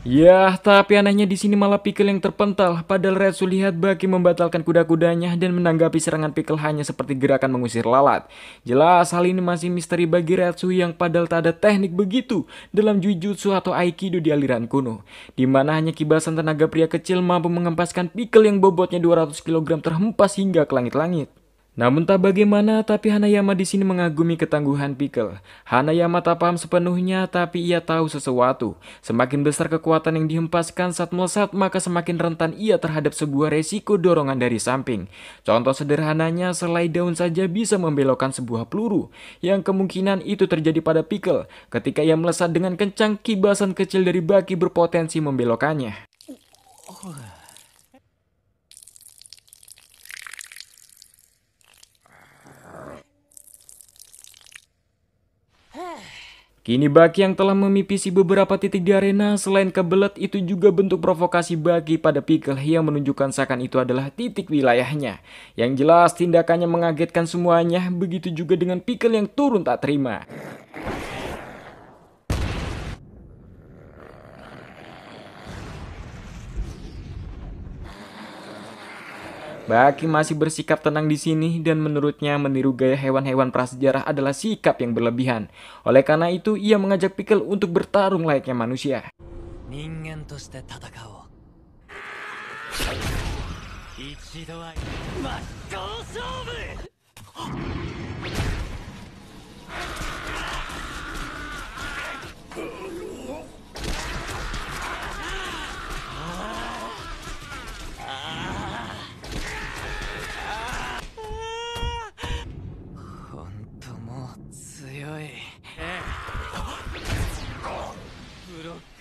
ya, tapi anehnya di sini malah Pickle yang terpental. Padahal Red lihat Baki membatalkan kuda-kudanya dan menanggapi serangan Pickle hanya seperti gerakan mengusir lalat. Jelas hal ini masih misteri bagi Retsu yang padahal tak ada teknik begitu dalam jujutsu atau aikido di aliran kuno. di mana hanya kibasan tenaga pria kecil mampu mengempaskan Pickle yang bobotnya 200 kg terhempas hingga ke langit-langit. Namun tak bagaimana, tapi Hanayama di sini mengagumi ketangguhan Pickle. Hanayama tak paham sepenuhnya, tapi ia tahu sesuatu. Semakin besar kekuatan yang dihempaskan saat melesat, maka semakin rentan ia terhadap sebuah resiko dorongan dari samping. Contoh sederhananya, selai daun saja bisa membelokkan sebuah peluru, yang kemungkinan itu terjadi pada Pickle. Ketika ia melesat dengan kencang, kibasan kecil dari baki berpotensi membelokkannya. Oh. Kini Baki yang telah memipisi beberapa titik di arena, selain kebelet itu juga bentuk provokasi Baki pada Pickle yang menunjukkan seakan itu adalah titik wilayahnya. Yang jelas tindakannya mengagetkan semuanya, begitu juga dengan Pickle yang turun tak terima. Baki masih bersikap tenang di sini dan menurutnya meniru gaya hewan-hewan prasejarah adalah sikap yang berlebihan. Oleh karena itu, ia mengajak Pickle untuk bertarung layaknya manusia.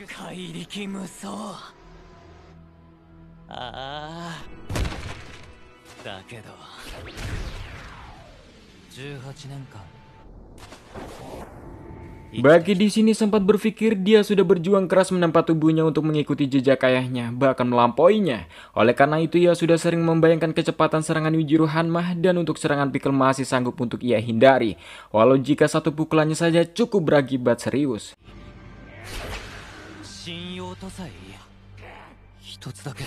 怪力無双ああだけど18年間 ah, Baki di sini sempat berpikir dia sudah berjuang keras menempat tubuhnya untuk mengikuti jejak ayahnya, bahkan melampauinya. Oleh karena itu, ia sudah sering membayangkan kecepatan serangan Yujiro Hanma dan untuk serangan pikel masih sanggup untuk ia hindari, walau jika satu pukulannya saja cukup berakibat serius. 事さえ言え一つだけ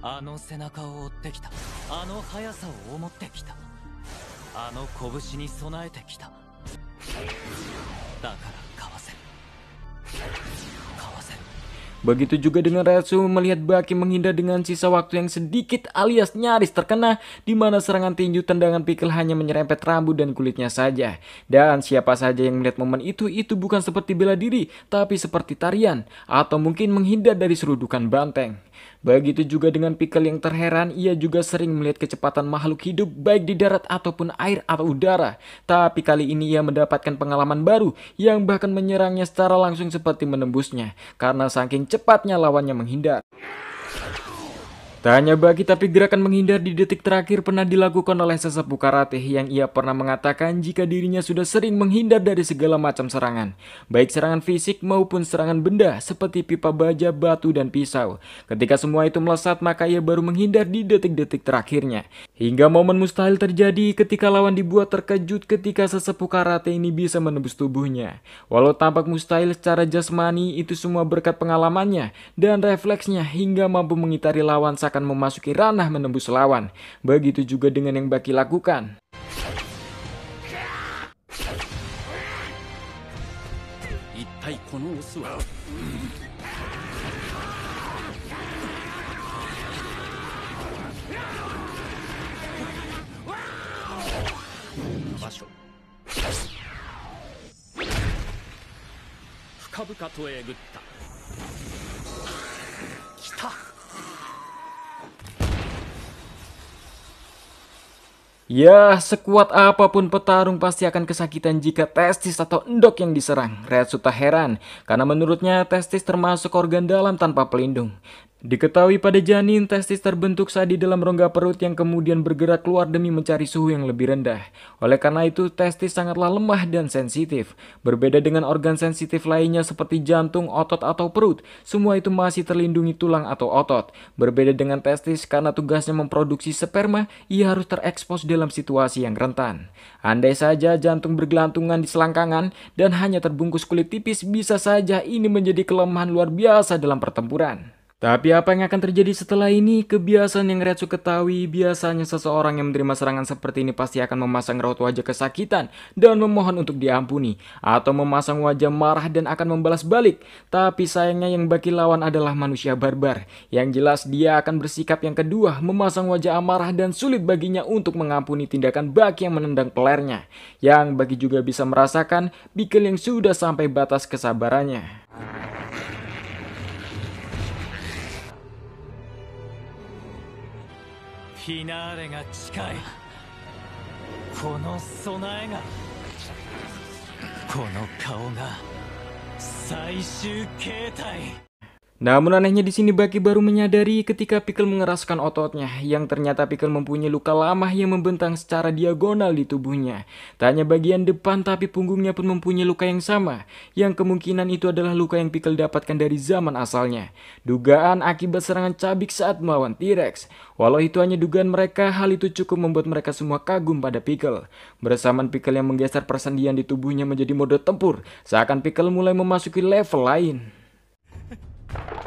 あの背中を追ってきたあの速さを思ってきたあの拳に備えてきただからかわせる Begitu juga dengan Retsu melihat Baki menghindar dengan sisa waktu yang sedikit alias nyaris terkena di mana serangan tinju tendangan pikel hanya menyerempet rambut dan kulitnya saja. Dan siapa saja yang melihat momen itu itu bukan seperti bela diri tapi seperti tarian atau mungkin menghindar dari serudukan banteng. Begitu juga dengan Pickle yang terheran, ia juga sering melihat kecepatan makhluk hidup baik di darat ataupun air atau udara. Tapi kali ini ia mendapatkan pengalaman baru yang bahkan menyerangnya secara langsung seperti menembusnya karena saking cepatnya lawannya menghindar. Tak hanya bagi tapi gerakan menghindar di detik terakhir pernah dilakukan oleh sesepuh karate yang ia pernah mengatakan jika dirinya sudah sering menghindar dari segala macam serangan, baik serangan fisik maupun serangan benda seperti pipa baja, batu, dan pisau. Ketika semua itu melesat maka ia baru menghindar di detik-detik terakhirnya. Hingga momen mustahil terjadi ketika lawan dibuat terkejut ketika sesepuh karate ini bisa menembus tubuhnya. Walau tampak mustahil secara jasmani itu semua berkat pengalamannya dan refleksnya hingga mampu mengitari lawan akan memasuki ranah menembus lawan. Begitu juga dengan yang Baki lakukan. Kabuka Kita. Ya, sekuat apapun petarung pasti akan kesakitan jika testis atau endok yang diserang. Red tak heran, karena menurutnya testis termasuk organ dalam tanpa pelindung. Diketahui pada janin, testis terbentuk saat di dalam rongga perut yang kemudian bergerak keluar demi mencari suhu yang lebih rendah. Oleh karena itu, testis sangatlah lemah dan sensitif. Berbeda dengan organ sensitif lainnya seperti jantung, otot, atau perut, semua itu masih terlindungi tulang atau otot. Berbeda dengan testis karena tugasnya memproduksi sperma, ia harus terekspos dalam situasi yang rentan. Andai saja jantung bergelantungan di selangkangan dan hanya terbungkus kulit tipis, bisa saja ini menjadi kelemahan luar biasa dalam pertempuran. Tapi apa yang akan terjadi setelah ini? Kebiasaan yang Retsu ketahui, biasanya seseorang yang menerima serangan seperti ini pasti akan memasang raut wajah kesakitan dan memohon untuk diampuni, atau memasang wajah marah dan akan membalas balik. Tapi sayangnya yang bagi lawan adalah manusia barbar, yang jelas dia akan bersikap yang kedua, memasang wajah amarah dan sulit baginya untuk mengampuni tindakan baki yang menendang pelernya. Yang bagi juga bisa merasakan Bikel yang sudah sampai batas kesabarannya. フィナーレが近いこの備えがこの顔が最終形態 Namun anehnya di sini Baki baru menyadari ketika Pikel mengeraskan ototnya yang ternyata Pikel mempunyai luka lama yang membentang secara diagonal di tubuhnya. Tak hanya bagian depan tapi punggungnya pun mempunyai luka yang sama yang kemungkinan itu adalah luka yang Pikel dapatkan dari zaman asalnya. Dugaan akibat serangan cabik saat melawan T-Rex. Walau itu hanya dugaan mereka, hal itu cukup membuat mereka semua kagum pada Pikel. Bersamaan Pikel yang menggeser persendian di tubuhnya menjadi mode tempur, seakan Pikel mulai memasuki level lain.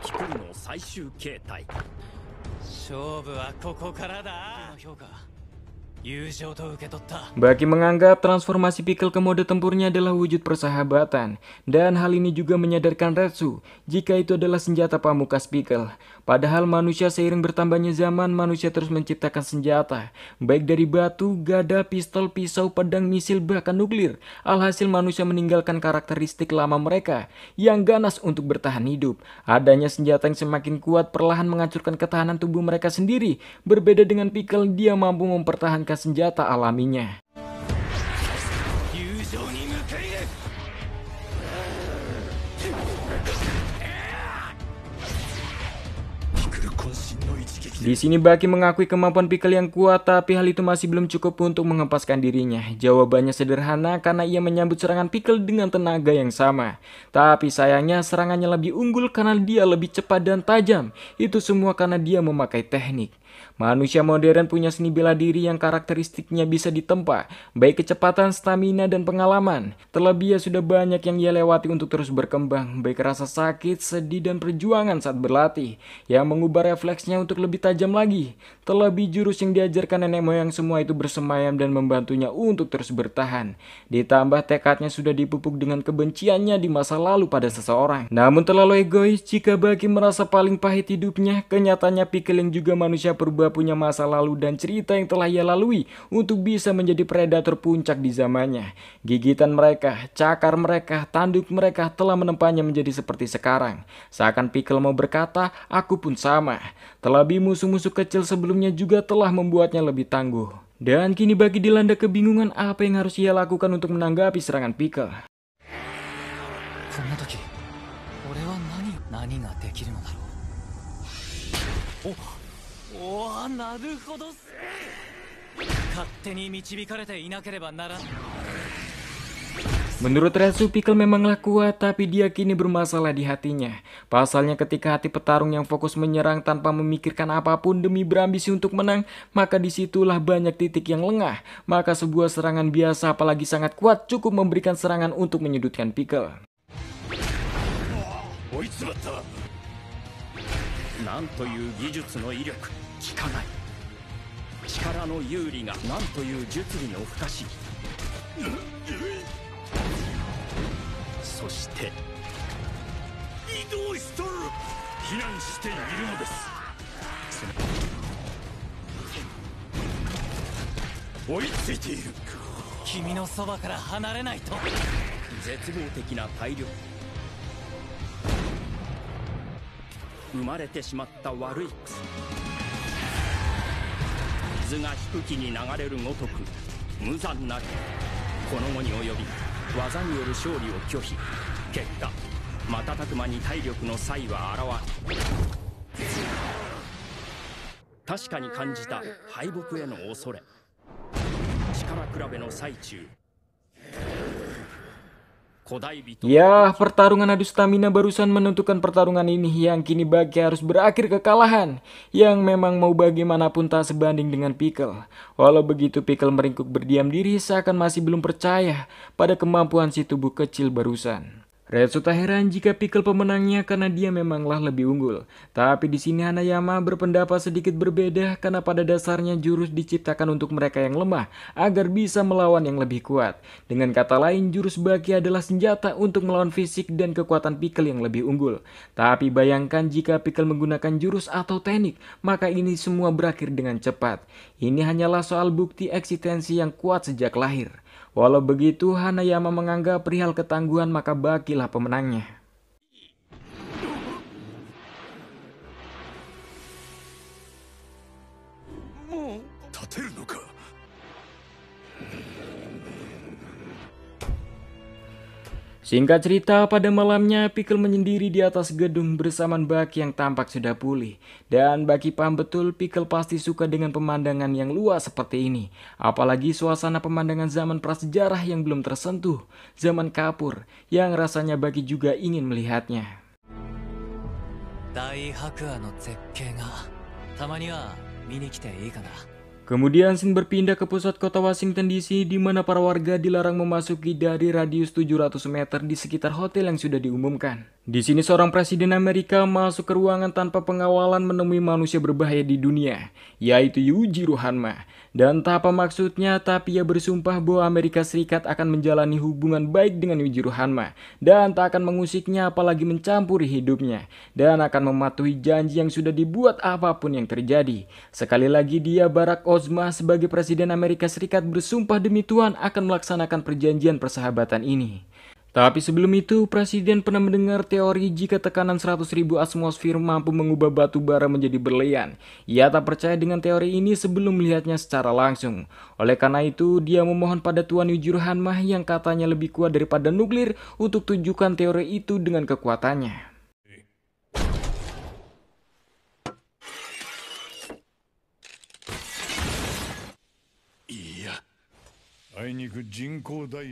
キクリの最終形態勝負はここからだ評価 menganggap transformasi Pickle ke mode tempurnya adalah wujud persahabatan, dan hal ini juga menyadarkan Retsu jika itu adalah senjata pamukas Pickle. Padahal manusia seiring bertambahnya zaman, manusia terus menciptakan senjata, baik dari batu, gada, pistol, pisau, pedang, misil, bahkan nuklir. Alhasil manusia meninggalkan karakteristik lama mereka, yang ganas untuk bertahan hidup. Adanya senjata yang semakin kuat perlahan menghancurkan ketahanan tubuh mereka sendiri, berbeda dengan pikel dia mampu mempertahankan senjata alaminya. Di sini Baki mengakui kemampuan Pickle yang kuat, tapi hal itu masih belum cukup untuk mengempaskan dirinya. Jawabannya sederhana karena ia menyambut serangan Pickle dengan tenaga yang sama. Tapi sayangnya serangannya lebih unggul karena dia lebih cepat dan tajam. Itu semua karena dia memakai teknik. Manusia modern punya seni bela diri yang karakteristiknya bisa ditempa, baik kecepatan, stamina, dan pengalaman. Terlebih ia ya sudah banyak yang ia lewati untuk terus berkembang, baik rasa sakit, sedih, dan perjuangan saat berlatih, yang mengubah refleksnya untuk lebih tajam lagi. Terlebih jurus yang diajarkan nenek moyang semua itu bersemayam dan membantunya untuk terus bertahan. Ditambah tekadnya sudah dipupuk dengan kebenciannya di masa lalu pada seseorang. Namun terlalu egois jika bagi merasa paling pahit hidupnya, kenyataannya pikir yang juga manusia purba punya masa lalu dan cerita yang telah ia lalui untuk bisa menjadi predator puncak di zamannya. Gigitan mereka, cakar mereka, tanduk mereka telah menempanya menjadi seperti sekarang. Seakan Pickle mau berkata, aku pun sama. Terlebih musuh-musuh kecil sebelumnya juga telah membuatnya lebih tangguh. Dan kini bagi dilanda kebingungan apa yang harus ia lakukan untuk menanggapi serangan Pickle. Menurut Rasu Pickle memanglah kuat, tapi dia kini bermasalah di hatinya. Pasalnya ketika hati petarung yang fokus menyerang tanpa memikirkan apapun demi berambisi untuk menang, maka disitulah banyak titik yang lengah. Maka sebuah serangan biasa apalagi sangat kuat cukup memberikan serangan untuk menyudutkan Pickle. 効かない力の有利が何という術理の不可思議、そして移動しとる避難しているのです追いついている君のそばから離れないと絶望的な体力生まれてしまった悪い癖が低きに流れるごとく無残なきこの後に及び技による勝利を拒否結果瞬く間に体力の差異は現れ確かに感じた敗北への恐れ力比べの最中 Ya, pertarungan adu stamina barusan menentukan pertarungan ini yang kini Baki harus berakhir kekalahan yang memang mau bagaimanapun tak sebanding dengan Pickle. Walau begitu Pickle meringkuk berdiam diri seakan masih belum percaya pada kemampuan si tubuh kecil barusan. Retsu tak heran jika Pickle pemenangnya karena dia memanglah lebih unggul. Tapi di sini Hanayama berpendapat sedikit berbeda karena pada dasarnya jurus diciptakan untuk mereka yang lemah agar bisa melawan yang lebih kuat. Dengan kata lain, jurus baki adalah senjata untuk melawan fisik dan kekuatan Pickle yang lebih unggul. Tapi bayangkan jika Pickle menggunakan jurus atau teknik, maka ini semua berakhir dengan cepat. Ini hanyalah soal bukti eksistensi yang kuat sejak lahir. Walau begitu, Hanayama menganggap perihal ketangguhan maka Bakilah pemenangnya. Singkat cerita, pada malamnya Pikel menyendiri di atas gedung bersama Baki yang tampak sudah pulih. Dan bagi paham betul, Pikel pasti suka dengan pemandangan yang luas seperti ini. Apalagi suasana pemandangan zaman prasejarah yang belum tersentuh, zaman kapur, yang rasanya bagi juga ingin melihatnya. 大白亜の絶景がたまには見に来ていいかな Kemudian Sin berpindah ke pusat kota Washington DC di mana para warga dilarang memasuki dari radius 700 meter di sekitar hotel yang sudah diumumkan. Di sini seorang presiden Amerika masuk ke ruangan tanpa pengawalan menemui manusia berbahaya di dunia, yaitu Yujiro Hanma. Dan tak apa maksudnya, tapi ia bersumpah bahwa Amerika Serikat akan menjalani hubungan baik dengan Yujiro Hanma dan tak akan mengusiknya apalagi mencampuri hidupnya dan akan mematuhi janji yang sudah dibuat apapun yang terjadi. Sekali lagi dia Barack Osma sebagai Presiden Amerika Serikat bersumpah demi Tuhan akan melaksanakan perjanjian persahabatan ini. Tapi sebelum itu, Presiden pernah mendengar teori jika tekanan 100 atmosfer mampu mengubah batu bara menjadi berlian. Ia tak percaya dengan teori ini sebelum melihatnya secara langsung. Oleh karena itu, dia memohon pada Tuan Yujur Hanmah yang katanya lebih kuat daripada nuklir untuk tunjukkan teori itu dengan kekuatannya.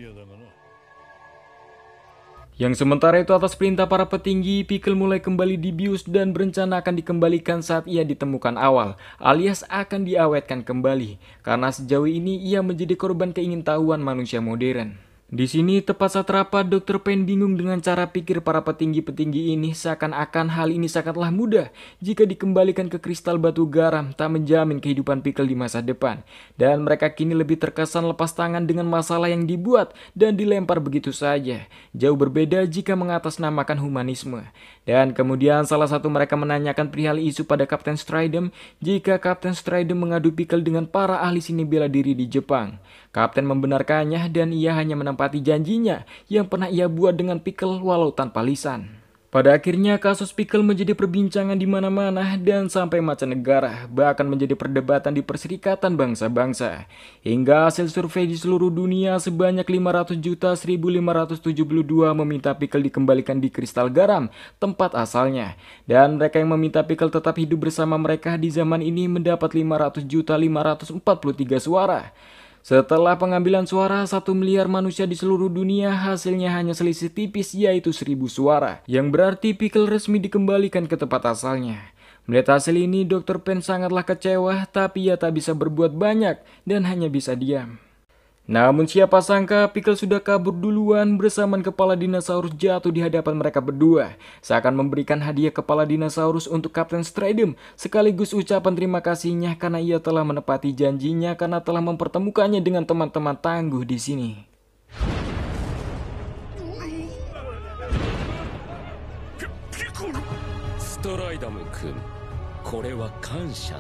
Iya. Yang sementara itu atas perintah para petinggi, Pickle mulai kembali dibius dan berencana akan dikembalikan saat ia ditemukan awal, alias akan diawetkan kembali, karena sejauh ini ia menjadi korban keingintahuan manusia modern. Di sini tepat saat rapat, Dr. Pen bingung dengan cara pikir para petinggi-petinggi ini seakan-akan hal ini sangatlah mudah jika dikembalikan ke kristal batu garam tak menjamin kehidupan Pickle di masa depan. Dan mereka kini lebih terkesan lepas tangan dengan masalah yang dibuat dan dilempar begitu saja. Jauh berbeda jika mengatasnamakan humanisme. Dan kemudian salah satu mereka menanyakan perihal isu pada Kapten Stridem jika Kapten Stridem mengadu Pickle dengan para ahli sini bela diri di Jepang. Kapten membenarkannya dan ia hanya menempati janjinya yang pernah ia buat dengan Pickle walau tanpa lisan. Pada akhirnya kasus Pickle menjadi perbincangan di mana-mana dan sampai mancanegara, bahkan menjadi perdebatan di perserikatan bangsa-bangsa. Hingga hasil survei di seluruh dunia sebanyak 1572 meminta Pickle dikembalikan di kristal garam, tempat asalnya. Dan mereka yang meminta Pickle tetap hidup bersama mereka di zaman ini mendapat 500.543 suara. Setelah pengambilan suara, satu miliar manusia di seluruh dunia hasilnya hanya selisih tipis yaitu seribu suara, yang berarti pikul resmi dikembalikan ke tempat asalnya. Melihat hasil ini, Dr. Pen sangatlah kecewa, tapi ia tak bisa berbuat banyak dan hanya bisa diam. Namun siapa sangka Pickle sudah kabur duluan bersamaan kepala dinosaurus jatuh di hadapan mereka berdua. Seakan memberikan hadiah kepala dinosaurus untuk Kapten Stridum sekaligus ucapan terima kasihnya karena ia telah menepati janjinya karena telah mempertemukannya dengan teman-teman tangguh di sini. Stradum-kun, kasih.